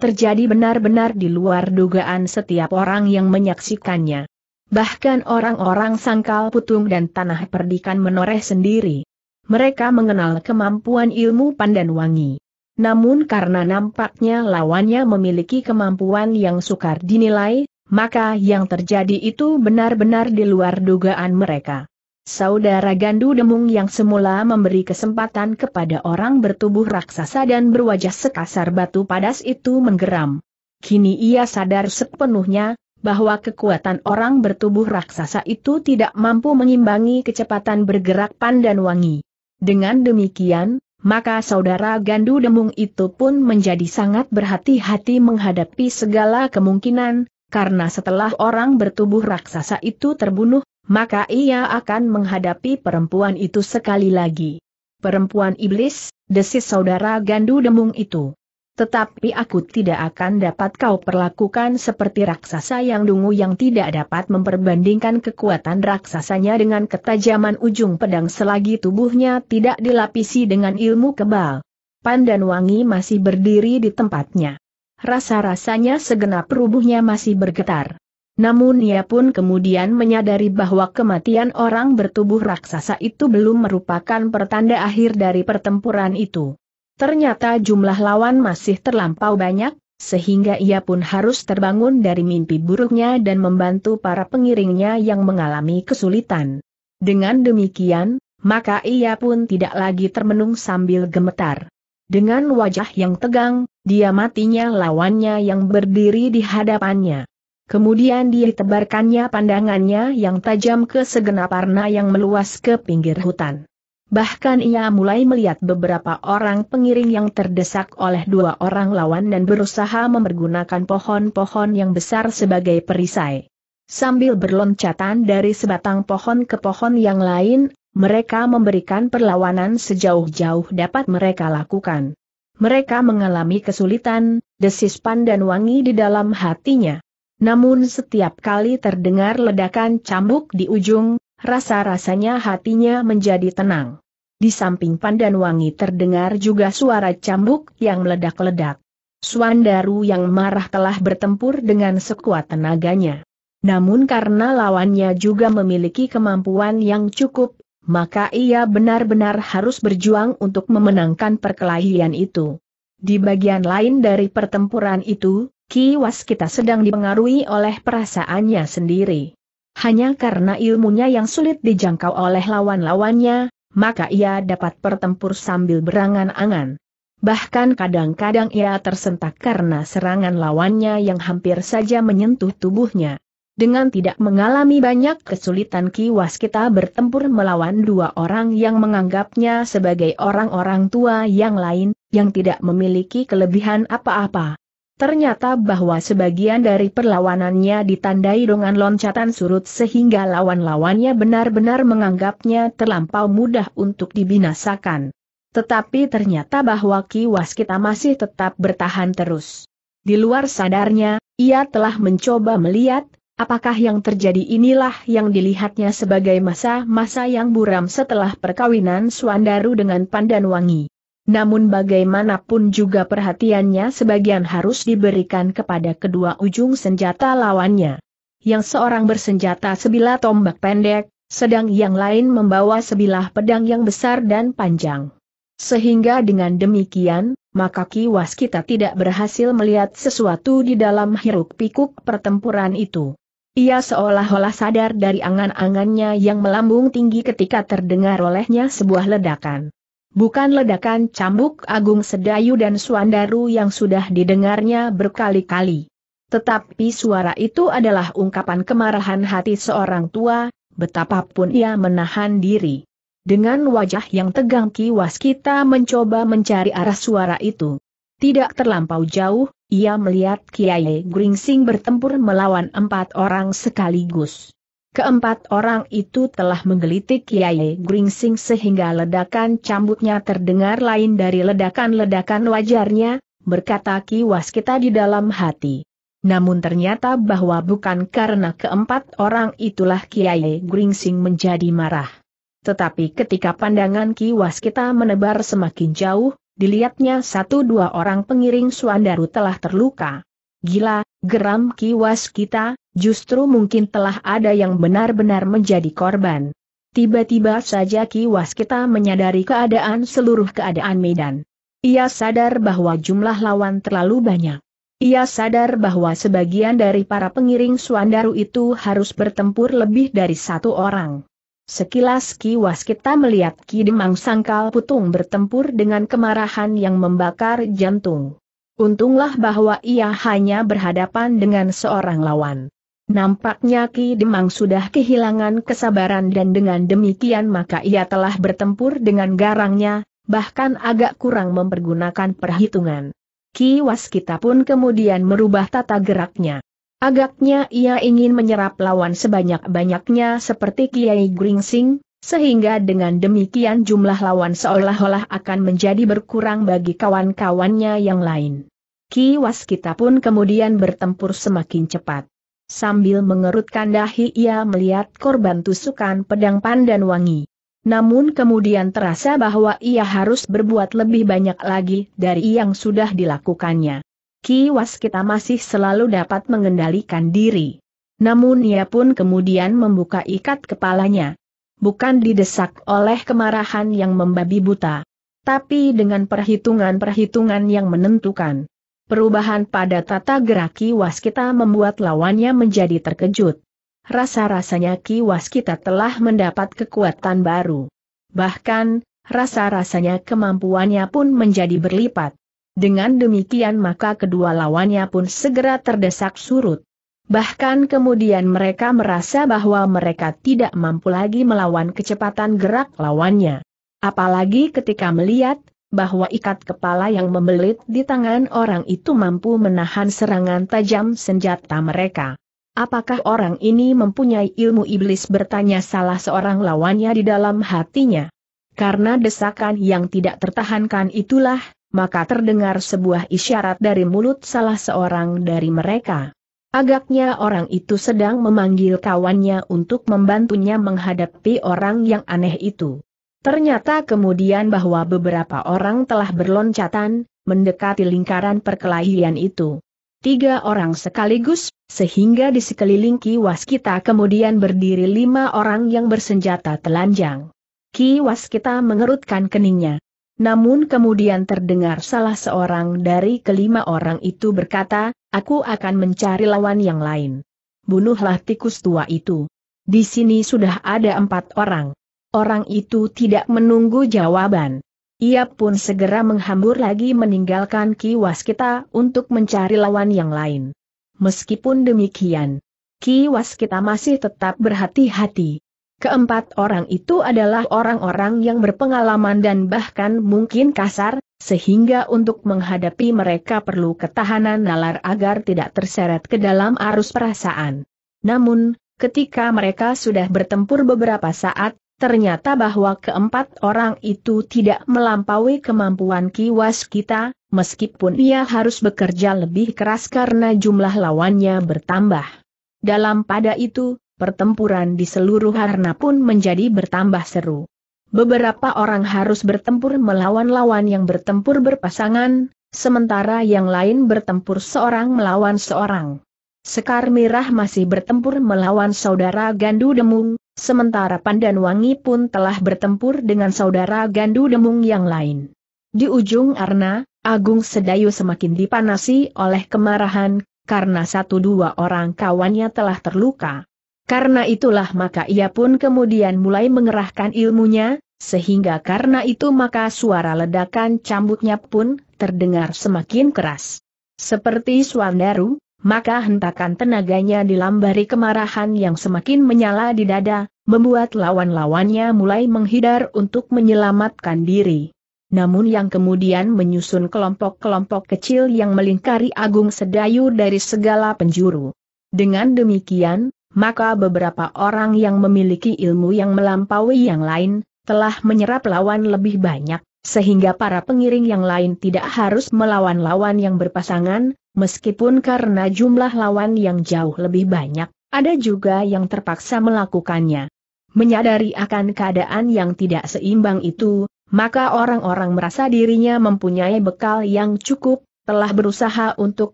terjadi benar-benar di luar dugaan setiap orang yang menyaksikannya. Bahkan orang-orang sangkal putung dan tanah perdikan menoreh sendiri. Mereka mengenal kemampuan ilmu Pandan Wangi. Namun karena nampaknya lawannya memiliki kemampuan yang sukar dinilai, maka yang terjadi itu benar-benar di luar dugaan mereka. Saudara Gandu Demung yang semula memberi kesempatan kepada orang bertubuh raksasa dan berwajah sekasar batu padas itu menggeram. Kini ia sadar sepenuhnya, bahwa kekuatan orang bertubuh raksasa itu tidak mampu mengimbangi kecepatan bergerak Pandan Wangi. Dengan demikian, maka saudara Gandu Demung itu pun menjadi sangat berhati-hati menghadapi segala kemungkinan, karena setelah orang bertubuh raksasa itu terbunuh, maka ia akan menghadapi perempuan itu sekali lagi. Perempuan iblis, desis saudara Gandu Demung itu. Tetapi aku tidak akan dapat kau perlakukan seperti raksasa yang dungu yang tidak dapat memperbandingkan kekuatan raksasanya dengan ketajaman ujung pedang selagi tubuhnya tidak dilapisi dengan ilmu kebal. Pandan Wangi masih berdiri di tempatnya. Rasa-rasanya segenap rubuhnya masih bergetar. Namun ia pun kemudian menyadari bahwa kematian orang bertubuh raksasa itu belum merupakan pertanda akhir dari pertempuran itu. Ternyata jumlah lawan masih terlampau banyak, sehingga ia pun harus terbangun dari mimpi buruknya dan membantu para pengiringnya yang mengalami kesulitan. Dengan demikian, maka ia pun tidak lagi termenung sambil gemetar. Dengan wajah yang tegang, dia matinya lawannya yang berdiri di hadapannya. Kemudian dia ditebarkannya pandangannya yang tajam ke segenap arna yang meluas ke pinggir hutan. Bahkan ia mulai melihat beberapa orang pengiring yang terdesak oleh dua orang lawan dan berusaha memergunakan pohon-pohon yang besar sebagai perisai. Sambil berloncatan dari sebatang pohon ke pohon yang lain, mereka memberikan perlawanan sejauh-jauh dapat mereka lakukan. Mereka mengalami kesulitan, desis pandan wangi di dalam hatinya. Namun setiap kali terdengar ledakan cambuk di ujung, rasa-rasanya hatinya menjadi tenang. Di samping pandan wangi terdengar juga suara cambuk yang meledak-ledak. Suandaru yang marah telah bertempur dengan sekuat tenaganya. Namun karena lawannya juga memiliki kemampuan yang cukup, maka ia benar-benar harus berjuang untuk memenangkan perkelahian itu. Di bagian lain dari pertempuran itu, Kiwas kita sedang dipengaruhi oleh perasaannya sendiri. Hanya karena ilmunya yang sulit dijangkau oleh lawan-lawannya, maka ia dapat bertempur sambil berangan-angan. Bahkan kadang-kadang ia tersentak karena serangan lawannya yang hampir saja menyentuh tubuhnya. Dengan tidak mengalami banyak kesulitan Ki Waskita bertempur melawan dua orang yang menganggapnya sebagai orang-orang tua yang lain, yang tidak memiliki kelebihan apa-apa. Ternyata bahwa sebagian dari perlawanannya ditandai dengan loncatan surut sehingga lawan-lawannya benar-benar menganggapnya terlampau mudah untuk dibinasakan. Tetapi ternyata bahwa Ki Waskita masih tetap bertahan terus. Di luar sadarnya, ia telah mencoba melihat, apakah yang terjadi inilah yang dilihatnya sebagai masa-masa yang buram setelah perkawinan Swandaru dengan Pandanwangi. Namun bagaimanapun juga perhatiannya sebagian harus diberikan kepada kedua ujung senjata lawannya. Yang seorang bersenjata sebilah tombak pendek, sedang yang lain membawa sebilah pedang yang besar dan panjang. Sehingga dengan demikian, maka kiwas kita tidak berhasil melihat sesuatu di dalam hiruk-pikuk pertempuran itu. Ia seolah-olah sadar dari angan-angannya yang melambung tinggi ketika terdengar olehnya sebuah ledakan. Bukan ledakan cambuk Agung Sedayu dan Suandaru yang sudah didengarnya berkali-kali. Tetapi suara itu adalah ungkapan kemarahan hati seorang tua, betapapun ia menahan diri. Dengan wajah yang tegang kiwas kita mencoba mencari arah suara itu. Tidak terlampau jauh, ia melihat Kiai Gringsing bertempur melawan empat orang sekaligus. Keempat orang itu telah menggelitik Kiai Gringsing sehingga ledakan cambuknya terdengar lain dari ledakan-ledakan wajarnya, berkata Ki Waskita di dalam hati. Namun ternyata bahwa bukan karena keempat orang itulah Kiai Gringsing menjadi marah. Tetapi ketika pandangan Ki Waskita menebar semakin jauh, dilihatnya satu dua orang pengiring Suandaru telah terluka. Gila, geram kiwas kita, justru mungkin telah ada yang benar-benar menjadi korban. Tiba-tiba saja kiwas kita menyadari keadaan seluruh keadaan Medan. Ia sadar bahwa jumlah lawan terlalu banyak. Ia sadar bahwa sebagian dari para pengiring Suandaru itu harus bertempur lebih dari satu orang. Sekilas kiwas kita melihat Ki Demang Sangkal Putung bertempur dengan kemarahan yang membakar jantung. Untunglah bahwa ia hanya berhadapan dengan seorang lawan. Nampaknya Ki Demang sudah kehilangan kesabaran dan dengan demikian maka ia telah bertempur dengan garangnya, bahkan agak kurang mempergunakan perhitungan. Ki Waskita pun kemudian merubah tata geraknya. Agaknya ia ingin menyerap lawan sebanyak-banyaknya seperti Kiai Gringsing, sehingga dengan demikian jumlah lawan seolah-olah akan menjadi berkurang bagi kawan-kawannya yang lain. Ki Waskita pun kemudian bertempur semakin cepat. Sambil mengerutkan dahi ia melihat korban tusukan pedang pandan wangi. Namun kemudian terasa bahwa ia harus berbuat lebih banyak lagi dari yang sudah dilakukannya. Ki Waskita masih selalu dapat mengendalikan diri. Namun ia pun kemudian membuka ikat kepalanya bukan didesak oleh kemarahan yang membabi buta. Tapi dengan perhitungan-perhitungan yang menentukan. Perubahan pada tata gerak Ki Waskita membuat lawannya menjadi terkejut. Rasa-rasanya Ki Waskita telah mendapat kekuatan baru. Bahkan, rasa-rasanya kemampuannya pun menjadi berlipat. Dengan demikian maka kedua lawannya pun segera terdesak surut. Bahkan kemudian mereka merasa bahwa mereka tidak mampu lagi melawan kecepatan gerak lawannya. Apalagi ketika melihat bahwa ikat kepala yang membelit di tangan orang itu mampu menahan serangan tajam senjata mereka. Apakah orang ini mempunyai ilmu iblis bertanya salah seorang lawannya di dalam hatinya? Karena desakan yang tidak tertahankan itulah, maka terdengar sebuah isyarat dari mulut salah seorang dari mereka. Agaknya orang itu sedang memanggil kawannya untuk membantunya menghadapi orang yang aneh itu. Ternyata kemudian bahwa beberapa orang telah berloncatan, mendekati lingkaran perkelahian itu. Tiga orang sekaligus, sehingga di sekeliling Ki Waskita kemudian berdiri lima orang yang bersenjata telanjang. Ki Waskita mengerutkan keningnya. Namun kemudian terdengar salah seorang dari kelima orang itu berkata, aku akan mencari lawan yang lain. Bunuhlah tikus tua itu. Di sini sudah ada empat orang. Orang itu tidak menunggu jawaban. Ia pun segera menghambur lagi meninggalkan Ki Waskita untuk mencari lawan yang lain. Meskipun demikian, Ki Waskita masih tetap berhati-hati. Keempat orang itu adalah orang-orang yang berpengalaman dan bahkan mungkin kasar, sehingga untuk menghadapi mereka perlu ketahanan nalar agar tidak terseret ke dalam arus perasaan. Namun, ketika mereka sudah bertempur beberapa saat, ternyata bahwa keempat orang itu tidak melampaui kemampuan kiwas kita, meskipun ia harus bekerja lebih keras karena jumlah lawannya bertambah. Dalam pada itu, pertempuran di seluruh Harna pun menjadi bertambah seru. Beberapa orang harus bertempur melawan lawan yang bertempur berpasangan, sementara yang lain bertempur seorang melawan seorang. Sekar Mirah masih bertempur melawan saudara Gandu Demung, sementara Pandan Wangi pun telah bertempur dengan saudara Gandu Demung yang lain. Di ujung Arna, Agung Sedayu semakin dipanasi oleh kemarahan, karena satu dua orang kawannya telah terluka. Karena itulah maka ia pun kemudian mulai mengerahkan ilmunya, sehingga karena itu maka suara ledakan cambuknya pun terdengar semakin keras. Seperti Swandaru, maka hentakan tenaganya dilambari kemarahan yang semakin menyala di dada, membuat lawan-lawannya mulai menghindar untuk menyelamatkan diri. Namun yang kemudian menyusun kelompok-kelompok kecil yang melingkari Agung Sedayu dari segala penjuru. Dengan demikian, maka beberapa orang yang memiliki ilmu yang melampaui yang lain, telah menyerap lawan lebih banyak, sehingga para pengiring yang lain tidak harus melawan lawan yang berpasangan, meskipun karena jumlah lawan yang jauh lebih banyak, ada juga yang terpaksa melakukannya. Menyadari akan keadaan yang tidak seimbang itu, maka orang-orang merasa dirinya mempunyai bekal yang cukup, telah berusaha untuk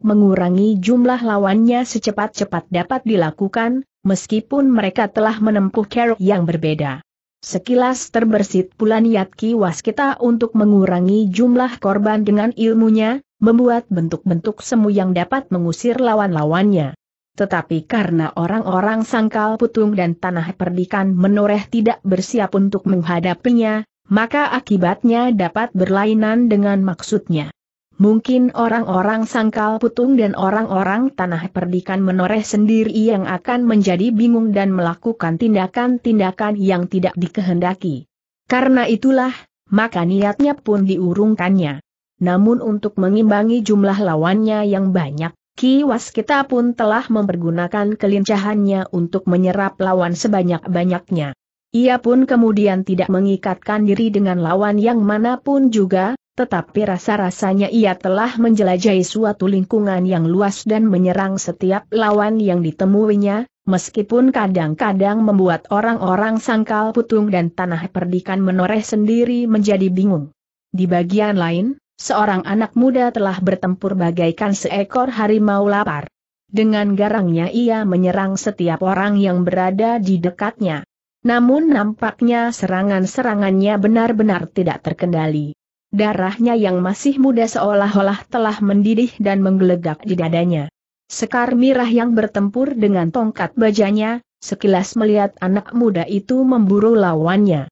mengurangi jumlah lawannya secepat-cepat dapat dilakukan, meskipun mereka telah menempuh kerok yang berbeda. Sekilas terbersit pula niat kiwas kita untuk mengurangi jumlah korban dengan ilmunya, membuat bentuk-bentuk semu yang dapat mengusir lawan-lawannya. Tetapi karena orang-orang sangkal putung dan tanah perdikan menoreh tidak bersiap untuk menghadapinya, maka akibatnya dapat berlainan dengan maksudnya. Mungkin orang-orang sangkal putung dan orang-orang tanah perdikan menoreh sendiri yang akan menjadi bingung dan melakukan tindakan-tindakan yang tidak dikehendaki. Karena itulah, maka niatnya pun diurungkannya. Namun untuk mengimbangi jumlah lawannya yang banyak, Ki Waskita pun telah mempergunakan kelincahannya untuk menyerap lawan sebanyak-banyaknya. Ia pun kemudian tidak mengikatkan diri dengan lawan yang manapun juga, tetapi rasa-rasanya ia telah menjelajahi suatu lingkungan yang luas dan menyerang setiap lawan yang ditemuinya, meskipun kadang-kadang membuat orang-orang sangkal putung dan tanah perdikan menoreh sendiri menjadi bingung. Di bagian lain, seorang anak muda telah bertempur bagaikan seekor harimau lapar. Dengan garangnya ia menyerang setiap orang yang berada di dekatnya. Namun nampaknya serangan-serangannya benar-benar tidak terkendali. Darahnya yang masih muda seolah-olah telah mendidih dan menggelegak di dadanya. Sekar Mirah yang bertempur dengan tongkat bajanya, sekilas melihat anak muda itu memburu lawannya.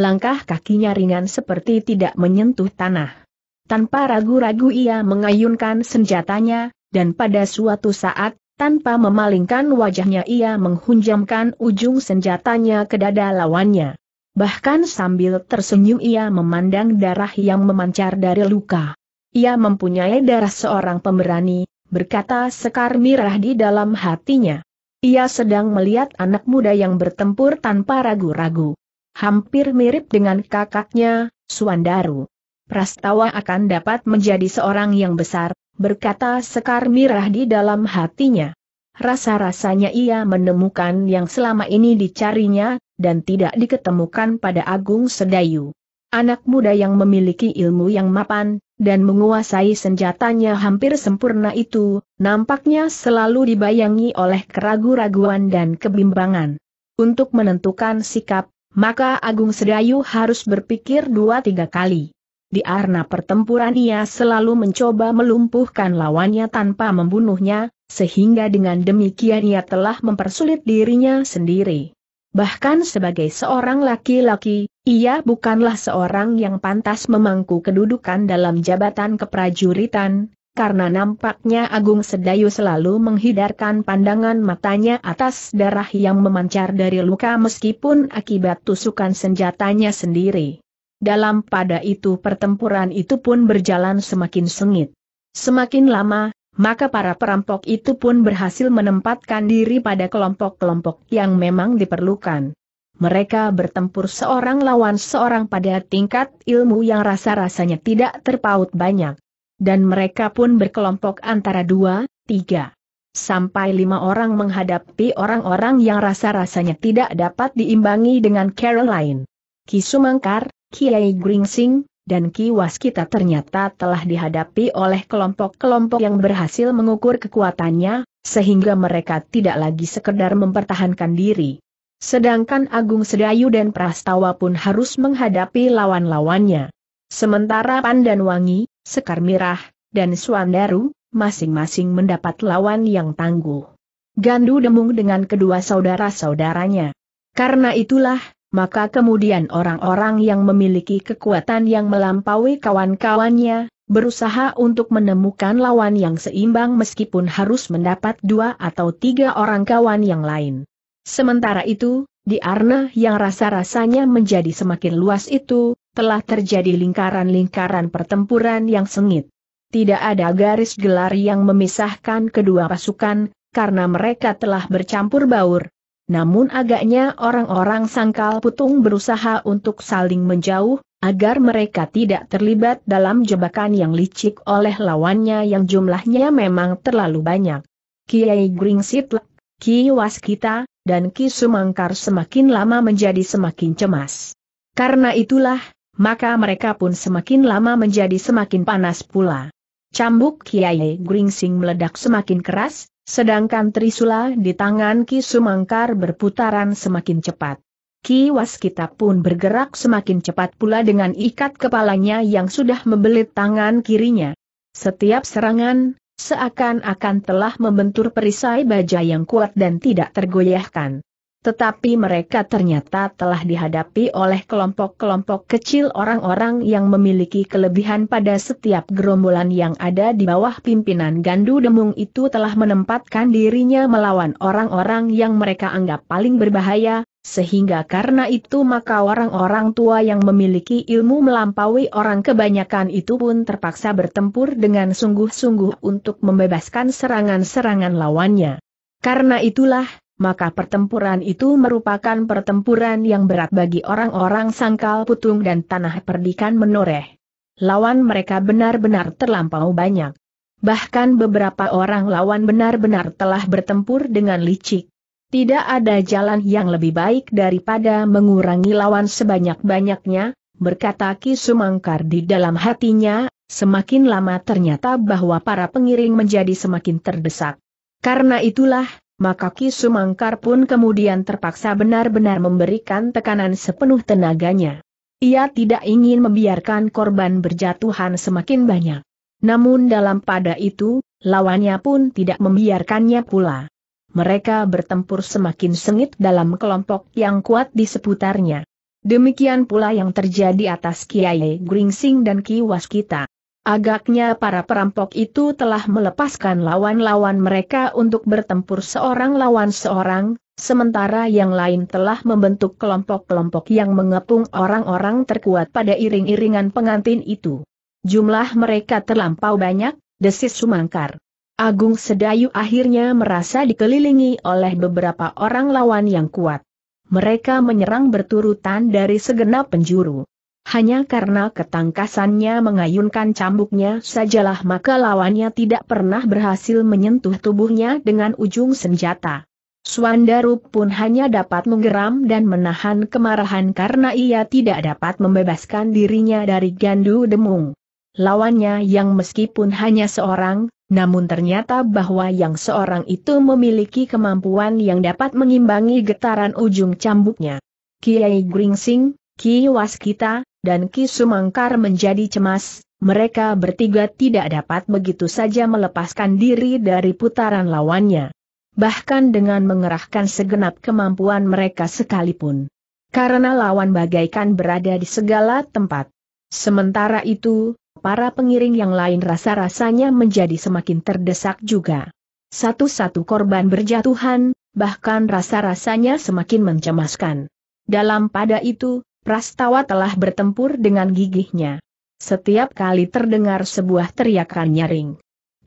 Langkah kakinya ringan seperti tidak menyentuh tanah. Tanpa ragu-ragu ia mengayunkan senjatanya, dan pada suatu saat, tanpa memalingkan wajahnya ia menghunjamkan ujung senjatanya ke dada lawannya. Bahkan sambil tersenyum ia memandang darah yang memancar dari luka. Ia mempunyai darah seorang pemberani, berkata Sekar Mirah di dalam hatinya. Ia sedang melihat anak muda yang bertempur tanpa ragu-ragu. Hampir mirip dengan kakaknya, Suandaru. Prastawa akan dapat menjadi seorang yang besar, berkata Sekar Mirah di dalam hatinya. Rasa-rasanya ia menemukan yang selama ini dicarinya, dan tidak diketemukan pada Agung Sedayu. Anak muda yang memiliki ilmu yang mapan, dan menguasai senjatanya hampir sempurna itu, nampaknya selalu dibayangi oleh keraguan-raguan dan kebimbangan. Untuk menentukan sikap, maka Agung Sedayu harus berpikir dua tiga kali. Di arena pertempuran ia selalu mencoba melumpuhkan lawannya tanpa membunuhnya, sehingga dengan demikian ia telah mempersulit dirinya sendiri. Bahkan sebagai seorang laki-laki, ia bukanlah seorang yang pantas memangku kedudukan dalam jabatan keprajuritan, karena nampaknya Agung Sedayu selalu menghidarkan pandangan matanya atas darah yang memancar dari luka meskipun akibat tusukan senjatanya sendiri. Dalam pada itu pertempuran itu pun berjalan semakin sengit. Semakin lama, maka para perampok itu pun berhasil menempatkan diri pada kelompok-kelompok yang memang diperlukan. Mereka bertempur seorang lawan seorang pada tingkat ilmu yang rasa-rasanya tidak terpaut banyak. Dan mereka pun berkelompok antara dua, tiga, sampai lima orang menghadapi orang-orang yang rasa-rasanya tidak dapat diimbangi dengan Caroline. Kisumangkar, Kiai Gringsing, dan kiwas kita ternyata telah dihadapi oleh kelompok-kelompok yang berhasil mengukur kekuatannya, sehingga mereka tidak lagi sekedar mempertahankan diri. Sedangkan Agung Sedayu dan Prastawa pun harus menghadapi lawan-lawannya. Sementara Pandan Wangi, Sekar Mirah, dan Suandaru, masing-masing mendapat lawan yang tangguh. Gandu demung dengan kedua saudara-saudaranya. Karena itulah, maka kemudian orang-orang yang memiliki kekuatan yang melampaui kawan-kawannya, berusaha untuk menemukan lawan yang seimbang meskipun harus mendapat dua atau tiga orang kawan yang lain. Sementara itu, di arna yang rasa-rasanya menjadi semakin luas itu, telah terjadi lingkaran-lingkaran pertempuran yang sengit. Tidak ada garis gelar yang memisahkan kedua pasukan, karena mereka telah bercampur baur, namun agaknya orang-orang sangkal putung berusaha untuk saling menjauh, agar mereka tidak terlibat dalam jebakan yang licik oleh lawannya yang jumlahnya memang terlalu banyak. Kiai Gringsit, Ki Waskita, dan Ki Sumangkar semakin lama menjadi semakin cemas. Karena itulah, maka mereka pun semakin lama menjadi semakin panas pula. Cambuk Kiai Gringsing meledak semakin keras, Sedangkan Trisula di tangan Ki Sumangkar berputaran semakin cepat. Ki Waskita pun bergerak semakin cepat pula dengan ikat kepalanya yang sudah membelit tangan kirinya. Setiap serangan, seakan-akan telah membentur perisai baja yang kuat dan tidak tergoyahkan. Tetapi mereka ternyata telah dihadapi oleh kelompok-kelompok kecil orang-orang yang memiliki kelebihan pada setiap gerombolan yang ada di bawah pimpinan Gandu Demung itu telah menempatkan dirinya melawan orang-orang yang mereka anggap paling berbahaya, sehingga karena itu maka orang-orang tua yang memiliki ilmu melampaui orang kebanyakan itu pun terpaksa bertempur dengan sungguh-sungguh untuk membebaskan serangan-serangan lawannya. Karena itulah, maka pertempuran itu merupakan pertempuran yang berat bagi orang-orang sangkal putung dan tanah perdikan menoreh. Lawan mereka benar-benar terlampau banyak. Bahkan beberapa orang lawan benar-benar telah bertempur dengan licik. Tidak ada jalan yang lebih baik daripada mengurangi lawan sebanyak-banyaknya, berkata Ki Sumangkar di dalam hatinya, semakin lama ternyata bahwa para pengiring menjadi semakin terdesak. Karena itulah, maka Ki Sumangkar pun kemudian terpaksa benar-benar memberikan tekanan sepenuh tenaganya. Ia tidak ingin membiarkan korban berjatuhan semakin banyak. Namun dalam pada itu, lawannya pun tidak membiarkannya pula. Mereka bertempur semakin sengit dalam kelompok yang kuat di seputarnya. Demikian pula yang terjadi atas Kiai Gringsing dan Ki Waskita. Agaknya para perampok itu telah melepaskan lawan-lawan mereka untuk bertempur seorang lawan seorang, sementara yang lain telah membentuk kelompok-kelompok yang mengepung orang-orang terkuat pada iring-iringan pengantin itu. Jumlah mereka terlampau banyak, desis Sumangkar. Agung Sedayu akhirnya merasa dikelilingi oleh beberapa orang lawan yang kuat. Mereka menyerang berturutan dari segenap penjuru hanya karena ketangkasannya mengayunkan cambuknya sajalah maka lawannya tidak pernah berhasil menyentuh tubuhnya dengan ujung senjata. Swandarup pun hanya dapat menggeram dan menahan kemarahan karena ia tidak dapat membebaskan dirinya dari gandu demung. Lawannya yang meskipun hanya seorang, namun ternyata bahwa yang seorang itu memiliki kemampuan yang dapat mengimbangi getaran ujung cambuknya. Kiai Gringsing, Ki Waskita, dan Ki Sumangkar menjadi cemas, mereka bertiga tidak dapat begitu saja melepaskan diri dari putaran lawannya. Bahkan dengan mengerahkan segenap kemampuan mereka sekalipun. Karena lawan bagaikan berada di segala tempat. Sementara itu, para pengiring yang lain rasa-rasanya menjadi semakin terdesak juga. Satu-satu korban berjatuhan, bahkan rasa-rasanya semakin mencemaskan. Dalam pada itu, Prastawa telah bertempur dengan gigihnya. Setiap kali terdengar sebuah teriakan nyaring.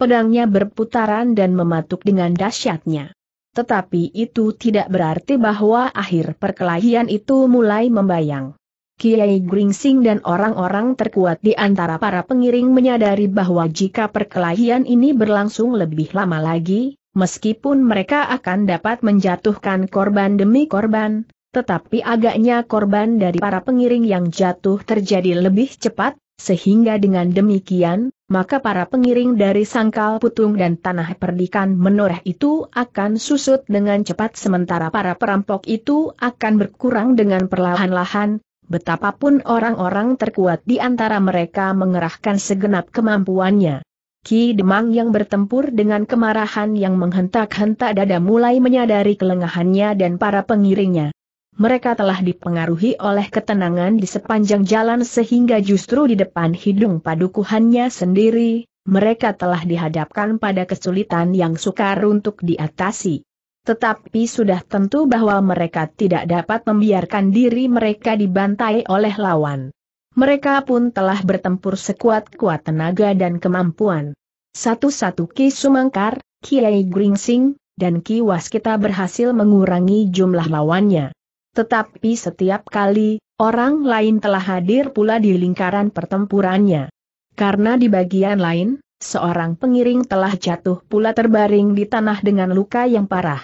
Pedangnya berputaran dan mematuk dengan dahsyatnya. Tetapi itu tidak berarti bahwa akhir perkelahian itu mulai membayang. Kiai Gringsing dan orang-orang terkuat di antara para pengiring menyadari bahwa jika perkelahian ini berlangsung lebih lama lagi, meskipun mereka akan dapat menjatuhkan korban demi korban, tetapi agaknya korban dari para pengiring yang jatuh terjadi lebih cepat, sehingga dengan demikian, maka para pengiring dari sangkal putung dan tanah perdikan menoreh itu akan susut dengan cepat sementara para perampok itu akan berkurang dengan perlahan-lahan, betapapun orang-orang terkuat di antara mereka mengerahkan segenap kemampuannya. Ki Demang yang bertempur dengan kemarahan yang menghentak-hentak dada mulai menyadari kelengahannya dan para pengiringnya mereka telah dipengaruhi oleh ketenangan di sepanjang jalan sehingga justru di depan hidung padukuhannya sendiri, mereka telah dihadapkan pada kesulitan yang sukar untuk diatasi. Tetapi sudah tentu bahwa mereka tidak dapat membiarkan diri mereka dibantai oleh lawan. Mereka pun telah bertempur sekuat-kuat tenaga dan kemampuan. Satu-satu Ki Sumangkar, Kiai Gringsing, dan Ki Waskita berhasil mengurangi jumlah lawannya. Tetapi setiap kali, orang lain telah hadir pula di lingkaran pertempurannya. Karena di bagian lain, seorang pengiring telah jatuh pula terbaring di tanah dengan luka yang parah.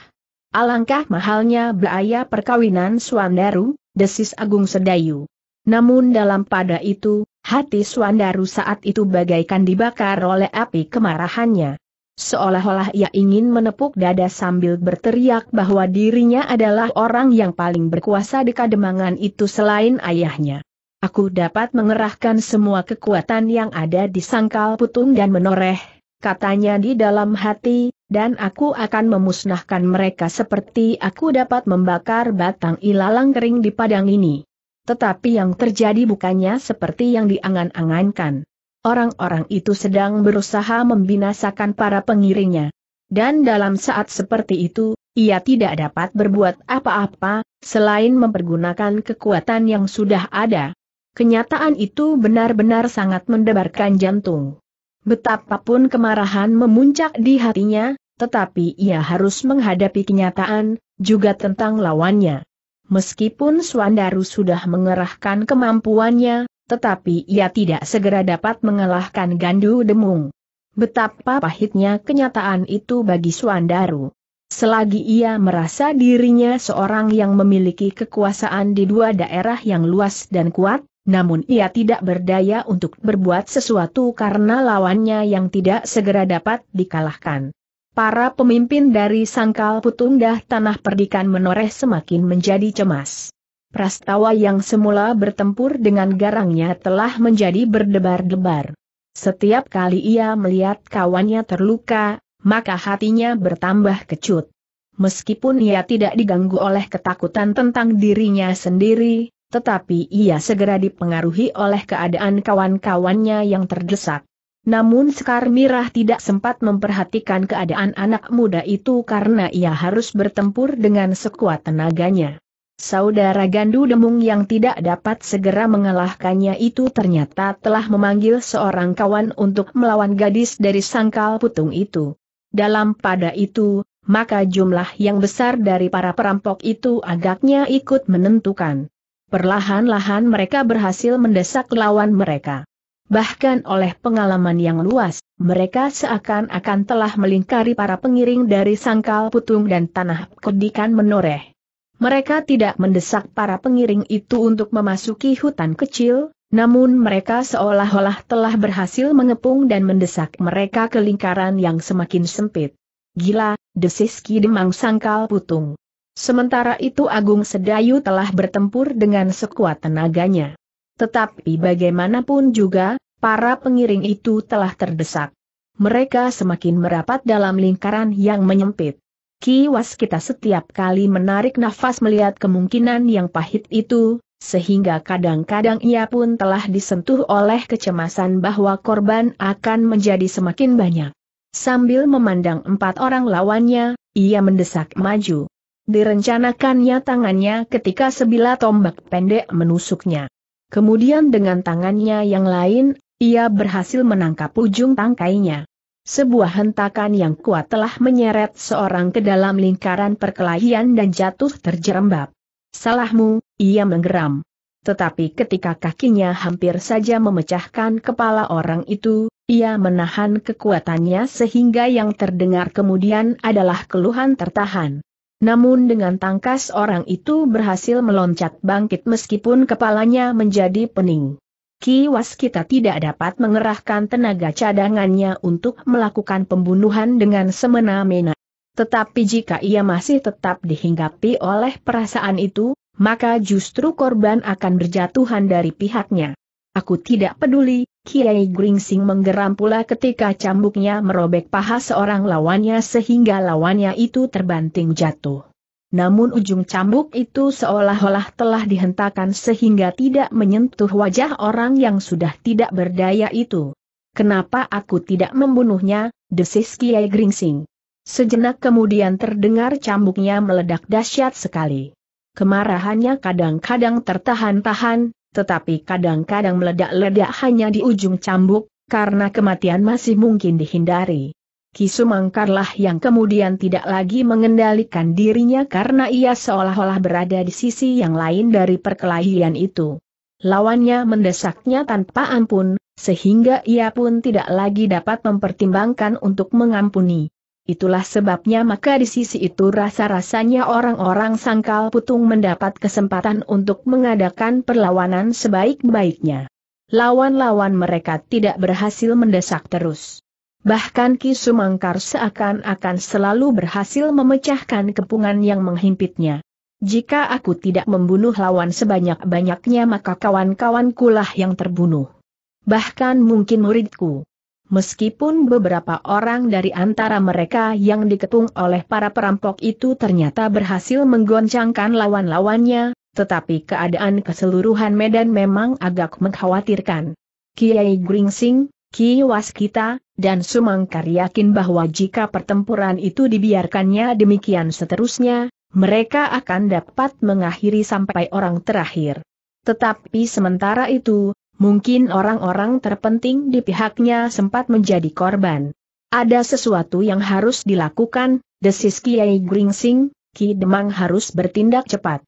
Alangkah mahalnya beaya perkawinan Suandaru, desis Agung Sedayu. Namun dalam pada itu, hati Suandaru saat itu bagaikan dibakar oleh api kemarahannya. Seolah-olah ia ingin menepuk dada sambil berteriak bahwa dirinya adalah orang yang paling berkuasa di kademangan itu selain ayahnya. Aku dapat mengerahkan semua kekuatan yang ada di sangkal putung dan menoreh, katanya di dalam hati, dan aku akan memusnahkan mereka seperti aku dapat membakar batang ilalang kering di padang ini. Tetapi yang terjadi bukannya seperti yang diangan-angankan orang-orang itu sedang berusaha membinasakan para pengiringnya. Dan dalam saat seperti itu, ia tidak dapat berbuat apa-apa, selain mempergunakan kekuatan yang sudah ada. Kenyataan itu benar-benar sangat mendebarkan jantung. Betapapun kemarahan memuncak di hatinya, tetapi ia harus menghadapi kenyataan, juga tentang lawannya. Meskipun Swandaru sudah mengerahkan kemampuannya, tetapi ia tidak segera dapat mengalahkan Gandu Demung. Betapa pahitnya kenyataan itu bagi Suandaru. Selagi ia merasa dirinya seorang yang memiliki kekuasaan di dua daerah yang luas dan kuat, namun ia tidak berdaya untuk berbuat sesuatu karena lawannya yang tidak segera dapat dikalahkan. Para pemimpin dari Sangkal Putundah Tanah Perdikan menoreh semakin menjadi cemas. Prastawa yang semula bertempur dengan garangnya telah menjadi berdebar-debar. Setiap kali ia melihat kawannya terluka, maka hatinya bertambah kecut. Meskipun ia tidak diganggu oleh ketakutan tentang dirinya sendiri, tetapi ia segera dipengaruhi oleh keadaan kawan-kawannya yang terdesak. Namun Sekar Mirah tidak sempat memperhatikan keadaan anak muda itu karena ia harus bertempur dengan sekuat tenaganya. Saudara Gandu Demung yang tidak dapat segera mengalahkannya itu ternyata telah memanggil seorang kawan untuk melawan gadis dari sangkal putung itu. Dalam pada itu, maka jumlah yang besar dari para perampok itu agaknya ikut menentukan. Perlahan-lahan mereka berhasil mendesak lawan mereka. Bahkan oleh pengalaman yang luas, mereka seakan-akan telah melingkari para pengiring dari sangkal putung dan tanah kedikan menoreh. Mereka tidak mendesak para pengiring itu untuk memasuki hutan kecil, namun mereka seolah-olah telah berhasil mengepung dan mendesak mereka ke lingkaran yang semakin sempit. Gila, desis Demang sangkal putung. Sementara itu Agung Sedayu telah bertempur dengan sekuat tenaganya. Tetapi bagaimanapun juga, para pengiring itu telah terdesak. Mereka semakin merapat dalam lingkaran yang menyempit. Kiwas kita setiap kali menarik nafas melihat kemungkinan yang pahit itu, sehingga kadang-kadang ia pun telah disentuh oleh kecemasan bahwa korban akan menjadi semakin banyak. Sambil memandang empat orang lawannya, ia mendesak maju. Direncanakannya tangannya ketika sebilah tombak pendek menusuknya. Kemudian dengan tangannya yang lain, ia berhasil menangkap ujung tangkainya. Sebuah hentakan yang kuat telah menyeret seorang ke dalam lingkaran perkelahian dan jatuh terjerembab. Salahmu, ia menggeram. Tetapi ketika kakinya hampir saja memecahkan kepala orang itu, ia menahan kekuatannya sehingga yang terdengar kemudian adalah keluhan tertahan. Namun dengan tangkas orang itu berhasil meloncat bangkit meskipun kepalanya menjadi pening. Kiwas kita tidak dapat mengerahkan tenaga cadangannya untuk melakukan pembunuhan dengan semena-mena. Tetapi jika ia masih tetap dihinggapi oleh perasaan itu, maka justru korban akan berjatuhan dari pihaknya. Aku tidak peduli, Kiai Gringsing menggeram pula ketika cambuknya merobek paha seorang lawannya sehingga lawannya itu terbanting jatuh. Namun ujung cambuk itu seolah-olah telah dihentakkan sehingga tidak menyentuh wajah orang yang sudah tidak berdaya itu. Kenapa aku tidak membunuhnya, desis Kiai Gringsing. Sejenak kemudian terdengar cambuknya meledak dahsyat sekali. Kemarahannya kadang-kadang tertahan-tahan, tetapi kadang-kadang meledak-ledak hanya di ujung cambuk, karena kematian masih mungkin dihindari. Kisumangkarlah yang kemudian tidak lagi mengendalikan dirinya karena ia seolah-olah berada di sisi yang lain dari perkelahian itu. Lawannya mendesaknya tanpa ampun, sehingga ia pun tidak lagi dapat mempertimbangkan untuk mengampuni. Itulah sebabnya maka di sisi itu rasa-rasanya orang-orang sangkal putung mendapat kesempatan untuk mengadakan perlawanan sebaik-baiknya. Lawan-lawan mereka tidak berhasil mendesak terus. Bahkan Ki Sumangkar seakan-akan selalu berhasil memecahkan kepungan yang menghimpitnya. Jika aku tidak membunuh lawan sebanyak-banyaknya maka kawan kawan kulah yang terbunuh. Bahkan mungkin muridku. Meskipun beberapa orang dari antara mereka yang diketung oleh para perampok itu ternyata berhasil menggoncangkan lawan-lawannya, tetapi keadaan keseluruhan Medan memang agak mengkhawatirkan. Kiai Gringsing, Kiwas kita, dan Sumangkar yakin bahwa jika pertempuran itu dibiarkannya demikian seterusnya, mereka akan dapat mengakhiri sampai orang terakhir. Tetapi sementara itu, mungkin orang-orang terpenting di pihaknya sempat menjadi korban. Ada sesuatu yang harus dilakukan, desis Kiai Gringsing, Ki Demang harus bertindak cepat.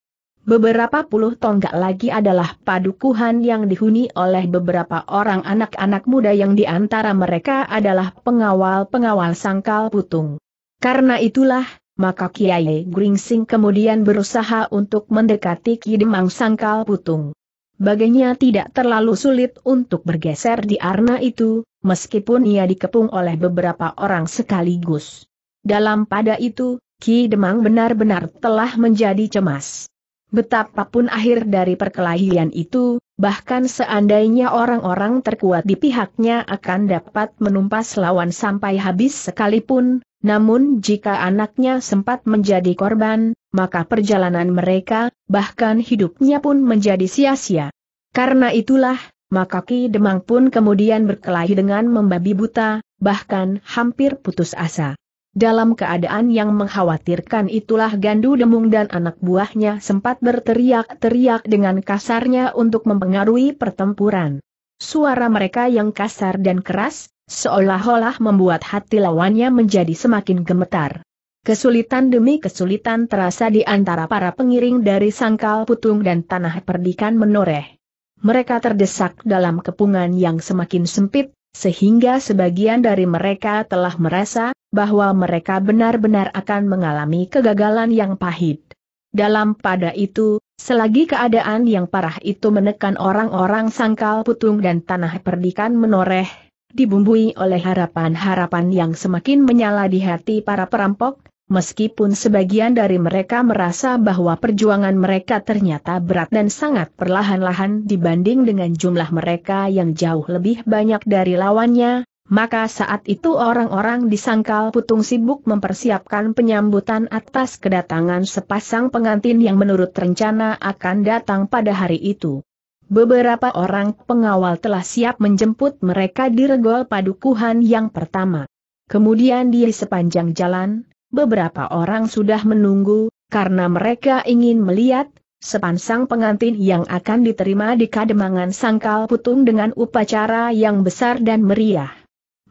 Beberapa puluh tonggak lagi adalah padukuhan yang dihuni oleh beberapa orang anak-anak muda yang di antara mereka adalah pengawal-pengawal sangkal putung. Karena itulah, maka Kiai Gringsing kemudian berusaha untuk mendekati Ki Demang sangkal putung. Baginya tidak terlalu sulit untuk bergeser di arna itu, meskipun ia dikepung oleh beberapa orang sekaligus. Dalam pada itu, Ki Demang benar-benar telah menjadi cemas. Betapapun akhir dari perkelahian itu, bahkan seandainya orang-orang terkuat di pihaknya akan dapat menumpas lawan sampai habis sekalipun, namun jika anaknya sempat menjadi korban, maka perjalanan mereka, bahkan hidupnya pun menjadi sia-sia. Karena itulah, maka Ki Demang pun kemudian berkelahi dengan membabi buta, bahkan hampir putus asa. Dalam keadaan yang mengkhawatirkan itulah Gandu Demung dan anak buahnya sempat berteriak-teriak dengan kasarnya untuk mempengaruhi pertempuran. Suara mereka yang kasar dan keras, seolah-olah membuat hati lawannya menjadi semakin gemetar. Kesulitan demi kesulitan terasa di antara para pengiring dari sangkal putung dan tanah perdikan menoreh. Mereka terdesak dalam kepungan yang semakin sempit, sehingga sebagian dari mereka telah merasa bahwa mereka benar-benar akan mengalami kegagalan yang pahit. Dalam pada itu, selagi keadaan yang parah itu menekan orang-orang sangkal putung dan tanah perdikan menoreh, dibumbui oleh harapan-harapan yang semakin menyala di hati para perampok, meskipun sebagian dari mereka merasa bahwa perjuangan mereka ternyata berat dan sangat perlahan-lahan dibanding dengan jumlah mereka yang jauh lebih banyak dari lawannya, maka saat itu orang-orang di Sangkal putung sibuk mempersiapkan penyambutan atas kedatangan sepasang pengantin yang menurut rencana akan datang pada hari itu. Beberapa orang pengawal telah siap menjemput mereka di regol padukuhan yang pertama. Kemudian di sepanjang jalan, Beberapa orang sudah menunggu, karena mereka ingin melihat, sepasang pengantin yang akan diterima di kademangan sangkal putung dengan upacara yang besar dan meriah.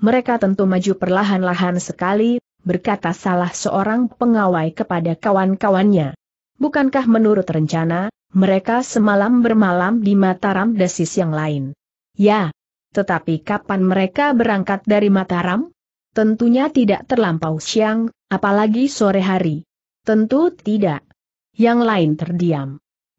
Mereka tentu maju perlahan-lahan sekali, berkata salah seorang pengawai kepada kawan-kawannya. Bukankah menurut rencana, mereka semalam bermalam di Mataram desis yang lain? Ya. Tetapi kapan mereka berangkat dari Mataram? Tentunya tidak terlampau siang, apalagi sore hari. Tentu tidak. Yang lain terdiam.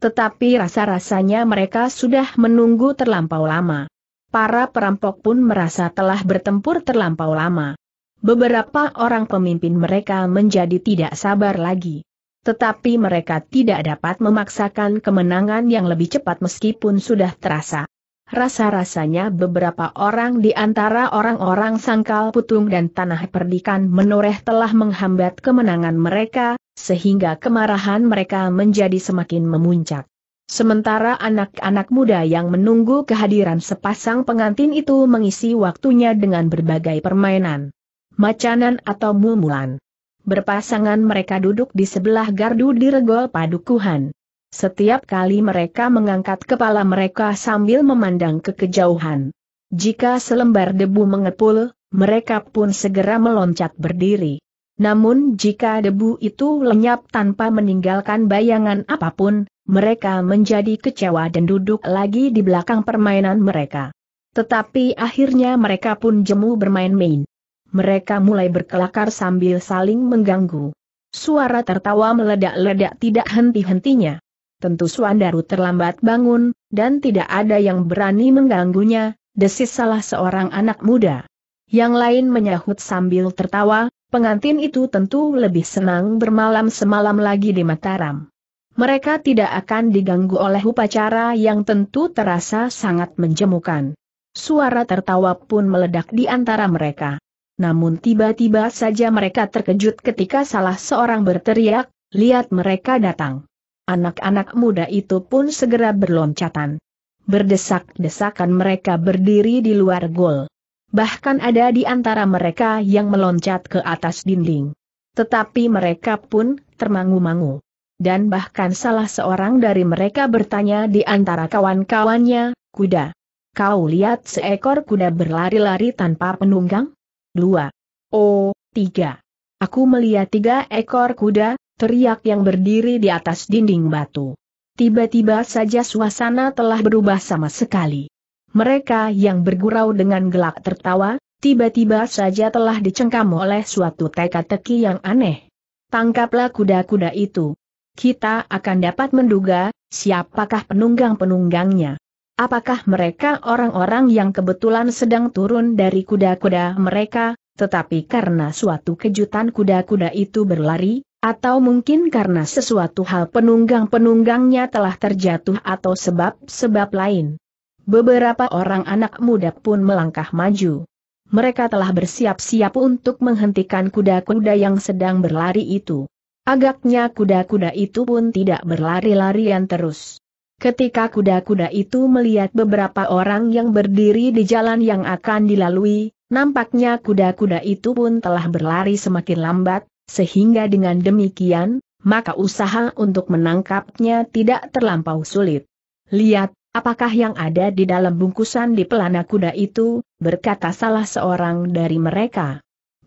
Tetapi rasa-rasanya mereka sudah menunggu terlampau lama. Para perampok pun merasa telah bertempur terlampau lama. Beberapa orang pemimpin mereka menjadi tidak sabar lagi. Tetapi mereka tidak dapat memaksakan kemenangan yang lebih cepat meskipun sudah terasa. Rasa-rasanya beberapa orang di antara orang-orang sangkal putung dan tanah perdikan menoreh telah menghambat kemenangan mereka, sehingga kemarahan mereka menjadi semakin memuncak. Sementara anak-anak muda yang menunggu kehadiran sepasang pengantin itu mengisi waktunya dengan berbagai permainan. Macanan atau mumulan. Berpasangan mereka duduk di sebelah gardu di regol padukuhan. Setiap kali mereka mengangkat kepala mereka sambil memandang ke kejauhan. Jika selembar debu mengepul, mereka pun segera meloncat berdiri. Namun jika debu itu lenyap tanpa meninggalkan bayangan apapun, mereka menjadi kecewa dan duduk lagi di belakang permainan mereka. Tetapi akhirnya mereka pun jemu bermain-main. Mereka mulai berkelakar sambil saling mengganggu. Suara tertawa meledak-ledak tidak henti-hentinya tentu Suandaru terlambat bangun, dan tidak ada yang berani mengganggunya, desis salah seorang anak muda. Yang lain menyahut sambil tertawa, pengantin itu tentu lebih senang bermalam semalam lagi di Mataram. Mereka tidak akan diganggu oleh upacara yang tentu terasa sangat menjemukan. Suara tertawa pun meledak di antara mereka. Namun tiba-tiba saja mereka terkejut ketika salah seorang berteriak, lihat mereka datang anak-anak muda itu pun segera berloncatan. Berdesak-desakan mereka berdiri di luar gol. Bahkan ada di antara mereka yang meloncat ke atas dinding. Tetapi mereka pun termangu-mangu. Dan bahkan salah seorang dari mereka bertanya di antara kawan-kawannya, kuda. Kau lihat seekor kuda berlari-lari tanpa penunggang? Dua. Oh, tiga. Aku melihat tiga ekor kuda, teriak yang berdiri di atas dinding batu. Tiba-tiba saja suasana telah berubah sama sekali. Mereka yang bergurau dengan gelak tertawa, tiba-tiba saja telah dicengkam oleh suatu teka-teki yang aneh. Tangkaplah kuda-kuda itu. Kita akan dapat menduga, siapakah penunggang-penunggangnya. Apakah mereka orang-orang yang kebetulan sedang turun dari kuda-kuda mereka, tetapi karena suatu kejutan kuda-kuda itu berlari, atau mungkin karena sesuatu hal penunggang-penunggangnya telah terjatuh atau sebab-sebab lain. Beberapa orang anak muda pun melangkah maju. Mereka telah bersiap-siap untuk menghentikan kuda-kuda yang sedang berlari itu. Agaknya kuda-kuda itu pun tidak berlari-larian terus. Ketika kuda-kuda itu melihat beberapa orang yang berdiri di jalan yang akan dilalui, nampaknya kuda-kuda itu pun telah berlari semakin lambat, sehingga dengan demikian, maka usaha untuk menangkapnya tidak terlampau sulit. Lihat, apakah yang ada di dalam bungkusan di pelana kuda itu, berkata salah seorang dari mereka.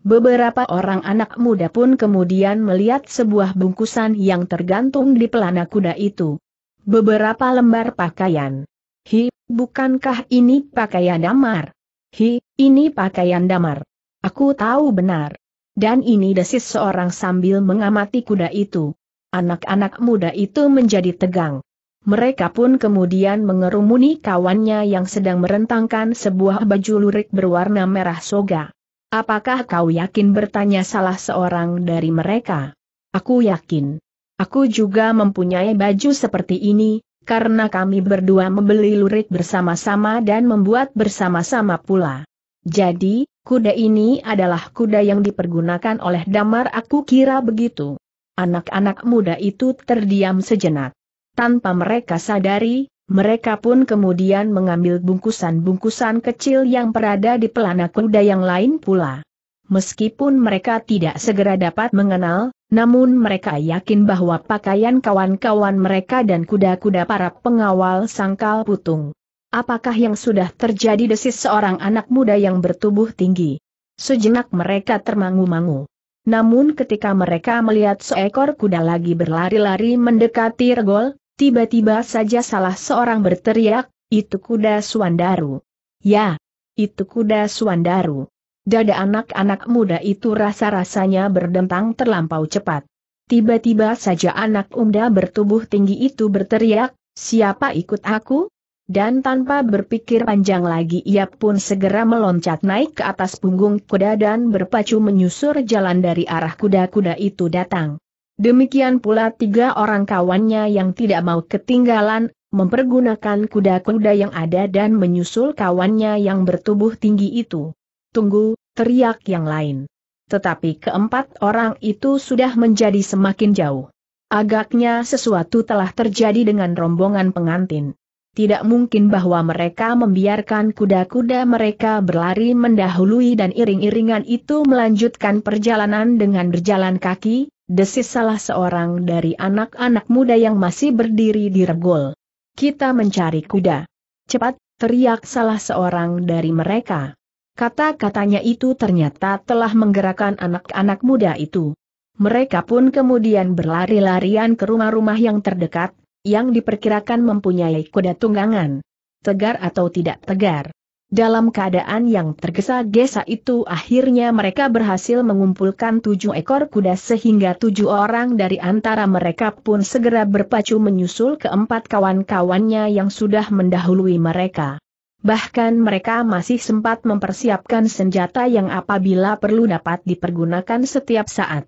Beberapa orang anak muda pun kemudian melihat sebuah bungkusan yang tergantung di pelana kuda itu. Beberapa lembar pakaian. Hi, bukankah ini pakaian damar? Hi, ini pakaian damar. Aku tahu benar. Dan ini desis seorang sambil mengamati kuda itu. Anak-anak muda itu menjadi tegang. Mereka pun kemudian mengerumuni kawannya yang sedang merentangkan sebuah baju lurik berwarna merah soga. Apakah kau yakin bertanya salah seorang dari mereka? Aku yakin. Aku juga mempunyai baju seperti ini, karena kami berdua membeli lurik bersama-sama dan membuat bersama-sama pula. Jadi, Kuda ini adalah kuda yang dipergunakan oleh Damar aku kira begitu. Anak-anak muda itu terdiam sejenak. Tanpa mereka sadari, mereka pun kemudian mengambil bungkusan-bungkusan kecil yang berada di pelana kuda yang lain pula. Meskipun mereka tidak segera dapat mengenal, namun mereka yakin bahwa pakaian kawan-kawan mereka dan kuda-kuda para pengawal sangkal putung. Apakah yang sudah terjadi desis seorang anak muda yang bertubuh tinggi? Sejenak mereka termangu-mangu. Namun ketika mereka melihat seekor kuda lagi berlari-lari mendekati regol, tiba-tiba saja salah seorang berteriak, itu kuda Suandaru. Ya, itu kuda Suandaru. Dada anak-anak muda itu rasa-rasanya berdentang terlampau cepat. Tiba-tiba saja anak muda bertubuh tinggi itu berteriak, siapa ikut aku? Dan tanpa berpikir panjang lagi ia pun segera meloncat naik ke atas punggung kuda dan berpacu menyusur jalan dari arah kuda-kuda itu datang. Demikian pula tiga orang kawannya yang tidak mau ketinggalan, mempergunakan kuda-kuda yang ada dan menyusul kawannya yang bertubuh tinggi itu. Tunggu, teriak yang lain. Tetapi keempat orang itu sudah menjadi semakin jauh. Agaknya sesuatu telah terjadi dengan rombongan pengantin tidak mungkin bahwa mereka membiarkan kuda-kuda mereka berlari mendahului dan iring-iringan itu melanjutkan perjalanan dengan berjalan kaki, desis salah seorang dari anak-anak muda yang masih berdiri di regol. Kita mencari kuda. Cepat, teriak salah seorang dari mereka. Kata-katanya itu ternyata telah menggerakkan anak-anak muda itu. Mereka pun kemudian berlari-larian ke rumah-rumah yang terdekat, yang diperkirakan mempunyai kuda tunggangan. Tegar atau tidak tegar. Dalam keadaan yang tergesa-gesa itu akhirnya mereka berhasil mengumpulkan tujuh ekor kuda sehingga tujuh orang dari antara mereka pun segera berpacu menyusul keempat kawan-kawannya yang sudah mendahului mereka. Bahkan mereka masih sempat mempersiapkan senjata yang apabila perlu dapat dipergunakan setiap saat.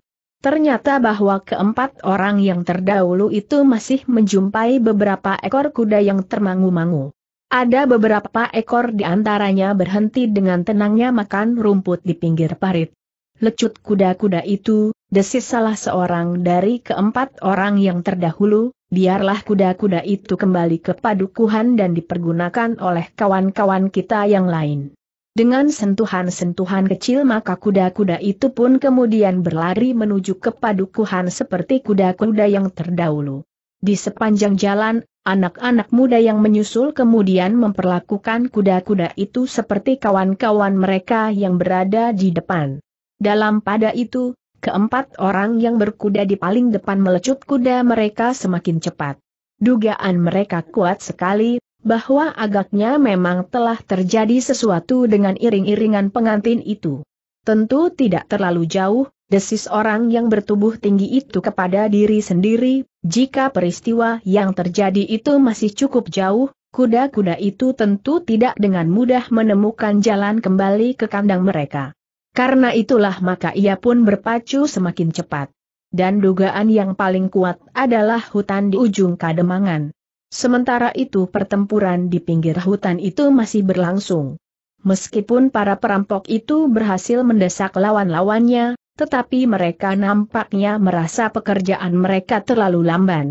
Ternyata bahwa keempat orang yang terdahulu itu masih menjumpai beberapa ekor kuda yang termangu-mangu. Ada beberapa ekor di antaranya berhenti dengan tenangnya makan rumput di pinggir parit. Lecut kuda-kuda itu, desis salah seorang dari keempat orang yang terdahulu, biarlah kuda-kuda itu kembali ke padukuhan dan dipergunakan oleh kawan-kawan kita yang lain. Dengan sentuhan-sentuhan kecil maka kuda-kuda itu pun kemudian berlari menuju ke padukuhan seperti kuda-kuda yang terdahulu. Di sepanjang jalan, anak-anak muda yang menyusul kemudian memperlakukan kuda-kuda itu seperti kawan-kawan mereka yang berada di depan. Dalam pada itu, keempat orang yang berkuda di paling depan melecut kuda mereka semakin cepat. Dugaan mereka kuat sekali, bahwa agaknya memang telah terjadi sesuatu dengan iring-iringan pengantin itu. Tentu tidak terlalu jauh, desis orang yang bertubuh tinggi itu kepada diri sendiri, jika peristiwa yang terjadi itu masih cukup jauh, kuda-kuda itu tentu tidak dengan mudah menemukan jalan kembali ke kandang mereka. Karena itulah maka ia pun berpacu semakin cepat. Dan dugaan yang paling kuat adalah hutan di ujung kademangan. Sementara itu pertempuran di pinggir hutan itu masih berlangsung. Meskipun para perampok itu berhasil mendesak lawan-lawannya, tetapi mereka nampaknya merasa pekerjaan mereka terlalu lamban.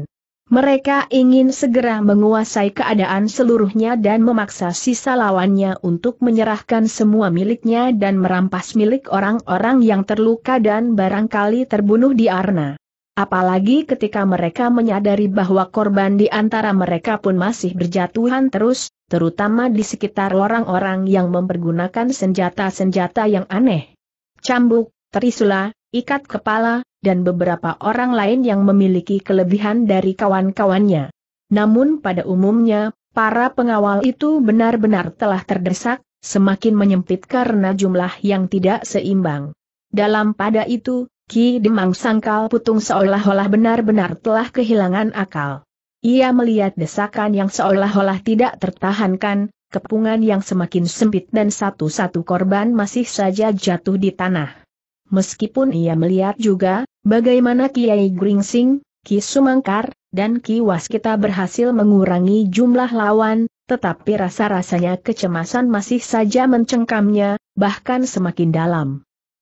Mereka ingin segera menguasai keadaan seluruhnya dan memaksa sisa lawannya untuk menyerahkan semua miliknya dan merampas milik orang-orang yang terluka dan barangkali terbunuh di Arna. Apalagi ketika mereka menyadari bahwa korban di antara mereka pun masih berjatuhan terus, terutama di sekitar orang-orang yang mempergunakan senjata-senjata yang aneh. Cambuk, trisula, ikat kepala, dan beberapa orang lain yang memiliki kelebihan dari kawan-kawannya. Namun pada umumnya, para pengawal itu benar-benar telah terdesak, semakin menyempit karena jumlah yang tidak seimbang. Dalam pada itu, Ki Demang Sangkal Putung seolah-olah benar-benar telah kehilangan akal. Ia melihat desakan yang seolah-olah tidak tertahankan, kepungan yang semakin sempit dan satu-satu korban masih saja jatuh di tanah. Meskipun ia melihat juga, bagaimana Kiai Gringsing, Ki Sumangkar, dan Ki Waskita berhasil mengurangi jumlah lawan, tetapi rasa-rasanya kecemasan masih saja mencengkamnya, bahkan semakin dalam.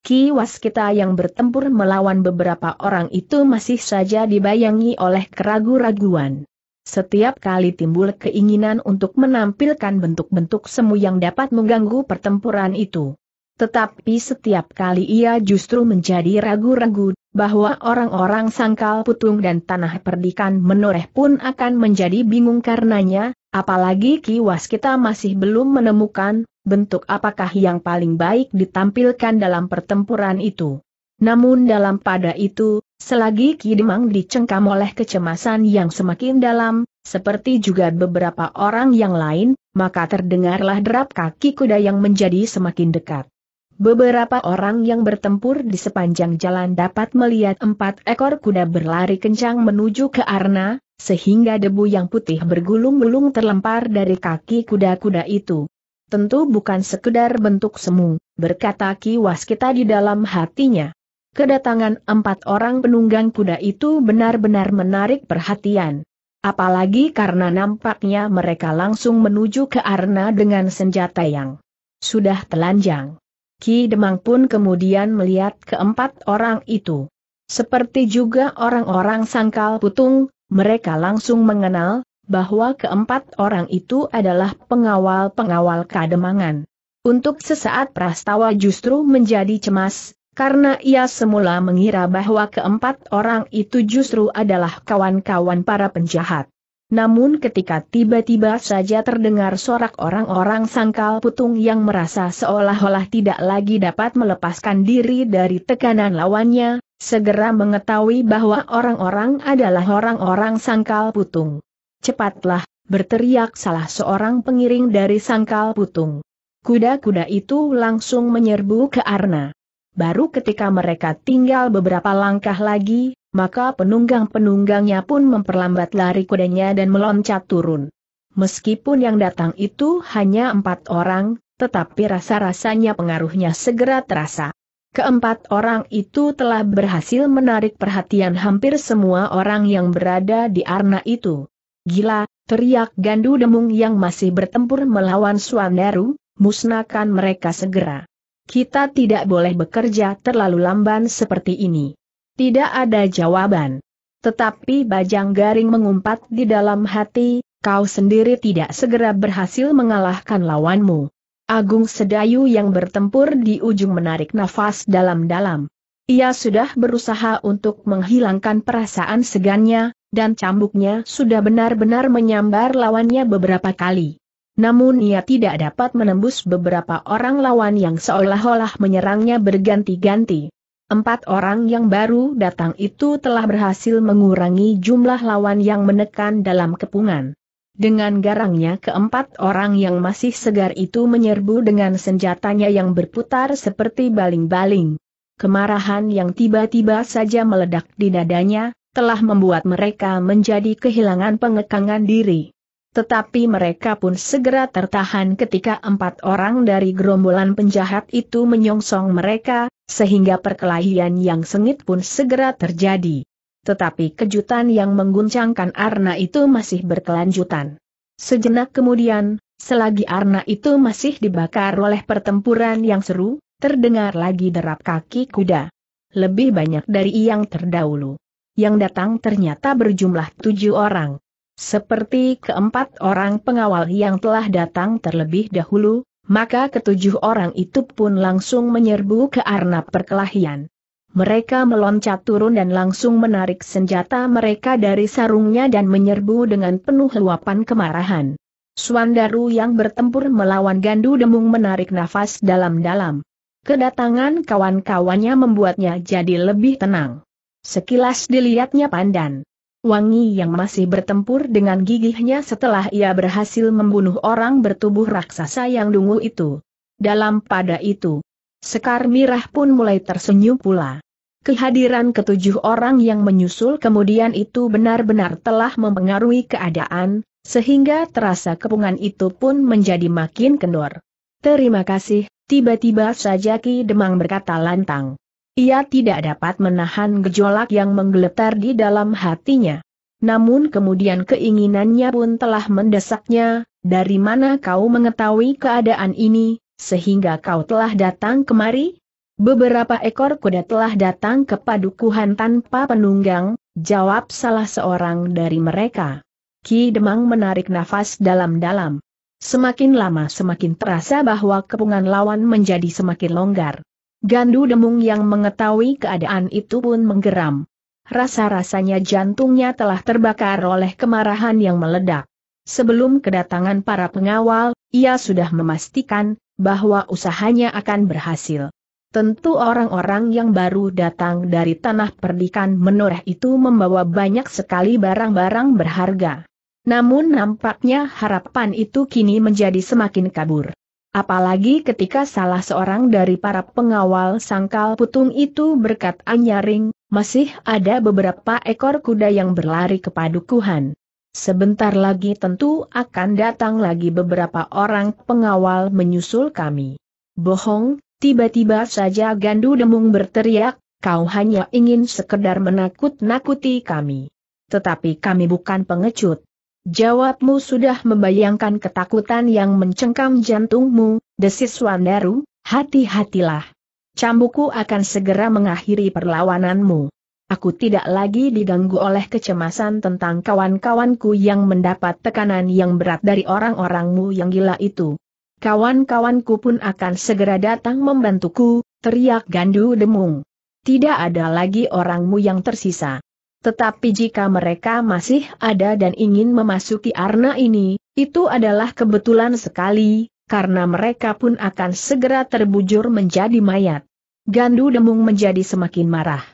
Ki Waskita yang bertempur melawan beberapa orang itu masih saja dibayangi oleh keragu-raguan. Setiap kali timbul keinginan untuk menampilkan bentuk-bentuk semu yang dapat mengganggu pertempuran itu. Tetapi setiap kali ia justru menjadi ragu-ragu, bahwa orang-orang sangkal putung dan tanah perdikan menoreh pun akan menjadi bingung karenanya, apalagi Ki Waskita masih belum menemukan bentuk apakah yang paling baik ditampilkan dalam pertempuran itu. Namun dalam pada itu, selagi Kidemang dicengkam oleh kecemasan yang semakin dalam, seperti juga beberapa orang yang lain, maka terdengarlah derap kaki kuda yang menjadi semakin dekat. Beberapa orang yang bertempur di sepanjang jalan dapat melihat empat ekor kuda berlari kencang menuju ke Arna, sehingga debu yang putih bergulung-gulung terlempar dari kaki kuda-kuda itu tentu bukan sekedar bentuk semu, berkata Ki Waskita di dalam hatinya. Kedatangan empat orang penunggang kuda itu benar-benar menarik perhatian. Apalagi karena nampaknya mereka langsung menuju ke Arna dengan senjata yang sudah telanjang. Ki Demang pun kemudian melihat keempat orang itu. Seperti juga orang-orang sangkal putung, mereka langsung mengenal, bahwa keempat orang itu adalah pengawal-pengawal kademangan. Untuk sesaat Prastawa justru menjadi cemas, karena ia semula mengira bahwa keempat orang itu justru adalah kawan-kawan para penjahat. Namun ketika tiba-tiba saja terdengar sorak orang-orang sangkal putung yang merasa seolah-olah tidak lagi dapat melepaskan diri dari tekanan lawannya, segera mengetahui bahwa orang-orang adalah orang-orang sangkal putung. Cepatlah, berteriak salah seorang pengiring dari sangkal putung. Kuda-kuda itu langsung menyerbu ke Arna. Baru ketika mereka tinggal beberapa langkah lagi, maka penunggang-penunggangnya pun memperlambat lari kudanya dan meloncat turun. Meskipun yang datang itu hanya empat orang, tetapi rasa-rasanya pengaruhnya segera terasa. Keempat orang itu telah berhasil menarik perhatian hampir semua orang yang berada di Arna itu. Gila, teriak Gandu Demung yang masih bertempur melawan Suandaru, musnahkan mereka segera. Kita tidak boleh bekerja terlalu lamban seperti ini. Tidak ada jawaban. Tetapi Bajang Garing mengumpat di dalam hati, kau sendiri tidak segera berhasil mengalahkan lawanmu. Agung Sedayu yang bertempur di ujung menarik nafas dalam-dalam. Ia sudah berusaha untuk menghilangkan perasaan segannya, dan cambuknya sudah benar-benar menyambar lawannya beberapa kali. Namun ia tidak dapat menembus beberapa orang lawan yang seolah-olah menyerangnya berganti-ganti. Empat orang yang baru datang itu telah berhasil mengurangi jumlah lawan yang menekan dalam kepungan. Dengan garangnya keempat orang yang masih segar itu menyerbu dengan senjatanya yang berputar seperti baling-baling. Kemarahan yang tiba-tiba saja meledak di dadanya, telah membuat mereka menjadi kehilangan pengekangan diri. Tetapi mereka pun segera tertahan ketika empat orang dari gerombolan penjahat itu menyongsong mereka, sehingga perkelahian yang sengit pun segera terjadi. Tetapi kejutan yang mengguncangkan Arna itu masih berkelanjutan. Sejenak kemudian, selagi Arna itu masih dibakar oleh pertempuran yang seru, terdengar lagi derap kaki kuda. Lebih banyak dari yang terdahulu yang datang ternyata berjumlah tujuh orang. Seperti keempat orang pengawal yang telah datang terlebih dahulu, maka ketujuh orang itu pun langsung menyerbu ke arnab perkelahian. Mereka meloncat turun dan langsung menarik senjata mereka dari sarungnya dan menyerbu dengan penuh luapan kemarahan. Suandaru yang bertempur melawan Gandu Demung menarik nafas dalam-dalam. Kedatangan kawan-kawannya membuatnya jadi lebih tenang. Sekilas dilihatnya pandan. Wangi yang masih bertempur dengan gigihnya setelah ia berhasil membunuh orang bertubuh raksasa yang dungu itu. Dalam pada itu, Sekar Mirah pun mulai tersenyum pula. Kehadiran ketujuh orang yang menyusul kemudian itu benar-benar telah mempengaruhi keadaan, sehingga terasa kepungan itu pun menjadi makin kendor. Terima kasih, tiba-tiba saja Ki Demang berkata lantang. Ia tidak dapat menahan gejolak yang menggeletar di dalam hatinya. Namun kemudian keinginannya pun telah mendesaknya, dari mana kau mengetahui keadaan ini, sehingga kau telah datang kemari? Beberapa ekor kuda telah datang ke padukuhan tanpa penunggang, jawab salah seorang dari mereka. Ki Demang menarik nafas dalam-dalam. Semakin lama semakin terasa bahwa kepungan lawan menjadi semakin longgar. Gandu Demung yang mengetahui keadaan itu pun menggeram. Rasa-rasanya jantungnya telah terbakar oleh kemarahan yang meledak. Sebelum kedatangan para pengawal, ia sudah memastikan bahwa usahanya akan berhasil. Tentu orang-orang yang baru datang dari tanah perdikan menoreh itu membawa banyak sekali barang-barang berharga. Namun nampaknya harapan itu kini menjadi semakin kabur. Apalagi ketika salah seorang dari para pengawal sangkal putung itu berkat anyaring, masih ada beberapa ekor kuda yang berlari ke padukuhan. Sebentar lagi tentu akan datang lagi beberapa orang pengawal menyusul kami. Bohong, tiba-tiba saja Gandu Demung berteriak, kau hanya ingin sekedar menakut-nakuti kami. Tetapi kami bukan pengecut. Jawabmu sudah membayangkan ketakutan yang mencengkam jantungmu, desis Wandaru, hati-hatilah. Cambuku akan segera mengakhiri perlawananmu. Aku tidak lagi diganggu oleh kecemasan tentang kawan-kawanku yang mendapat tekanan yang berat dari orang-orangmu yang gila itu. Kawan-kawanku pun akan segera datang membantuku, teriak Gandu Demung. Tidak ada lagi orangmu yang tersisa. Tetapi jika mereka masih ada dan ingin memasuki arna ini, itu adalah kebetulan sekali, karena mereka pun akan segera terbujur menjadi mayat. Gandu Demung menjadi semakin marah.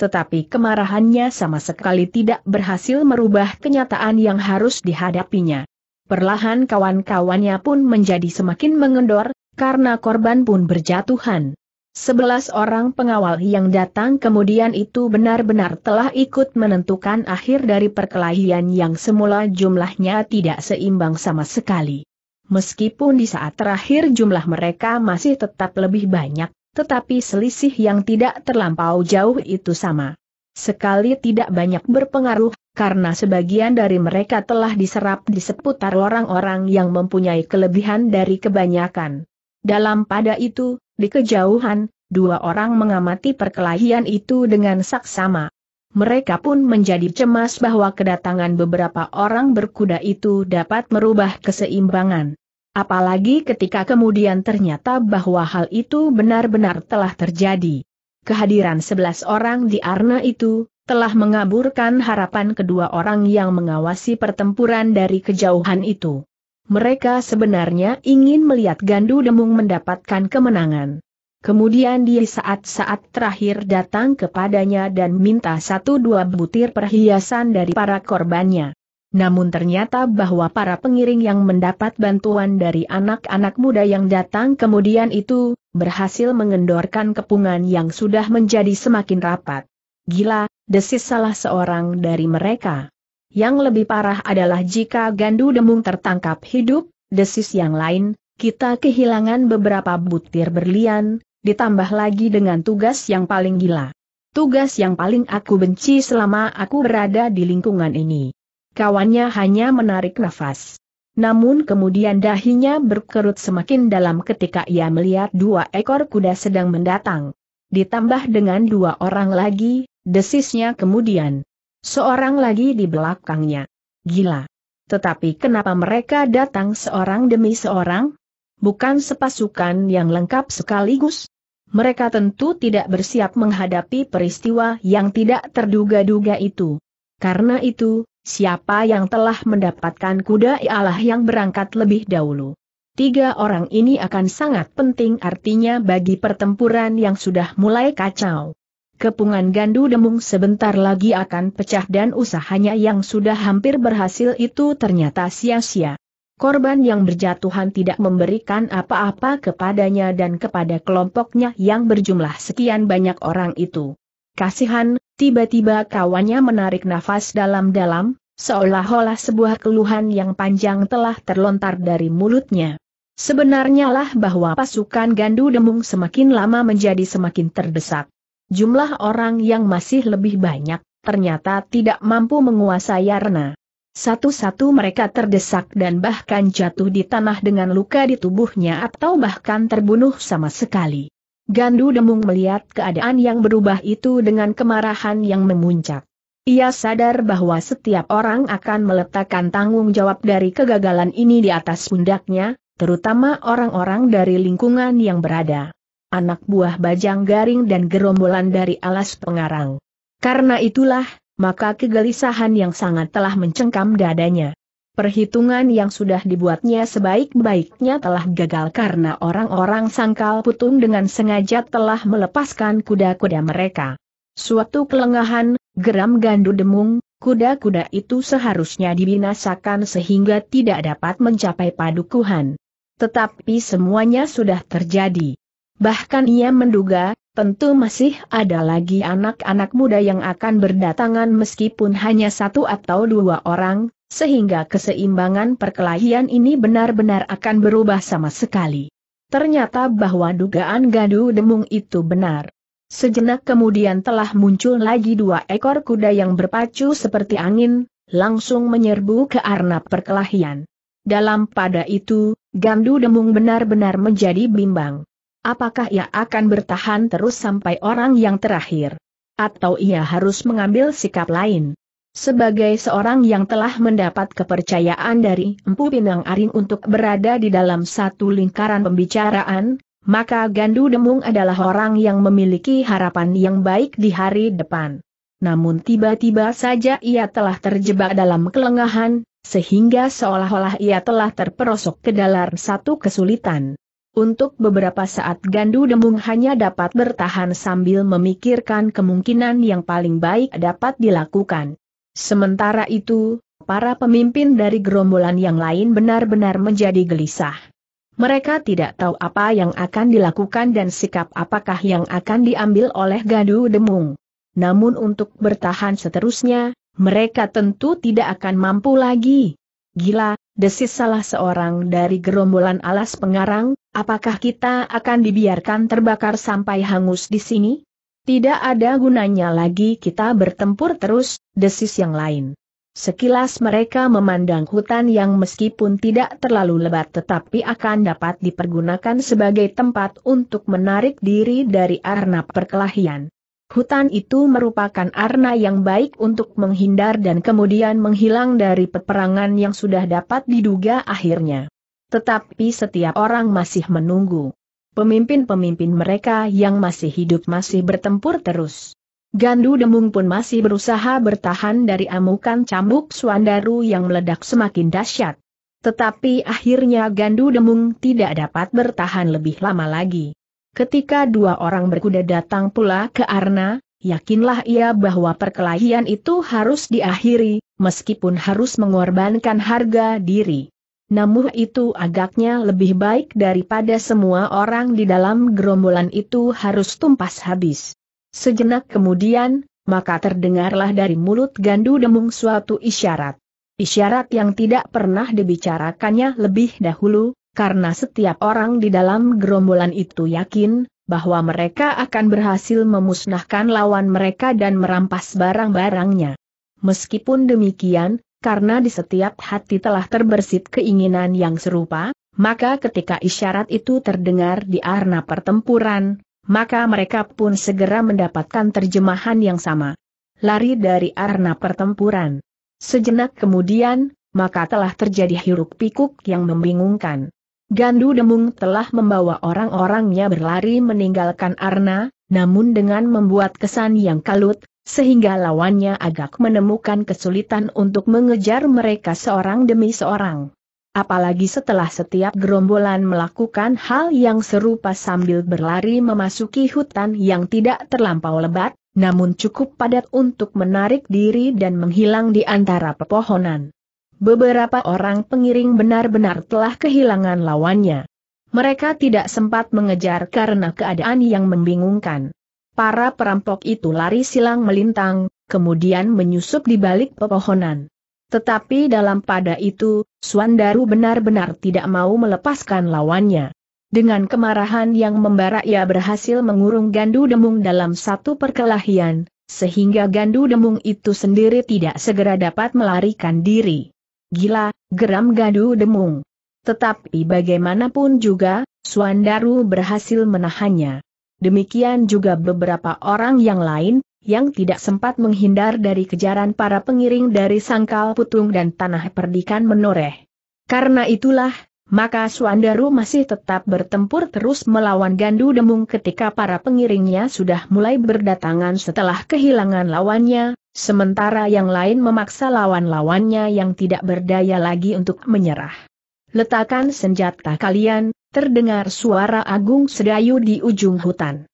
Tetapi kemarahannya sama sekali tidak berhasil merubah kenyataan yang harus dihadapinya. Perlahan kawan-kawannya pun menjadi semakin mengendor, karena korban pun berjatuhan. Sebelas orang pengawal yang datang kemudian itu benar-benar telah ikut menentukan akhir dari perkelahian yang semula jumlahnya tidak seimbang sama sekali. Meskipun di saat terakhir jumlah mereka masih tetap lebih banyak, tetapi selisih yang tidak terlampau jauh itu sama. Sekali tidak banyak berpengaruh, karena sebagian dari mereka telah diserap di seputar orang-orang yang mempunyai kelebihan dari kebanyakan. Dalam pada itu, di kejauhan, dua orang mengamati perkelahian itu dengan saksama. Mereka pun menjadi cemas bahwa kedatangan beberapa orang berkuda itu dapat merubah keseimbangan. Apalagi ketika kemudian ternyata bahwa hal itu benar-benar telah terjadi. Kehadiran sebelas orang di Arna itu, telah mengaburkan harapan kedua orang yang mengawasi pertempuran dari kejauhan itu. Mereka sebenarnya ingin melihat Gandu Demung mendapatkan kemenangan. Kemudian di saat-saat terakhir datang kepadanya dan minta satu dua butir perhiasan dari para korbannya. Namun ternyata bahwa para pengiring yang mendapat bantuan dari anak-anak muda yang datang kemudian itu, berhasil mengendorkan kepungan yang sudah menjadi semakin rapat. Gila, desis salah seorang dari mereka. Yang lebih parah adalah jika Gandu Demung tertangkap hidup, desis yang lain, kita kehilangan beberapa butir berlian, ditambah lagi dengan tugas yang paling gila. Tugas yang paling aku benci selama aku berada di lingkungan ini. Kawannya hanya menarik nafas. Namun kemudian dahinya berkerut semakin dalam ketika ia melihat dua ekor kuda sedang mendatang. Ditambah dengan dua orang lagi, desisnya kemudian. Seorang lagi di belakangnya. Gila. Tetapi kenapa mereka datang seorang demi seorang? Bukan sepasukan yang lengkap sekaligus? Mereka tentu tidak bersiap menghadapi peristiwa yang tidak terduga-duga itu. Karena itu, siapa yang telah mendapatkan kuda ialah yang berangkat lebih dahulu. Tiga orang ini akan sangat penting artinya bagi pertempuran yang sudah mulai kacau. Kepungan Gandu Demung sebentar lagi akan pecah dan usahanya yang sudah hampir berhasil itu ternyata sia-sia. Korban yang berjatuhan tidak memberikan apa-apa kepadanya dan kepada kelompoknya yang berjumlah sekian banyak orang itu. Kasihan, tiba-tiba kawannya menarik nafas dalam-dalam, seolah-olah sebuah keluhan yang panjang telah terlontar dari mulutnya. Sebenarnya lah bahwa pasukan Gandu Demung semakin lama menjadi semakin terdesak jumlah orang yang masih lebih banyak, ternyata tidak mampu menguasai Arna. Satu-satu mereka terdesak dan bahkan jatuh di tanah dengan luka di tubuhnya atau bahkan terbunuh sama sekali. Gandu Demung melihat keadaan yang berubah itu dengan kemarahan yang memuncak. Ia sadar bahwa setiap orang akan meletakkan tanggung jawab dari kegagalan ini di atas pundaknya, terutama orang-orang dari lingkungan yang berada anak buah Bajang Garing dan gerombolan dari alas pengarang. Karena itulah, maka kegelisahan yang sangat telah mencengkam dadanya. Perhitungan yang sudah dibuatnya sebaik-baiknya telah gagal karena orang-orang sangkal putung dengan sengaja telah melepaskan kuda-kuda mereka. Suatu kelengahan, geram gandu demung, kuda-kuda itu seharusnya dibinasakan sehingga tidak dapat mencapai padukuhan. Tetapi semuanya sudah terjadi. Bahkan ia menduga, tentu masih ada lagi anak-anak muda yang akan berdatangan meskipun hanya satu atau dua orang, sehingga keseimbangan perkelahian ini benar-benar akan berubah sama sekali. Ternyata bahwa dugaan gaduh demung itu benar. Sejenak kemudian telah muncul lagi dua ekor kuda yang berpacu seperti angin, langsung menyerbu ke arna perkelahian. Dalam pada itu, Gandu Demung benar-benar menjadi bimbang. Apakah ia akan bertahan terus sampai orang yang terakhir? Atau ia harus mengambil sikap lain? Sebagai seorang yang telah mendapat kepercayaan dari Empu Pinang Aring untuk berada di dalam satu lingkaran pembicaraan, maka Gandu Demung adalah orang yang memiliki harapan yang baik di hari depan. Namun tiba-tiba saja ia telah terjebak dalam kelengahan, sehingga seolah-olah ia telah terperosok ke dalam satu kesulitan. Untuk beberapa saat Gandu Demung hanya dapat bertahan sambil memikirkan kemungkinan yang paling baik dapat dilakukan. Sementara itu, para pemimpin dari gerombolan yang lain benar-benar menjadi gelisah. Mereka tidak tahu apa yang akan dilakukan dan sikap apakah yang akan diambil oleh Gandu Demung. Namun untuk bertahan seterusnya, mereka tentu tidak akan mampu lagi. Gila, desis salah seorang dari gerombolan alas pengarang, apakah kita akan dibiarkan terbakar sampai hangus di sini? Tidak ada gunanya lagi kita bertempur terus, desis yang lain. Sekilas mereka memandang hutan yang meskipun tidak terlalu lebat tetapi akan dapat dipergunakan sebagai tempat untuk menarik diri dari arna perkelahian. Hutan itu merupakan arna yang baik untuk menghindar dan kemudian menghilang dari peperangan yang sudah dapat diduga akhirnya. Tetapi setiap orang masih menunggu. Pemimpin-pemimpin mereka yang masih hidup masih bertempur terus. Gandu Demung pun masih berusaha bertahan dari amukan cambuk Suandaru yang meledak semakin dahsyat. Tetapi akhirnya Gandu Demung tidak dapat bertahan lebih lama lagi. Ketika dua orang berkuda datang pula ke Arna, yakinlah ia bahwa perkelahian itu harus diakhiri, meskipun harus mengorbankan harga diri. Namun itu agaknya lebih baik daripada semua orang di dalam gerombolan itu harus tumpas habis. Sejenak kemudian, maka terdengarlah dari mulut Gandu Demung suatu isyarat. Isyarat yang tidak pernah dibicarakannya lebih dahulu, karena setiap orang di dalam gerombolan itu yakin bahwa mereka akan berhasil memusnahkan lawan mereka dan merampas barang-barangnya. Meskipun demikian, karena di setiap hati telah terbersit keinginan yang serupa, maka ketika isyarat itu terdengar di arena pertempuran, maka mereka pun segera mendapatkan terjemahan yang sama. Lari dari arena pertempuran. Sejenak kemudian, maka telah terjadi hiruk pikuk yang membingungkan. Gandu Demung telah membawa orang-orangnya berlari meninggalkan Arna, namun dengan membuat kesan yang kalut, sehingga lawannya agak menemukan kesulitan untuk mengejar mereka seorang demi seorang. Apalagi setelah setiap gerombolan melakukan hal yang serupa sambil berlari memasuki hutan yang tidak terlampau lebat, namun cukup padat untuk menarik diri dan menghilang di antara pepohonan. Beberapa orang pengiring benar-benar telah kehilangan lawannya. Mereka tidak sempat mengejar karena keadaan yang membingungkan. Para perampok itu lari silang melintang, kemudian menyusup di balik pepohonan. Tetapi dalam pada itu, Suandaru benar-benar tidak mau melepaskan lawannya. Dengan kemarahan yang membara ia berhasil mengurung Gandu Demung dalam satu perkelahian, sehingga Gandu Demung itu sendiri tidak segera dapat melarikan diri gila, geram gadu demung. Tetapi bagaimanapun juga, Suandaru berhasil menahannya. Demikian juga beberapa orang yang lain, yang tidak sempat menghindar dari kejaran para pengiring dari sangkal putung dan tanah perdikan menoreh. Karena itulah, maka Suandaru masih tetap bertempur terus melawan Gandu Demung ketika para pengiringnya sudah mulai berdatangan setelah kehilangan lawannya, sementara yang lain memaksa lawan-lawannya yang tidak berdaya lagi untuk menyerah. Letakkan senjata kalian, terdengar suara Agung Sedayu di ujung hutan.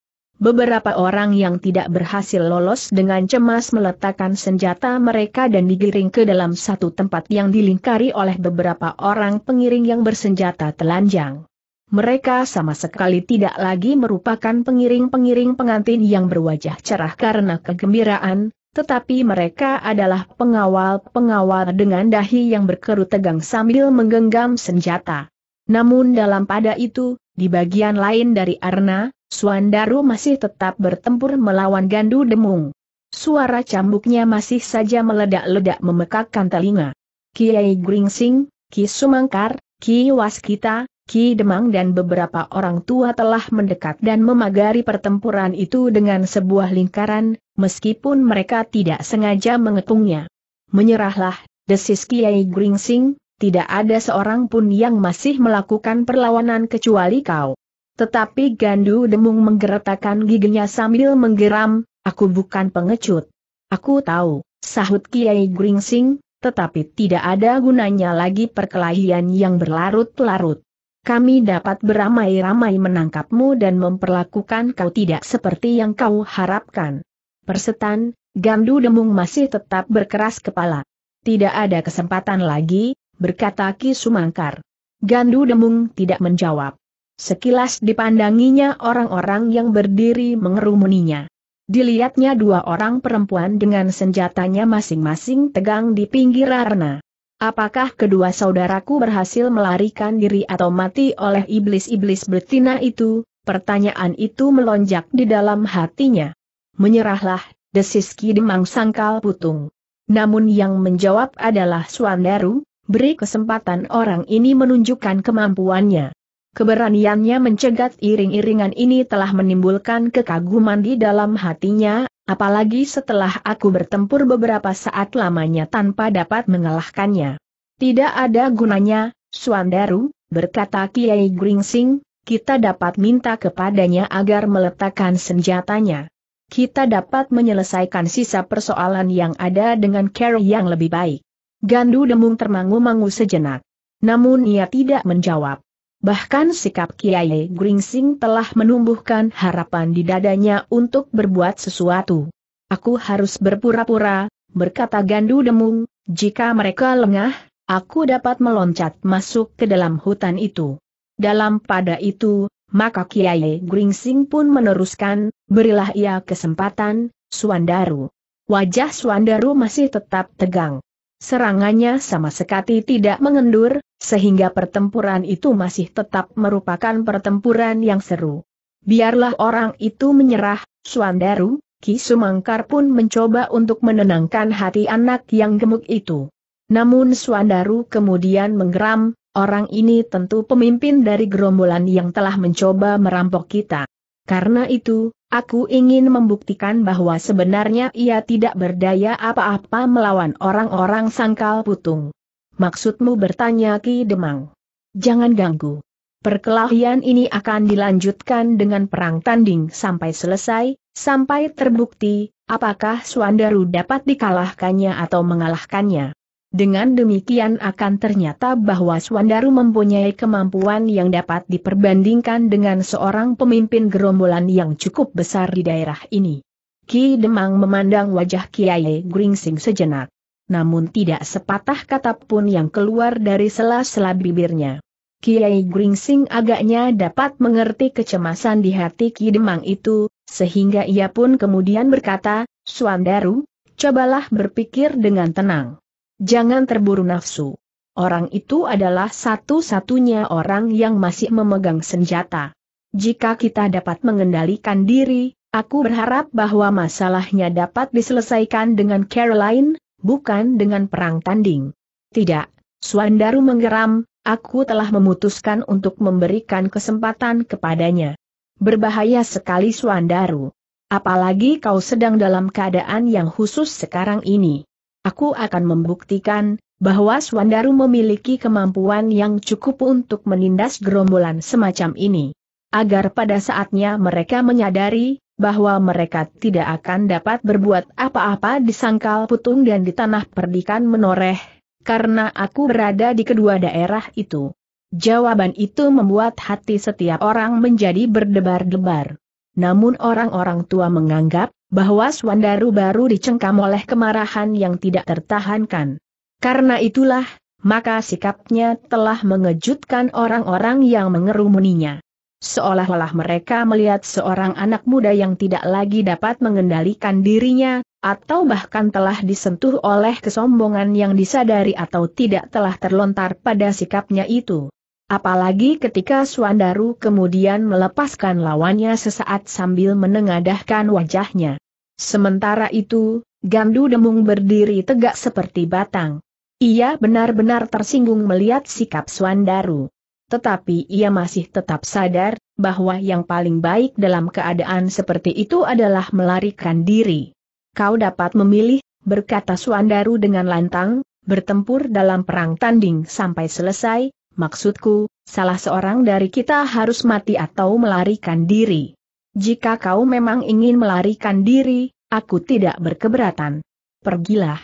Beberapa orang yang tidak berhasil lolos dengan cemas meletakkan senjata mereka dan digiring ke dalam satu tempat yang dilingkari oleh beberapa orang pengiring yang bersenjata telanjang. Mereka sama sekali tidak lagi merupakan pengiring-pengiring pengantin yang berwajah cerah karena kegembiraan, tetapi mereka adalah pengawal-pengawal dengan dahi yang berkerut tegang sambil menggenggam senjata. Namun dalam pada itu, di bagian lain dari arna, Suandaru masih tetap bertempur melawan Gandu Demung. Suara cambuknya masih saja meledak-ledak memekakkan telinga. Kiai Gringsing, Ki Sumangkar, Ki Waskita, Ki Demang dan beberapa orang tua telah mendekat dan memagari pertempuran itu dengan sebuah lingkaran, meskipun mereka tidak sengaja mengetungnya. Menyerahlah, desis Kiai Gringsing, tidak ada seorang pun yang masih melakukan perlawanan kecuali kau. Tetapi Gandu Demung menggeretakkan giginya sambil menggeram, aku bukan pengecut. Aku tahu, sahut Kiai Gringsing, tetapi tidak ada gunanya lagi perkelahian yang berlarut-larut. Kami dapat beramai-ramai menangkapmu dan memperlakukan kau tidak seperti yang kau harapkan. Persetan, Gandu Demung masih tetap berkeras kepala. Tidak ada kesempatan lagi, berkata Ki Sumangkar. Gandu Demung tidak menjawab. Sekilas dipandanginya orang-orang yang berdiri mengerumuninya. Dilihatnya dua orang perempuan dengan senjatanya masing-masing tegang di pinggir arena. Apakah kedua saudaraku berhasil melarikan diri atau mati oleh iblis-iblis betina itu? Pertanyaan itu melonjak di dalam hatinya. Menyerahlah, desis Demang sangkal putung. Namun yang menjawab adalah Suandaru, beri kesempatan orang ini menunjukkan kemampuannya. Keberaniannya mencegat iring-iringan ini telah menimbulkan kekaguman di dalam hatinya, apalagi setelah aku bertempur beberapa saat lamanya tanpa dapat mengalahkannya. Tidak ada gunanya, Suandaru, berkata Kiai Gringsing, kita dapat minta kepadanya agar meletakkan senjatanya. Kita dapat menyelesaikan sisa persoalan yang ada dengan cara yang lebih baik. Gandu Demung termangu-mangu sejenak. Namun ia tidak menjawab. Bahkan sikap Kiai Gringsing telah menumbuhkan harapan di dadanya untuk berbuat sesuatu. Aku harus berpura-pura, berkata Gandu Demung, jika mereka lengah, aku dapat meloncat masuk ke dalam hutan itu. Dalam pada itu, maka Kiai Gringsing pun meneruskan, berilah ia kesempatan, Suandaru. Wajah Suandaru masih tetap tegang. Serangannya sama sekali tidak mengendur, sehingga pertempuran itu masih tetap merupakan pertempuran yang seru. Biarlah orang itu menyerah, Suandaru, Ki Sumangkar pun mencoba untuk menenangkan hati anak yang gemuk itu. Namun Suandaru kemudian menggeram, orang ini tentu pemimpin dari gerombolan yang telah mencoba merampok kita. Karena itu, aku ingin membuktikan bahwa sebenarnya ia tidak berdaya apa-apa melawan orang-orang sangkal putung. Maksudmu bertanya Ki Demang? Jangan ganggu. Perkelahian ini akan dilanjutkan dengan perang tanding sampai selesai, sampai terbukti, apakah Suandaru dapat dikalahkannya atau mengalahkannya. Dengan demikian akan ternyata bahwa Swandaru mempunyai kemampuan yang dapat diperbandingkan dengan seorang pemimpin gerombolan yang cukup besar di daerah ini. Ki Demang memandang wajah Kiai Gringsing sejenak. Namun tidak sepatah kata pun yang keluar dari sela-sela bibirnya. Kiai Gringsing agaknya dapat mengerti kecemasan di hati Ki Demang itu, sehingga ia pun kemudian berkata, Swandaru, cobalah berpikir dengan tenang. Jangan terburu nafsu. Orang itu adalah satu-satunya orang yang masih memegang senjata. Jika kita dapat mengendalikan diri, aku berharap bahwa masalahnya dapat diselesaikan dengan Caroline, bukan dengan perang tanding. Tidak, Swandaru menggeram, aku telah memutuskan untuk memberikan kesempatan kepadanya. Berbahaya sekali Swandaru. Apalagi kau sedang dalam keadaan yang khusus sekarang ini. Aku akan membuktikan bahwa Swandaru memiliki kemampuan yang cukup untuk menindas gerombolan semacam ini. Agar pada saatnya mereka menyadari bahwa mereka tidak akan dapat berbuat apa-apa di sangkal putung dan di tanah perdikan menoreh, karena aku berada di kedua daerah itu. Jawaban itu membuat hati setiap orang menjadi berdebar-debar namun orang-orang tua menganggap bahwa Swandaru baru dicengkam oleh kemarahan yang tidak tertahankan. Karena itulah, maka sikapnya telah mengejutkan orang-orang yang mengerumuninya. Seolah-olah mereka melihat seorang anak muda yang tidak lagi dapat mengendalikan dirinya, atau bahkan telah disentuh oleh kesombongan yang disadari atau tidak telah terlontar pada sikapnya itu. Apalagi ketika Suandaru kemudian melepaskan lawannya sesaat sambil menengadahkan wajahnya. Sementara itu, Gandu Demung berdiri tegak seperti batang. Ia benar-benar tersinggung melihat sikap Suandaru. Tetapi ia masih tetap sadar, bahwa yang paling baik dalam keadaan seperti itu adalah melarikan diri. Kau dapat memilih, berkata Suandaru dengan lantang, bertempur dalam perang tanding sampai selesai, Maksudku, salah seorang dari kita harus mati atau melarikan diri. Jika kau memang ingin melarikan diri, aku tidak berkeberatan. Pergilah.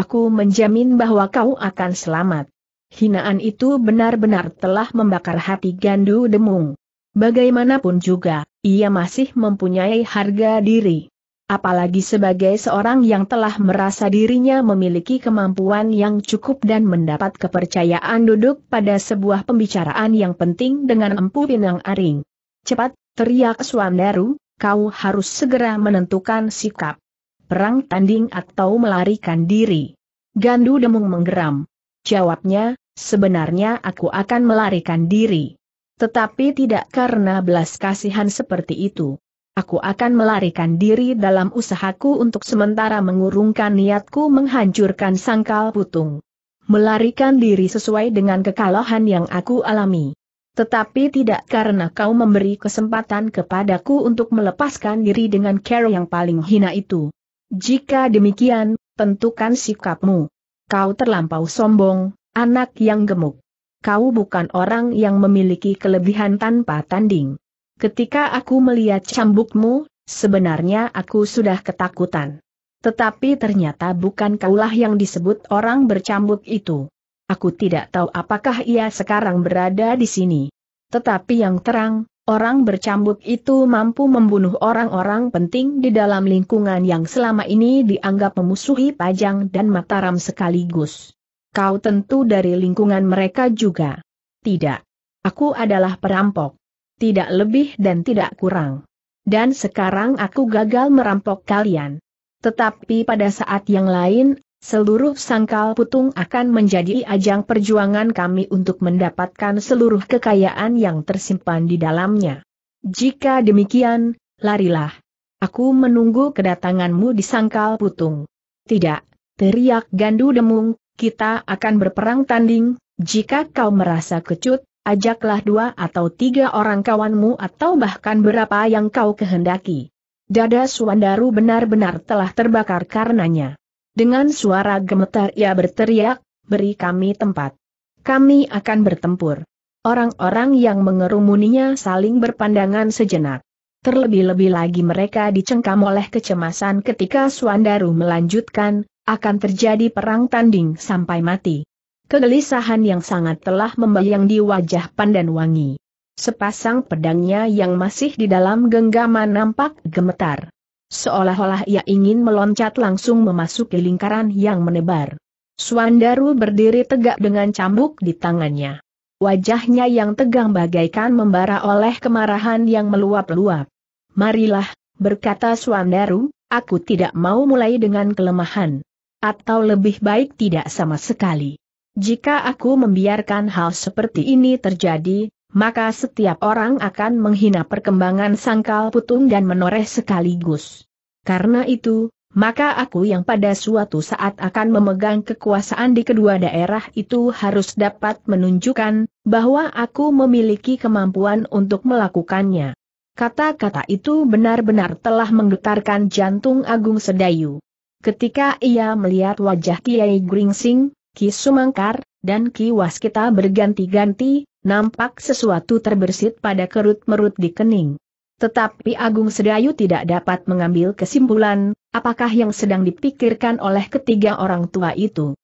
Aku menjamin bahwa kau akan selamat. Hinaan itu benar-benar telah membakar hati Gandu Demung. Bagaimanapun juga, ia masih mempunyai harga diri apalagi sebagai seorang yang telah merasa dirinya memiliki kemampuan yang cukup dan mendapat kepercayaan duduk pada sebuah pembicaraan yang penting dengan Empu Pinang Aring. Cepat, teriak Suandaru, kau harus segera menentukan sikap. Perang tanding atau melarikan diri. Gandu Demung menggeram. Jawabnya, sebenarnya aku akan melarikan diri. Tetapi tidak karena belas kasihan seperti itu. Aku akan melarikan diri dalam usahaku untuk sementara mengurungkan niatku menghancurkan sangkal putung. Melarikan diri sesuai dengan kekalahan yang aku alami. Tetapi tidak karena kau memberi kesempatan kepadaku untuk melepaskan diri dengan cara yang paling hina itu. Jika demikian, tentukan sikapmu. Kau terlampau sombong, anak yang gemuk. Kau bukan orang yang memiliki kelebihan tanpa tanding. Ketika aku melihat cambukmu, sebenarnya aku sudah ketakutan. Tetapi ternyata bukan kaulah yang disebut orang bercambuk itu. Aku tidak tahu apakah ia sekarang berada di sini. Tetapi yang terang, orang bercambuk itu mampu membunuh orang-orang penting di dalam lingkungan yang selama ini dianggap memusuhi Pajang dan Mataram sekaligus. Kau tentu dari lingkungan mereka juga. Tidak. Aku adalah perampok tidak lebih dan tidak kurang. Dan sekarang aku gagal merampok kalian. Tetapi pada saat yang lain, seluruh sangkal putung akan menjadi ajang perjuangan kami untuk mendapatkan seluruh kekayaan yang tersimpan di dalamnya. Jika demikian, larilah. Aku menunggu kedatanganmu di sangkal putung. Tidak, teriak Gandu Demung, kita akan berperang tanding, jika kau merasa kecut, ajaklah dua atau tiga orang kawanmu atau bahkan berapa yang kau kehendaki. Dada Suwandaru benar-benar telah terbakar karenanya. Dengan suara gemetar ia berteriak, beri kami tempat. Kami akan bertempur. Orang-orang yang mengerumuninya saling berpandangan sejenak. Terlebih-lebih lagi mereka dicengkam oleh kecemasan ketika Suandaru melanjutkan, akan terjadi perang tanding sampai mati. Kegelisahan yang sangat telah membayang di wajah Pandan Wangi. Sepasang pedangnya yang masih di dalam genggaman nampak gemetar. Seolah-olah ia ingin meloncat langsung memasuki lingkaran yang menebar. Suandaru berdiri tegak dengan cambuk di tangannya. Wajahnya yang tegang bagaikan membara oleh kemarahan yang meluap-luap. Marilah, berkata Suandaru, aku tidak mau mulai dengan kelemahan. Atau lebih baik tidak sama sekali. Jika aku membiarkan hal seperti ini terjadi, maka setiap orang akan menghina perkembangan sangkal putung dan menoreh sekaligus. Karena itu, maka aku yang pada suatu saat akan memegang kekuasaan di kedua daerah itu harus dapat menunjukkan bahwa aku memiliki kemampuan untuk melakukannya. Kata-kata itu benar-benar telah menggetarkan jantung Agung Sedayu. Ketika ia melihat wajah Tiai Gringsing, Ki Sumangkar, dan Ki Waskita berganti-ganti, nampak sesuatu terbersit pada kerut-merut di kening. Tetapi Agung Sedayu tidak dapat mengambil kesimpulan, apakah yang sedang dipikirkan oleh ketiga orang tua itu.